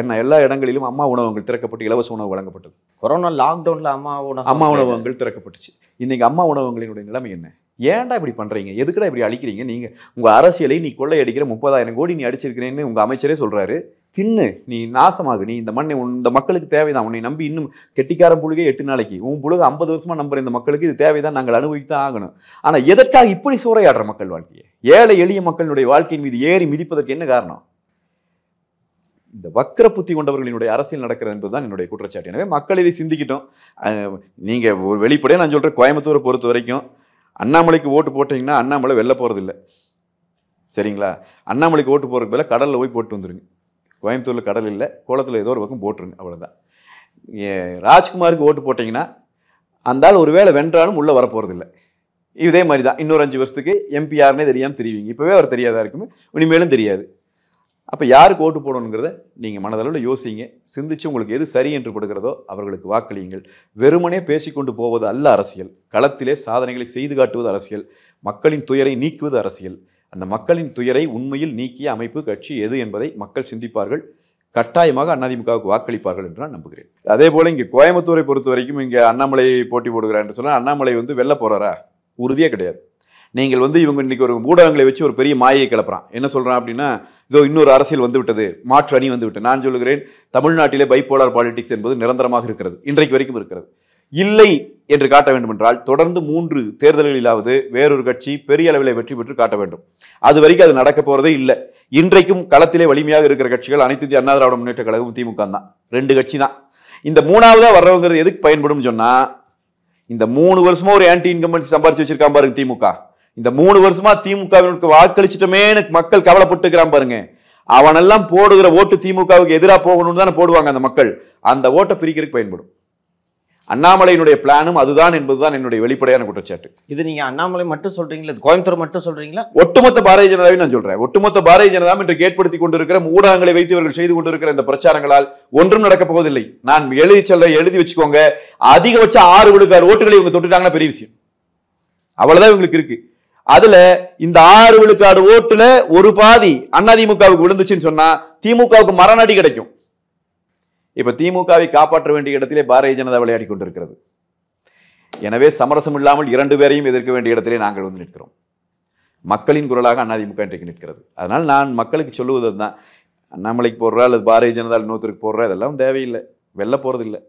ஏன்னா எல்லா இடங்களிலும் அம்மா உணவகங்கள் திறக்கப்பட்டு இலவச உணவு வழங்கப்பட்டது கொரோனா லாக்டவுனில் அம்மா உணவு அம்மா உணவகங்கள் திறக்கப்பட்டுச்சு இன்றைக்கி அம்மா உணவகங்களினுடைய நிலைமை என்ன ஏன்டா இப்படி பண்ணுறீங்க எதுக்குடா இப்படி அழிக்கிறீங்க நீங்கள் உங்கள் அரசியலை நீ கொள்ளையடிக்கிற முப்பதாயிரம் கோடி நீ அடிச்சிருக்கிறேன்னு உங்கள் அமைச்சரே சொல்கிறாரு தின்னு நீ நாசமாக நீ இந்த மண்ணை உன் இந்த மக்களுக்கு தேவைதான் உன்னை நம்பி இன்னும் கெட்டிக்காரன் புழுகே எட்டு நாளைக்கு உன் புழுக ஐம்பது வருஷமாக நம்புற இந்த மக்களுக்கு இது தேவைதான் நாங்கள் அனுபவித்தான் ஆகணும் ஆனால் எதற்காக இப்படி சூறையாடுற மக்கள் வாழ்க்கையை ஏழை எளிய மக்களினுடைய வாழ்க்கையின் மீது ஏறி மிதிப்பதற்கு என்ன காரணம் இந்த வக்கர புத்தி கொண்டவர்களினுடைய அரசியல் நடக்கிறது என்பதுதான் என்னுடைய குற்றச்சாட்டு எனவே மக்கள் இதை சிந்திக்கிட்டோம் நீங்கள் ஒரு வெளிப்படையாக நான் சொல்கிறேன் கோயம்புத்தூரை பொறுத்த வரைக்கும் அண்ணாமலைக்கு ஓட்டு போட்டிங்கன்னா அண்ணாமலை வெளில போகிறதில்ல சரிங்களா அண்ணாமலைக்கு ஓட்டு போகிறதுக்கு பதிலாக கடலில் போய் போட்டு வந்துருங்க கோயம்புத்தூரில் கடல் இல்லை கோலத்தில் ஏதோ ஒரு பக்கம் போட்டுருங்க அவ்வளோதான் ராஜ்குமாருக்கு ஓட்டு போட்டிங்கன்னா அந்த ஆள் ஒரு வேளை வென்றாலும் உள்ளே வரப்போகிறதில்ல இதே மாதிரி தான் இன்னொரு அஞ்சு வருஷத்துக்கு எம்பி தெரியாமல் தெரியுங்க இப்போவே அவர் தெரியாதா இருக்குமே இனிமேலும் தெரியாது அப்போ யாருக்கு ஓட்டு போடணுங்கிறத நீங்கள் மனதளவில் யோசிங்க சிந்திச்சு உங்களுக்கு எது சரி என்று கொடுக்கிறதோ அவர்களுக்கு வாக்களியுங்கள் வெறுமனே பேசிக்கொண்டு போவது அல்ல அரசியல் களத்திலே சாதனைகளை செய்து காட்டுவது அரசியல் மக்களின் துயரை நீக்குவது அரசியல் அந்த மக்களின் துயரை உண்மையில் நீக்கிய அமைப்பு கட்சி எது என்பதை மக்கள் சிந்திப்பார்கள் கட்டாயமாக அதிமுகவுக்கு வாக்களிப்பார்கள் என்று நான் நம்புகிறேன் அதே போல் இங்கே கோயம்புத்தூரை பொறுத்த வரைக்கும் இங்கே அண்ணாமலை போட்டி போடுகிறார் என்று சொன்னால் அண்ணாமலை வந்து வெளில போகிறாரா உறுதியே கிடையாது நீங்கள் வந்து இவங்க இன்றைக்கி ஒரு ஊடகங்களை வச்சு ஒரு பெரிய மாயை கிளப்புறான் என்ன சொல்கிறான் அப்படின்னா இதோ இன்னொரு அரசியல் வந்து விட்டது மாற்று அணி வந்து விட்டு நான் சொல்லுகிறேன் தமிழ்நாட்டிலே பைப்போலார் பாலிடிக்ஸ் என்பது நிரந்தரமாக இருக்கிறது இன்றைக்கு வரைக்கும் இருக்கிறது இல்லை என்று காட்ட வேண்டும் என்றால் தொடர்ந்து மூன்று தேர்தல்களிலாவது வேறொரு கட்சி பெரிய அளவில் வெற்றி பெற்று காட்ட வேண்டும் அது வரைக்கும் அது நடக்க போறதே இல்லை இன்றைக்கும் களத்திலே வலிமையாக இருக்கிற கட்சிகள் அனைத்து இந்திய அண்ணா திராவிட முன்னேற்ற கழகம் திமுக தான் ரெண்டு கட்சி தான் இந்த மூணாவது வர்றவங்கிறது எதுக்கு பயன்படும் சொன்னா இந்த மூணு வருஷமா ஒரு ஆன்டி இன்கமெண்ட் சம்பாரிச்சு வச்சிருக்கான் பாருங்க திமுக இந்த மூணு வருஷமா திமுகவினருக்கு வாக்களிச்சிட்டமேனு மக்கள் கவலைப்பட்டுக்கிறான் பாருங்க அவனெல்லாம் போடுகிற ஓட்டு திமுகவுக்கு எதிராக போகணும்னு தானே போடுவாங்க அந்த மக்கள் அந்த ஓட்டை பிரிக்கிறதுக்கு பயன்படும் அண்ணாமலையினுடைய பிளானும் அதுதான் என்பதுதான் என்னுடைய வெளிப்படையான குற்றச்சாட்டு இது நீங்க அண்ணாமலை மட்டும் சொல்றீங்களா கோயம்புத்தூர் மட்டும் சொல்றீங்களா ஒட்டுமொத்த பாரதிய ஜனதாவை நான் சொல்றேன் ஒட்டுமொத்த பாரதிய ஜனதா என்று கேட்படுத்திக் கொண்டிருக்கிற ஊடகங்களை வைத்து இவர்கள் செய்து கொண்டிருக்கிற இந்த பிரச்சாரங்களால் ஒன்றும் நடக்கப் போவதில்லை நான் எழுதி செல்ல எழுதி வச்சுக்கோங்க அதிகபட்ச ஆறு விழுக்காடு ஓட்டுகளை இவங்க தொட்டுட்டாங்கன்னா பெரிய விஷயம் அவ்வளவுதான் இவங்களுக்கு இருக்கு அதுல இந்த ஆறு விழுக்காடு ஓட்டுல ஒரு பாதி அதிமுகவுக்கு விழுந்துச்சுன்னு சொன்னா திமுகவுக்கு மரணடி கிடைக்கும் இப்போ திமுகவை காப்பாற்ற வேண்டிய இடத்திலே பாரதிய ஜனதா விளையாடி கொண்டிருக்கிறது எனவே சமரசம் இல்லாமல் இரண்டு பேரையும் எதிர்க்க வேண்டிய இடத்திலே நாங்கள் வந்து நிற்கிறோம் மக்களின் குரலாக அதிமுக இன்றைக்கு நிற்கிறது அதனால் நான் மக்களுக்கு சொல்லுவது தான் அண்ணாமலைக்கு போடுறா அல்லது பாரதிய ஜனதா இன்னொருத்தருக்கு போடுறா இதெல்லாம் தேவையில்லை வெளில போகிறதில்லை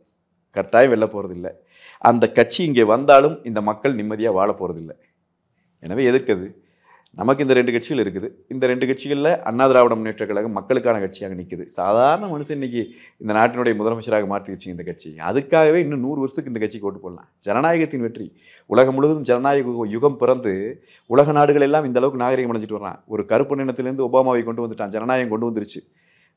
கட்டாயம் வெளில போகிறதில்லை அந்த கட்சி இங்கே வந்தாலும் இந்த மக்கள் நிம்மதியாக வாழ போகிறதில்லை எனவே எதிர்க்குது நமக்கு இந்த ரெண்டு கட்சிகள் இருக்குது இந்த ரெண்டு கட்சிகளில் அண்ணா திராவிட முன்னேற்ற கழகம் மக்களுக்கான கட்சியாக நிற்குது சாதாரண மனுஷன் இன்னைக்கு இந்த நாட்டினுடைய முதலமைச்சராக வச்சு இந்த கட்சி அதுக்காகவே இன்னும் நூறு வருஷத்துக்கு இந்த கட்சிக்கு ஓட்டு போடலாம் ஜனநாயகத்தின் வெற்றி உலகம் முழுவதும் ஜனநாயக யுகம் பிறந்து உலக நாடுகள் எல்லாம் இந்த அளவுக்கு நாகரிகம் அடைஞ்சிட்டு வர்றான் ஒரு கருப்பு நினத்திலேருந்து ஒபாமாவை கொண்டு வந்துட்டான் ஜனநாயகம் கொண்டு வந்துருச்சு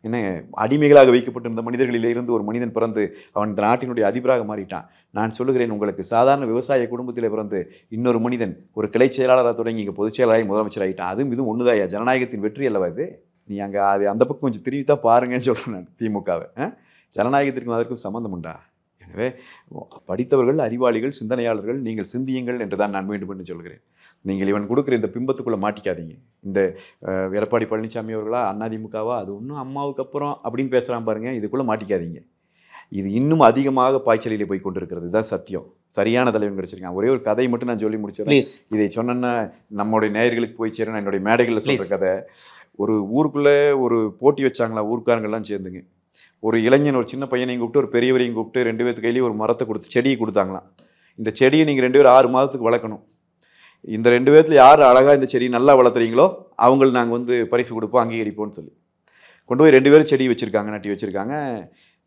என்ன அடிமைகளாக வைக்கப்பட்டிருந்த மனிதர்களில் இருந்து ஒரு மனிதன் பிறந்து அவன் இந்த நாட்டினுடைய அதிபராக மாறிட்டான் நான் சொல்லுகிறேன் உங்களுக்கு சாதாரண விவசாய குடும்பத்தில் பிறந்து இன்னொரு மனிதன் ஒரு கிளை செயலாளராக தொடங்கி இங்கே பொதுச் செயலாளராக முதலமைச்சர் ஆகிட்டான் அதுவும் இதுவும் தான் ஜனநாயகத்தின் வெற்றி அல்லவா இது நீ அங்கே அது அந்த பக்கம் கொஞ்சம் திரும்பி தான் பாருங்கன்னு சொல்கிறேன் நான் திமுகவை ஜனநாயகத்திற்கும் அதற்கும் சம்மந்தம் உண்டா எனவே படித்தவர்கள் அறிவாளிகள் சிந்தனையாளர்கள் நீங்கள் சிந்தியுங்கள் என்று தான் நான் வேண்டும் என்று சொல்கிறேன் நீங்கள் இவன் கொடுக்குற இந்த பிம்பத்துக்குள்ளே மாட்டிக்காதீங்க இந்த எடப்பாடி பழனிசாமி அவர்களா அண்ணாதிமுகவா அது ஒன்றும் அம்மாவுக்கு அப்புறம் அப்படின்னு பேசுகிறான் பாருங்கள் இதுக்குள்ளே மாட்டிக்காதீங்க இது இன்னும் அதிகமாக பாய்ச்சலில் போய் கொண்டிருக்கிறது இதுதான் சத்தியம் சரியான தலைவன் கிடைச்சிருக்கேன் ஒரே ஒரு கதை மட்டும் நான் சொல்லி முடிச்சிடுறேன் இதை சொன்னேன்னா நம்மளுடைய நேயர்களுக்கு போய் சேரணும் என்னுடைய மேடைகளில் சொல்கிற கதை ஒரு ஊருக்குள்ளே ஒரு போட்டி வச்சாங்களா ஊருக்காரங்கள்லாம் சேர்ந்துங்க ஒரு இளைஞன் ஒரு சின்ன பையனையும் கூப்பிட்டு ஒரு பெரியவரையும் கூப்பிட்டு ரெண்டு பேர்த்து கையிலேயும் ஒரு மரத்தை கொடுத்து செடியை கொடுத்தாங்களாம் இந்த செடியை நீங்கள் ரெண்டு பேரும் ஆறு மாதத்துக்கு வளர்க்கணும் இந்த ரெண்டு பேர்த்தில் யார் அழகாக இந்த செடியை நல்லா வளர்த்துறீங்களோ அவங்களை நாங்கள் வந்து பரிசு கொடுப்போம் அங்கீகரிப்போம்னு சொல்லி கொண்டு போய் ரெண்டு பேரும் செடி வச்சுருக்காங்க நட்டி வச்சுருக்காங்க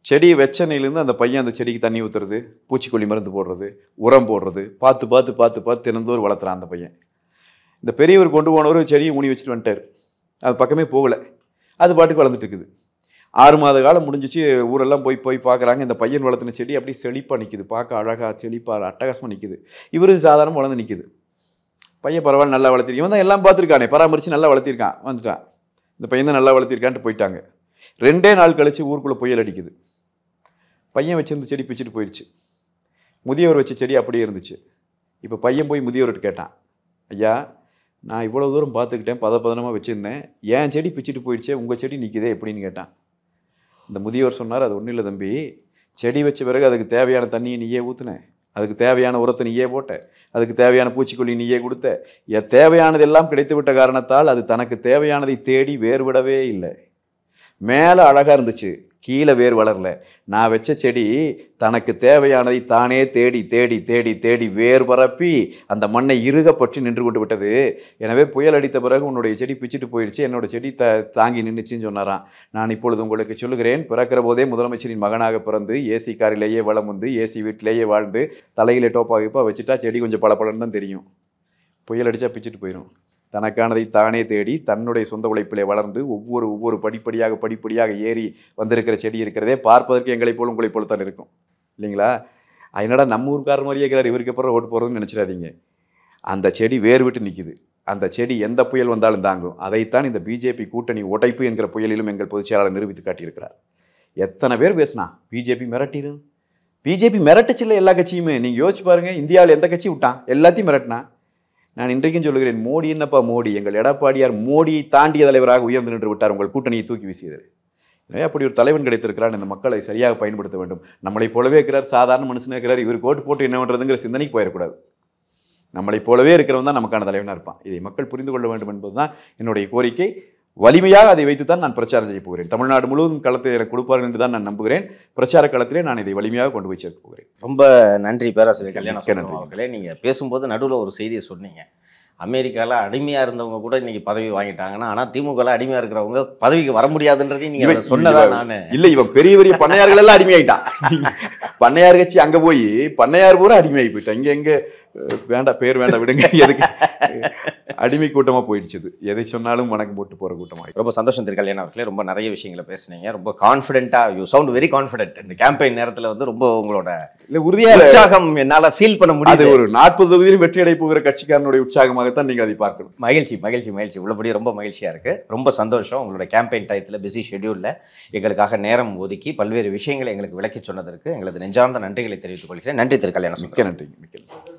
செடி வச்சனையிலேருந்து அந்த பையன் அந்த செடிக்கு தண்ணி ஊற்றுறது பூச்சிக்கொல்லி மருந்து போடுறது உரம் போடுறது பார்த்து பார்த்து பார்த்து பார்த்து திறந்தோர் வளர்த்துறான் அந்த பையன் இந்த பெரியவர் கொண்டு போனவர் செடியை ஊனி வச்சுட்டு வந்துட்டார் அது பக்கமே போகலை அது பாட்டுக்கு வளர்ந்துட்டு இருக்குது ஆறு மாத காலம் முடிஞ்சிச்சு ஊரெல்லாம் போய் போய் பார்க்குறாங்க இந்த பையன் வளர்த்துன செடி அப்படியே செழிப்பாக நிற்கிது பார்க்க அழகாக செழிப்பாக அட்டகாசமாக நிற்கிது இவரும் சாதாரணம் வளர்ந்து நிற்கிது பையன் பரவாயில்ல நல்லா வளர்த்திருக்கு இவன் தான் எல்லாம் பார்த்துருக்கானே பராமரித்து நல்லா வளர்த்திருக்கான் வந்துட்டான் இந்த பையன் தான் நல்லா வளர்த்திருக்கான்ட்டு போயிட்டாங்க ரெண்டே நாள் கழித்து ஊருக்குள்ளே புயல் அடிக்குது பையன் வச்சுருந்த செடி பிச்சுட்டு போயிடுச்சு முதியவர் வச்ச செடி அப்படியே இருந்துச்சு இப்போ பையன் போய் முதியவர்கிட்ட கேட்டான் ஐயா நான் இவ்வளோ தூரம் பார்த்துக்கிட்டேன் பத பதனமாக வச்சுருந்தேன் என் செடி பிச்சுட்டு போயிடுச்சே உங்கள் செடி நிற்கிதே எப்படின்னு கேட்டான் இந்த முதியவர் சொன்னார் அது ஒன்றும் இல்லை தம்பி செடி வச்ச பிறகு அதுக்கு தேவையான தண்ணியை நீயே ஊற்றுனேன் அதுக்கு தேவையான உரத்தை நீயே போட்டேன் அதுக்கு தேவையான பூச்சிக்கொல்லி நீயே கொடுத்த ஏ தேவையானது எல்லாம் கிடைத்துவிட்ட காரணத்தால் அது தனக்கு தேவையானதை தேடி வேறுபடவே இல்லை மேலே அழகாக இருந்துச்சு கீழே வேர் வளரல நான் வச்ச செடி தனக்கு தேவையானதை தானே தேடி தேடி தேடி தேடி வேர் பரப்பி அந்த மண்ணை இறுக பற்றி நின்று கொண்டு விட்டது எனவே புயல் அடித்த பிறகு உன்னுடைய செடி பிச்சுட்டு போயிடுச்சு என்னோட செடி த தாங்கி நின்றுச்சின்னு சொன்னாராம் நான் இப்பொழுது உங்களுக்கு சொல்லுகிறேன் பிறக்கிற போதே முதலமைச்சரின் மகனாக பிறந்து ஏசி காரிலேயே வளம் வந்து ஏசி வீட்டிலேயே வாழ்ந்து தலையில் டோப்பாக வச்சுட்டா செடி கொஞ்சம் பல தான் தெரியும் புயல் அடித்தா பிச்சுட்டு போயிடும் தனக்கானதை தானே தேடி தன்னுடைய சொந்த உழைப்பிலே வளர்ந்து ஒவ்வொரு ஒவ்வொரு படிப்படியாக படிப்படியாக ஏறி வந்திருக்கிற செடி இருக்கிறதே பார்ப்பதற்கு எங்களை போல் உங்களைப் போல் தான் இருக்கும் இல்லைங்களா அதனால் நம்ம ஊருக்கார மாதிரியே இருக்கிறார் இவருக்கு அப்புறம் ஓட்டு போகிறதுன்னு நினச்சிடாதீங்க அந்த செடி வேறு விட்டு நிற்கிது அந்த செடி எந்த புயல் வந்தாலும் தாங்கும் அதைத்தான் இந்த பிஜேபி கூட்டணி உடைப்பு என்கிற புயலிலும் எங்கள் பொதுச் செயலாளர் நிரூபித்து காட்டியிருக்கிறார் எத்தனை பேர் பேசுனா பிஜேபி மிரட்டிடும் பிஜேபி மிரட்டுச்சு இல்லை எல்லா கட்சியுமே நீங்கள் யோசிச்சு பாருங்கள் இந்தியாவில் எந்த கட்சி விட்டான் எல்லாத்தையும் மிரட்டினா நான் இன்றைக்கும் சொல்லுகிறேன் மோடி என்னப்பா மோடி எங்கள் எடப்பாடியார் மோடியை தாண்டிய தலைவராக உயர்ந்து நின்று விட்டார் உங்கள் கூட்டணியை தூக்கி வீசியதில் எனவே அப்படி ஒரு தலைவன் கிடைத்திருக்கிறார் இந்த மக்களை சரியாக பயன்படுத்த வேண்டும் நம்மளை போலவே இருக்கிறார் சாதாரண மனுஷனாக இருக்கிறார் இவர் கோட்டு போட்டு என்ன பண்ணுறதுங்கிற சிந்தனைக்கு போயிடக்கூடாது நம்மளை போலவே இருக்கிறவன் தான் நமக்கான தலைவனாக இருப்பான் இதை மக்கள் புரிந்து கொள்ள வேண்டும் என்பது தான் என்னுடைய கோரிக்கை வலிமையாக அதை வைத்து தான் நான் பிரச்சாரம் செய்ய போகிறேன் தமிழ்நாடு முழுவதும் களத்தில் எனக்கு கொடுப்பார்கள் என்று தான் நான் நம்புகிறேன் பிரச்சார களத்திலே நான் இதை வலிமையாக கொண்டு போய் சேர்க்க போகிறேன் ரொம்ப நன்றி பேராசிரியர் கல்யாணம் அவர்களே நீங்கள் பேசும்போது நடுவில் ஒரு செய்தியை சொன்னீங்க அமெரிக்காவில் அடிமையாக இருந்தவங்க கூட இன்னைக்கு பதவி வாங்கிட்டாங்கன்னா ஆனால் திமுகவில் அடிமையாக இருக்கிறவங்க பதவிக்கு வர முடியாதுன்றதையும் நீங்கள் சொன்னதா நான் இல்லை இவன் பெரிய பெரிய பண்ணையார்கள் எல்லாம் அடிமையாயிட்டான் பண்ணையார் கட்சி அங்கே போய் பண்ணையார் பூரா அடிமையாகி போயிட்டான் இங்கே எங்கே வேண்டாம் பேர் வேண்டாம் விடுங்க எதுக்கு அடிமை கூட்டமாக போயிடுச்சு எதை சொன்னாலும் வணக்கம் போட்டு போகிற கூட்டமாக ரொம்ப சந்தோஷம் திரு கல்யாணம் அவர்களே ரொம்ப நிறைய விஷயங்களை பேசுனீங்க ரொம்ப கான்ஃபிடென்ட்டாக யூ சவுண்ட் வெரி கான்ஃபிடென்ட் இந்த கேம்பெயின் நேரத்தில் வந்து ரொம்ப உங்களோட இல்லை உறுதியாக உற்சாகம் என்னால் ஃபீல் பண்ண முடியாது ஒரு நாற்பது தொகுதியிலும் வெற்றி போகிற கட்சிக்காரனுடைய உற்சாகமாகத்தான் நீங்கள் அதை பார்க்கணும் மகிழ்ச்சி மகிழ்ச்சி மகிழ்ச்சி உள்ளபடியே ரொம்ப மகிழ்ச்சியாக இருக்குது ரொம்ப சந்தோஷம் உங்களோட கேம்பெயின் டயத்தில் பிஸி ஷெடியூலில் எங்களுக்காக நேரம் ஒதுக்கி பல்வேறு விஷயங்களை எங்களுக்கு விளக்கி சொன்னதற்கு எங்களது நெஞ்சார்ந்த நன்றிகளை தெரிவித்துக் கொள்கிறேன் நன்றி திரு கல்யாணம் மிக்க நன்றி மிக்க நன்றி